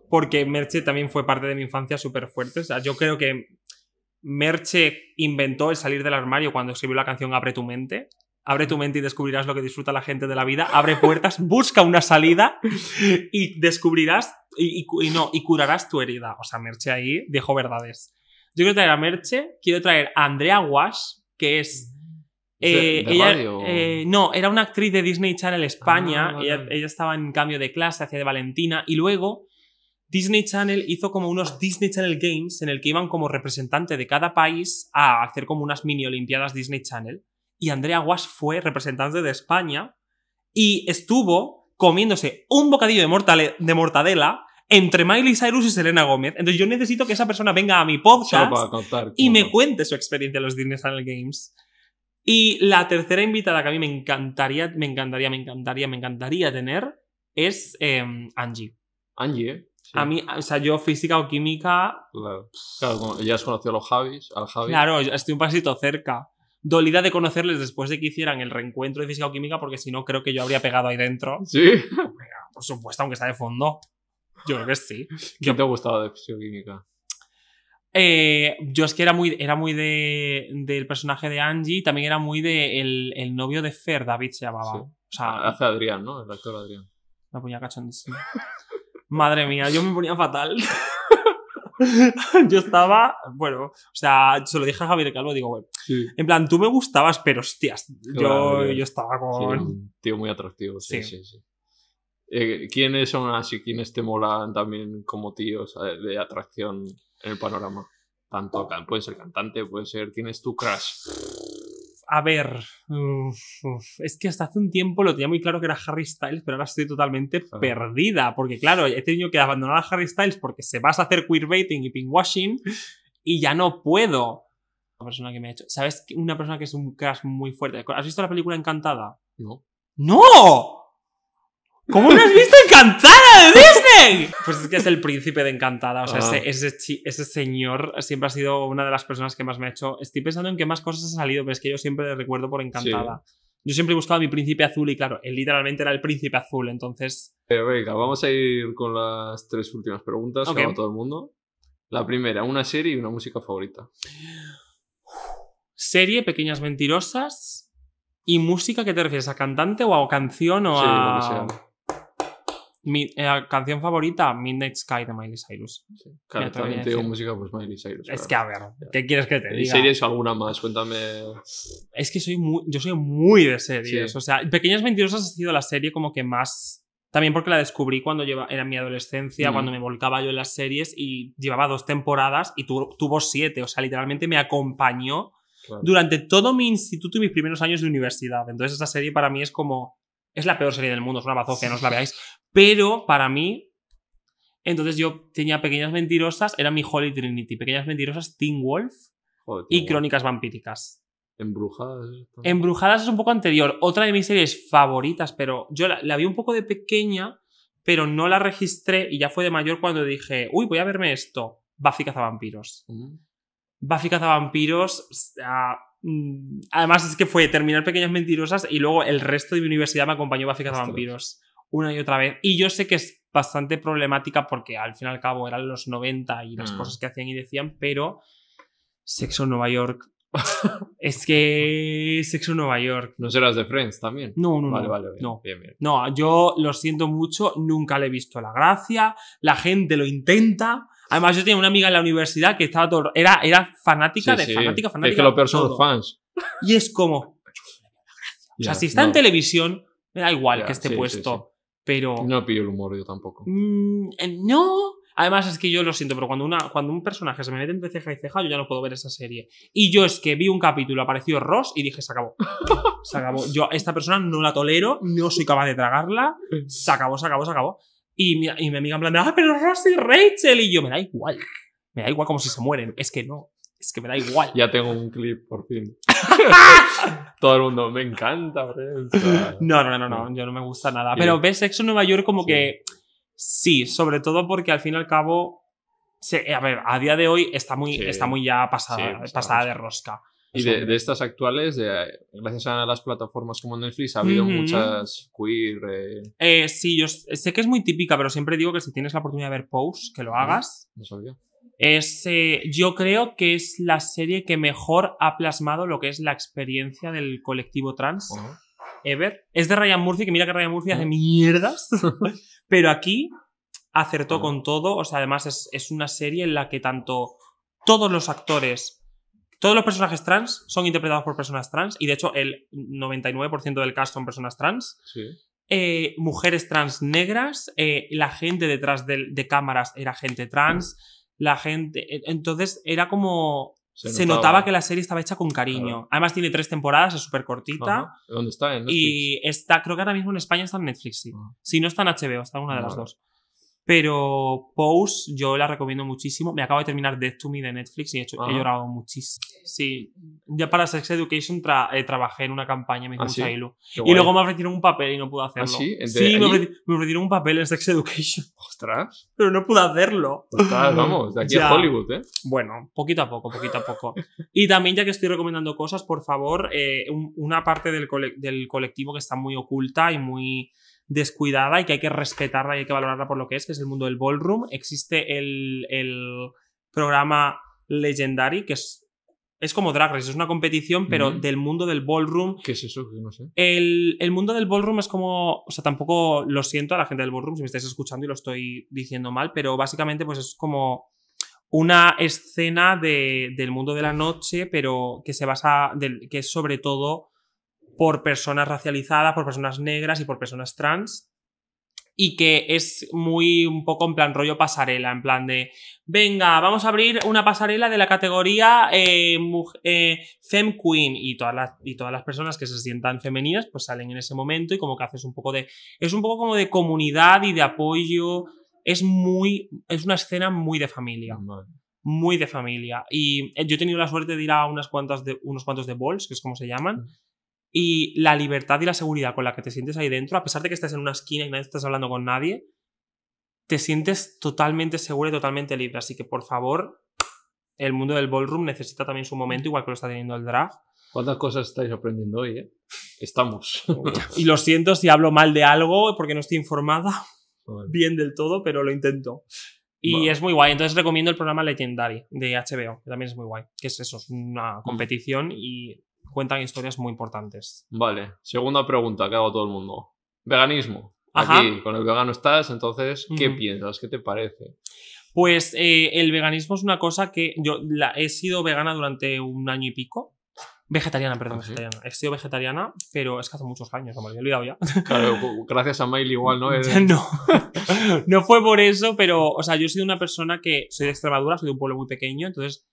porque Merche también fue parte de mi infancia súper fuerte. O sea, yo creo que Merche inventó el salir del armario cuando escribió la canción Abre tu mente. Abre tu mente y descubrirás lo que disfruta la gente de la vida. Abre puertas, busca una salida y descubrirás y, no, y curarás tu herida. O sea, Merche ahí dijo verdades. Yo quiero traer a Merche, quiero traer a Andrea Wash, que es. Eh, eh, no, era una actriz de Disney Channel España. Ah, ella, estaba en cambio de clase, hacia de Valentina. Y luego Disney Channel hizo como unos Disney Channel Games en el que iban como representante de cada país a hacer como unas mini olimpiadas Disney Channel. Y Andrea Guas fue representante de España y estuvo comiéndose un bocadillo de, mortadela entre Miley Cyrus y Selena Gómez. Entonces yo necesito que esa persona venga a mi podcast y me cuente su experiencia en los Disney Channel Games. Y la tercera invitada que a mí me encantaría, me encantaría, me encantaría, me encantaría tener es em, Angie. Angie, ¿eh? A mí, o sea, yo física o química. Claro, ya has conocido a los Javis, al Javi. Claro, estoy un pasito cerca. Dolida de conocerles después de que hicieran el reencuentro de física o química, porque si no, creo que yo habría pegado ahí dentro. Sí. Por supuesto, aunque está de fondo. Yo creo que sí. ¿Qué te ha gustado de física o química? Eh, yo es que era muy, era muy de, del personaje de Angie, también era muy de el, novio de Fer, David se llamaba. O sea, Hace Adrián, ¿no? El actor Adrián. La Madre mía, yo me ponía fatal. yo estaba, bueno, o sea, se lo dije a Javier Calvo, digo, bueno, en plan, tú me gustabas, pero hostias, yo, yo, estaba con... un tío muy atractivo, sí, sí, sí. Eh, ¿Quiénes son así, quiénes te molan también como tíos de atracción en el panorama? Tanto, oh. puede ser cantante, puede ser, ¿quién es tu crush? a ver, es que hasta hace un tiempo lo tenía muy claro que era Harry Styles, pero ahora estoy totalmente perdida, porque claro, he tenido que abandonar a Harry Styles porque se vas a hacer queerbaiting y pinkwashing y ya no puedo. Una persona que me ha hecho, ¿sabes? Una persona que es un crash muy fuerte. ¿Has visto la película Encantada? No. ¡No! ¿Cómo no has visto Encantada de Disney? Pues es que es el príncipe de Encantada. O sea, ah. ese, señor siempre ha sido una de las personas que más me ha hecho. Estoy pensando en qué más cosas ha salido, pero es que yo siempre le recuerdo por Encantada. Yo siempre he buscado a mi príncipe azul y claro, él literalmente era el príncipe azul, entonces... Eh, venga, vamos a ir con las tres últimas preguntas a todo el mundo. La primera, una serie y una música favorita. Serie, Pequeñas Mentirosas y música, que te refieres? ¿A cantante o a canción o sí, Lo que sea. Mi eh, canción favorita, Midnight Sky de Miley Cyrus. Claro, también tengo música, pues Miley Cyrus. Es que a ver, ¿qué quieres que te diga? series alguna más? Cuéntame. Es que soy muy, yo soy muy de series. O sea, Pequeñas Mentirosas ha sido la serie como que más también porque la descubrí cuando lleva, era mi adolescencia, cuando me volcaba yo en las series y llevaba dos temporadas y tuvo siete. O sea, literalmente me acompañó durante todo mi instituto y mis primeros años de universidad. Entonces, esa serie para mí es como es la peor serie del mundo, es una bazofia, no os la veáis. Pero para mí, entonces yo tenía Pequeñas Mentirosas, era mi Holy Trinity. Pequeñas Mentirosas, Teen Wolf y Crónicas Vampíricas. Embrujadas. Embrujadas es un poco anterior. Otra de mis series favoritas, pero yo la, vi un poco de pequeña, pero no la registré y ya fue de mayor cuando dije, uy, voy a verme esto. Buffy cazavampiros. Uh Buffy cazavampiros, ah, Mm, además, es que fue terminar Pequeñas Mentirosas y luego el resto de mi universidad me acompañó de Vampiros una y otra vez. Y yo sé que es bastante problemática porque al fin y al cabo eran los 90 y las mm. cosas que hacían y decían, pero Sexo en Nueva York. es que Sexo en Nueva York. ¿No serás de Friends también? No, no, no. Vale, no. Bien, no, yo lo siento mucho, nunca le he visto la gracia, la gente lo intenta Además, yo tenía una amiga en la universidad que estaba Era, era fanática de fanática, fanática. Es que lo peor son los fans. Y es como. o sea, si está en televisión, me da igual que esté puesto. Pero. No pillo el humor yo tampoco. Mm, eh, no. Además, es que yo lo siento, pero cuando, una, cuando un personaje se me mete entre ceja y ceja, yo ya no puedo ver esa serie. Y yo es que vi un capítulo, apareció Ross y dije, se acabó. Se acabó. Yo, esta persona no la tolero, no soy capaz de tragarla. Se acabó, se acabó, se acabó. Y mi, y mi amiga en plan, ah, pero Ross y Rachel. Y yo, me da igual. Me da igual como si se mueren. Es que no. Es que me da igual. Ya tengo un clip, por fin. Todo el mundo, me encanta, No, no, no, no, yo no me gusta nada. Pero ves Sexo en Nueva York como que sí, sobre todo porque al fin y al cabo, a ver, a día de hoy está muy, está muy ya pasada, pasada de rosca. Y de, estas actuales, gracias a las plataformas como Netflix, ha habido muchas queer. Eh. Eh, sí, yo sé que es muy típica, pero siempre digo que si tienes la oportunidad de ver Pose, que lo hagas. No sabía. Es, eh, yo creo que es la serie que mejor ha plasmado lo que es la experiencia del colectivo trans. Ever. Es de Ryan Murphy, que mira que Ryan Murphy hace mierdas. pero aquí acertó con todo. O sea, además es, es una serie en la que tanto todos los actores todos los personajes trans son interpretados por personas trans y de hecho el 99% del cast son personas trans. Sí. Eh, mujeres trans negras, eh, la gente detrás de, cámaras era gente trans, la gente... Eh, entonces era como... Se notaba. que la serie estaba hecha con cariño. Además tiene tres temporadas, es súper cortita. ¿Dónde está? Y está, creo que ahora mismo en España está en Netflix, sí. Ah. Si no está en HBO, está en una de las dos. Pero Pose yo la recomiendo muchísimo. Me acabo de terminar Death to Me de Netflix y he, ah. llorado muchísimo. Sí. Ya para Sex Education eh, trabajé en una campaña, me dijo ¿Ah, Y luego me ofrecieron un papel y no pude ¿Ah, hacerlo. ¿Ah, sí? me, ofrecieron un papel en Sex Education. ¡Ostras! Pero no pude hacerlo. Ostras, vamos, de aquí a Hollywood, ¿eh? Bueno, poquito a poco, poquito a poco. y también, ya que estoy recomendando cosas, por favor, eh, una parte del colectivo que está muy oculta y muy descuidada y que hay que respetarla y hay que valorarla por lo que es, que es el mundo del ballroom. Existe el, programa Legendary, que es es como Drag Race, es una competición, pero del mundo del ballroom. ¿Qué es eso? El, mundo del ballroom es como. O sea, tampoco lo siento a la gente del ballroom si me estáis escuchando y lo estoy diciendo mal, pero básicamente, pues es como una escena del mundo de la noche, pero que se basa. que es sobre todo por personas racializadas, por personas negras y por personas trans. Y que es muy un poco en plan rollo pasarela, en plan de, venga, vamos a abrir una pasarela de la categoría eh, eh, Fem Queen. Y todas, las, y todas las personas que se sientan femeninas, pues salen en ese momento y como que haces un poco de... Es un poco como de comunidad y de apoyo. Es muy... Es una escena muy de familia. muy de familia. Y eh, yo he tenido la suerte de ir a unas cuantas de, unos cuantos de balls, que es como se llaman, y la libertad y la seguridad con la que te sientes ahí dentro, a pesar de que estés en una esquina y no estás hablando con nadie, te sientes totalmente seguro y totalmente libre. Así que, por favor, el mundo del ballroom necesita también su momento, igual que lo está teniendo el drag. ¿Cuántas cosas estáis aprendiendo hoy? Eh? Estamos. y lo siento si hablo mal de algo, porque no estoy informada bien del todo, pero lo intento. Y es muy guay. Entonces recomiendo el programa Legendary de HBO, que también es muy guay. Que es eso, es una competición y cuentan historias muy importantes. Vale, segunda pregunta que hago todo el mundo. Veganismo. Aquí, con el vegano estás, entonces, ¿qué piensas? ¿Qué te parece? Pues eh, el veganismo es una cosa que yo he sido vegana durante un año y pico. Vegetariana, perdón, ¿Ah, vegetariana. He sido vegetariana, pero es que hace muchos años, olvidado ya. Claro, gracias a Mail igual, ¿no? no, no fue por eso, pero, o sea, yo he sido una persona que soy de Extremadura, soy de un pueblo muy pequeño, entonces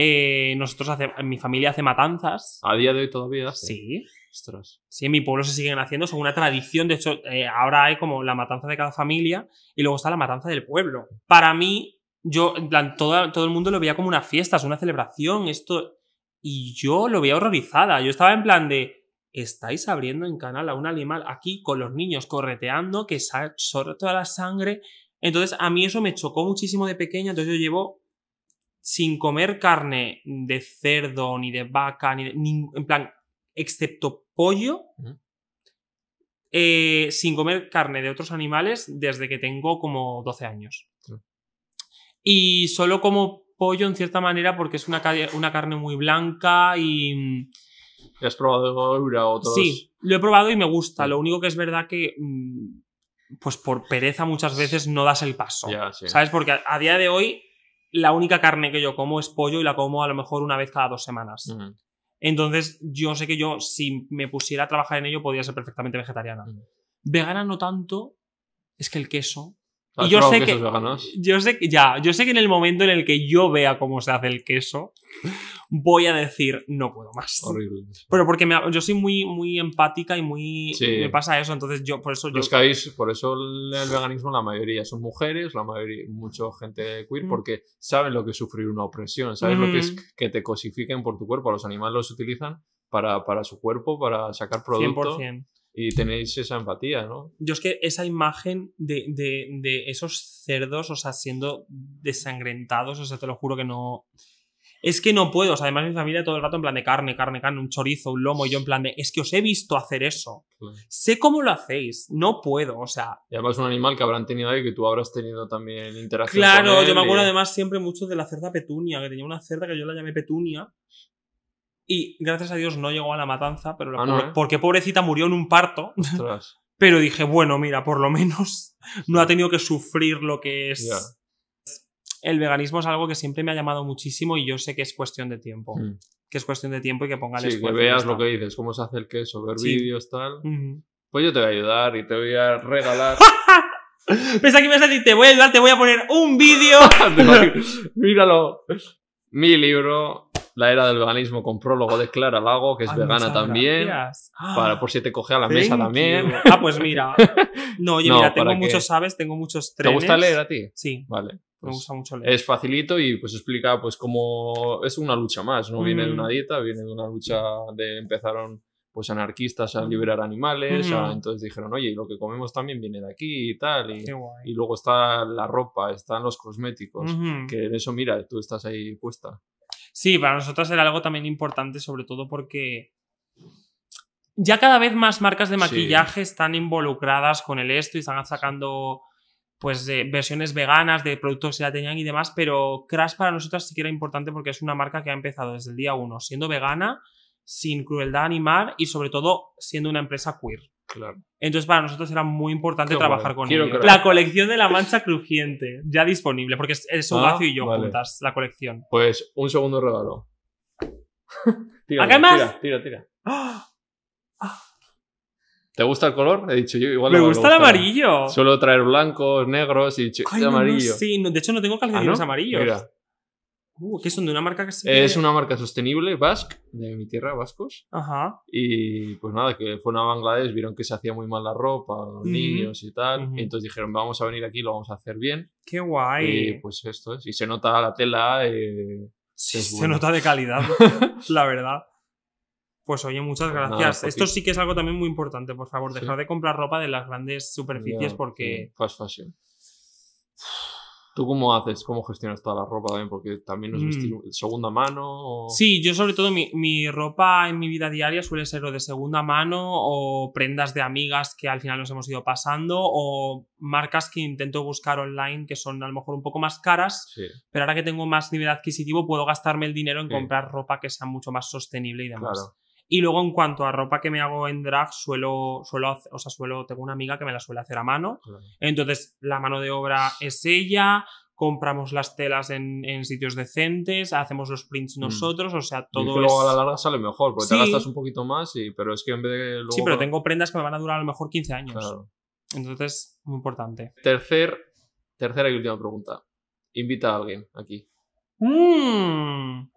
eh, nosotros hace, mi familia hace matanzas. A día de hoy todavía. Sí. sí. en mi pueblo se siguen haciendo, son una tradición. De hecho, eh, ahora hay como la matanza de cada familia y luego está la matanza del pueblo. Para mí, yo, en plan, todo, todo el mundo lo veía como una fiesta, es una celebración, esto. Y yo lo veía horrorizada. Yo estaba en plan de. Estáis abriendo en canal a un animal aquí con los niños correteando, que sale toda la sangre. Entonces, a mí eso me chocó muchísimo de pequeña. Entonces, yo llevo sin comer carne de cerdo, ni de vaca, ni, de, en plan, excepto pollo, eh, sin comer carne de otros animales desde que tengo como 12 años. Y solo como pollo en cierta manera porque es una, carne muy blanca y... Mm, ¿Has probado ahora o Sí, lo he probado y me gusta. Lo único que es verdad que, mm, pues por pereza muchas veces no das el paso. ¿Sabes? Porque a, día de hoy la única carne que yo como es pollo y la como a lo mejor una vez cada dos semanas. Entonces, yo sé que yo, si me pusiera a trabajar en ello, podría ser perfectamente vegetariana. Vegana no tanto, es que el queso. Ah, y yo sé que. Yo sé que. Ya, yo sé que en el momento en el que yo vea cómo se hace el queso, voy a decir, no puedo más. Horrible. Pero porque yo soy muy, muy empática y muy... Sí. Me pasa eso, entonces yo por eso... Yo... por eso el, veganismo la mayoría son mujeres, la mayoría, mucha gente queer, mm. porque saben lo que es sufrir una opresión, saben lo que es mm. que te cosifiquen por tu cuerpo, los animales los utilizan para, para su cuerpo, para sacar producto. 100% y tenéis esa empatía, ¿no? Yo es que esa imagen de, de, de, esos cerdos, o sea, siendo desangrentados, o sea, te lo juro que no es que no puedo. O sea, además, mi familia todo el rato en plan de carne, carne, carne, un chorizo, un lomo, y yo en plan de, es que os he visto hacer eso. Mm. Sé cómo lo hacéis, no puedo, o sea. Y además, un animal que habrán tenido ahí, que tú habrás tenido también interacción. Claro, con él, yo me acuerdo además siempre mucho de la cerda Petunia, que tenía una cerda que yo la llamé Petunia. Y gracias a Dios no llegó a la matanza, pero la ah, eh? porque pobrecita murió en un parto. pero dije, bueno, mira, por lo menos no ha tenido que sufrir lo que es el veganismo es algo que siempre me ha llamado muchísimo y yo sé que es cuestión de tiempo. Mm. Que es cuestión de tiempo y que ponga el Sí, que veas lo que dices, cómo se hace el queso, ver vídeos, tal. Pues yo te voy a ayudar y te voy a regalar. pensé que vas a decir, te voy a ayudar, te voy a poner un vídeo. Míralo. Mi libro, La Era del Veganismo, con prólogo de Clara Lago, que es vegana también. Ah. Para por si te coge a la mesa también. Ah, pues mira. No, oye, mira, tengo muchos, ¿sabes? Tengo muchos trenes. ¿Te gusta leer a ti? Sí. Vale me pues mucho Es facilito y pues explica pues cómo es una lucha más, ¿no? Viene de una mm. dieta, viene de una lucha de empezaron pues anarquistas a liberar animales, mm. entonces dijeron, oye, y lo que comemos también viene de aquí y tal, y, y luego está la ropa, están los cosméticos, que en eso mira, tú estás ahí puesta. Sí, para nosotros era algo también importante, sobre todo porque ya cada vez más marcas de maquillaje están involucradas con el esto y están sacando pues de versiones veganas de productos que ya tenían y demás, pero Crash para nosotras sí que era importante porque es una marca que ha empezado desde el día uno siendo vegana, sin crueldad animal y sobre todo siendo una empresa queer. Claro. Entonces para nosotros era muy importante trabajar con ella. La colección de la mancha crujiente, ya disponible, porque es el ah, y yo juntas la colección. Pues un segundo regalo. tira, más? Tira, tira. ¡Ah! ¡Ah! ¿Te gusta el color? He dicho yo igual. Me, gusta el amarillo. Suelo traer blancos, negros y amarillo. sí, de hecho no tengo ¿Ah, calcetines amarillos. Uh, ¿Qué son de una marca que Es una marca sostenible, Basque, de mi tierra, Vascos. Ajá. Y pues nada, que fue a Bangladesh, vieron que se hacía muy mal la ropa, los niños y tal. entonces dijeron, vamos a venir aquí, lo vamos a hacer bien. Qué guay. Y pues esto es. Y se nota la tela. Eh, se nota de calidad, la verdad. Pues oye, muchas gracias. Esto sí que es algo también muy importante, por favor, dejar de comprar ropa de las grandes superficies porque... Fast fashion. ¿Tú cómo haces? ¿Cómo gestionas toda la ropa también? Porque también nos vestimos mm. de segunda mano. Sí, yo sobre todo mi, ropa en mi vida diaria suele ser o de segunda mano o prendas de amigas que al final nos hemos ido pasando o marcas que intento buscar online que son a lo mejor un poco más caras, pero ahora que tengo más nivel adquisitivo puedo gastarme el dinero en comprar ropa que sea mucho más sostenible y demás. Claro. Y luego en cuanto a ropa que me hago en drag, suelo, suelo, o sea, suelo, tengo una amiga que me la suele hacer a mano. Entonces la mano de obra es ella, compramos las telas en, sitios decentes, hacemos los prints mm. nosotros, o sea, todo y luego a la larga sale mejor, porque te gastas un poquito más, y, pero es que en vez de... sí, pero tengo prendas que me van a durar a lo mejor 15 años. Entonces, muy importante. Tercer, tercera y última pregunta. Invita a alguien aquí. Mmm...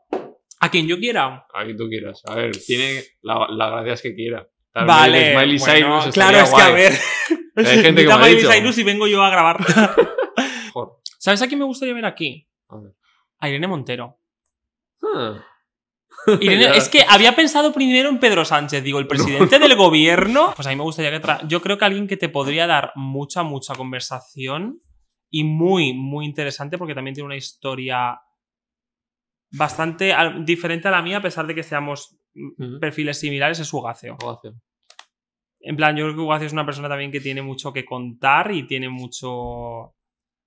A quien yo quiera. A quien tú quieras. A ver, tiene las gracias que quiera. vale. Miley claro, es que a ver. Hay gente que me Miley Cyrus y vengo yo a grabar. ¿Sabes a quién me gustaría ver aquí? A, Irene Montero. Ah. Irene, es que había pensado primero en Pedro Sánchez, digo, el presidente del gobierno. Pues a mí me gustaría que... Yo creo que alguien que te podría dar mucha, mucha conversación y muy, muy interesante porque también tiene una historia bastante diferente a la mía, a pesar de que seamos mm, perfiles similares, es Ugacio. Ugacio. En plan, yo creo que Ugacio es una persona también que tiene mucho que contar y tiene mucho.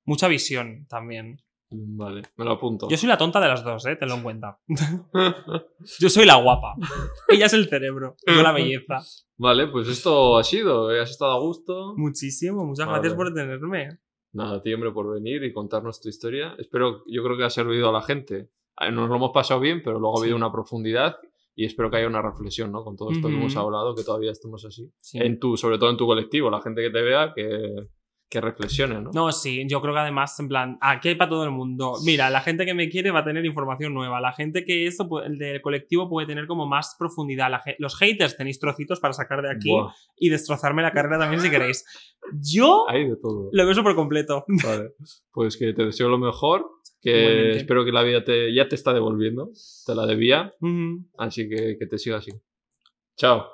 mucha visión también. Mm, vale, me lo apunto. Yo soy la tonta de las dos, ¿eh? Tenlo en cuenta. yo soy la guapa. Ella es el cerebro. Yo la belleza. Vale, pues esto ha sido. Eh, has estado a gusto. Muchísimo. Muchas gracias por tenerme. Nada, tío, hombre, por venir y contarnos tu historia. Espero, yo creo que ha servido a la gente. Ah, nos lo hemos pasado bien, pero luego ha habido una profundidad y espero que haya una reflexión, ¿no? Con todo esto que hemos hablado, que todavía estemos así. En tu, sobre todo en tu colectivo, la gente que te vea, que, que ¿no? No, sí, yo creo que además, en plan, aquí hay para todo el mundo. Mira, la gente que me quiere va a tener información nueva, la gente que esto, el del colectivo puede tener como más profundidad. los haters tenéis trocitos para sacar de aquí y destrozarme la carrera también si queréis. Yo lo veo por completo. pues que te deseo lo mejor, que espero que la vida ya te está devolviendo, te la debía, así que que te siga así. Chao.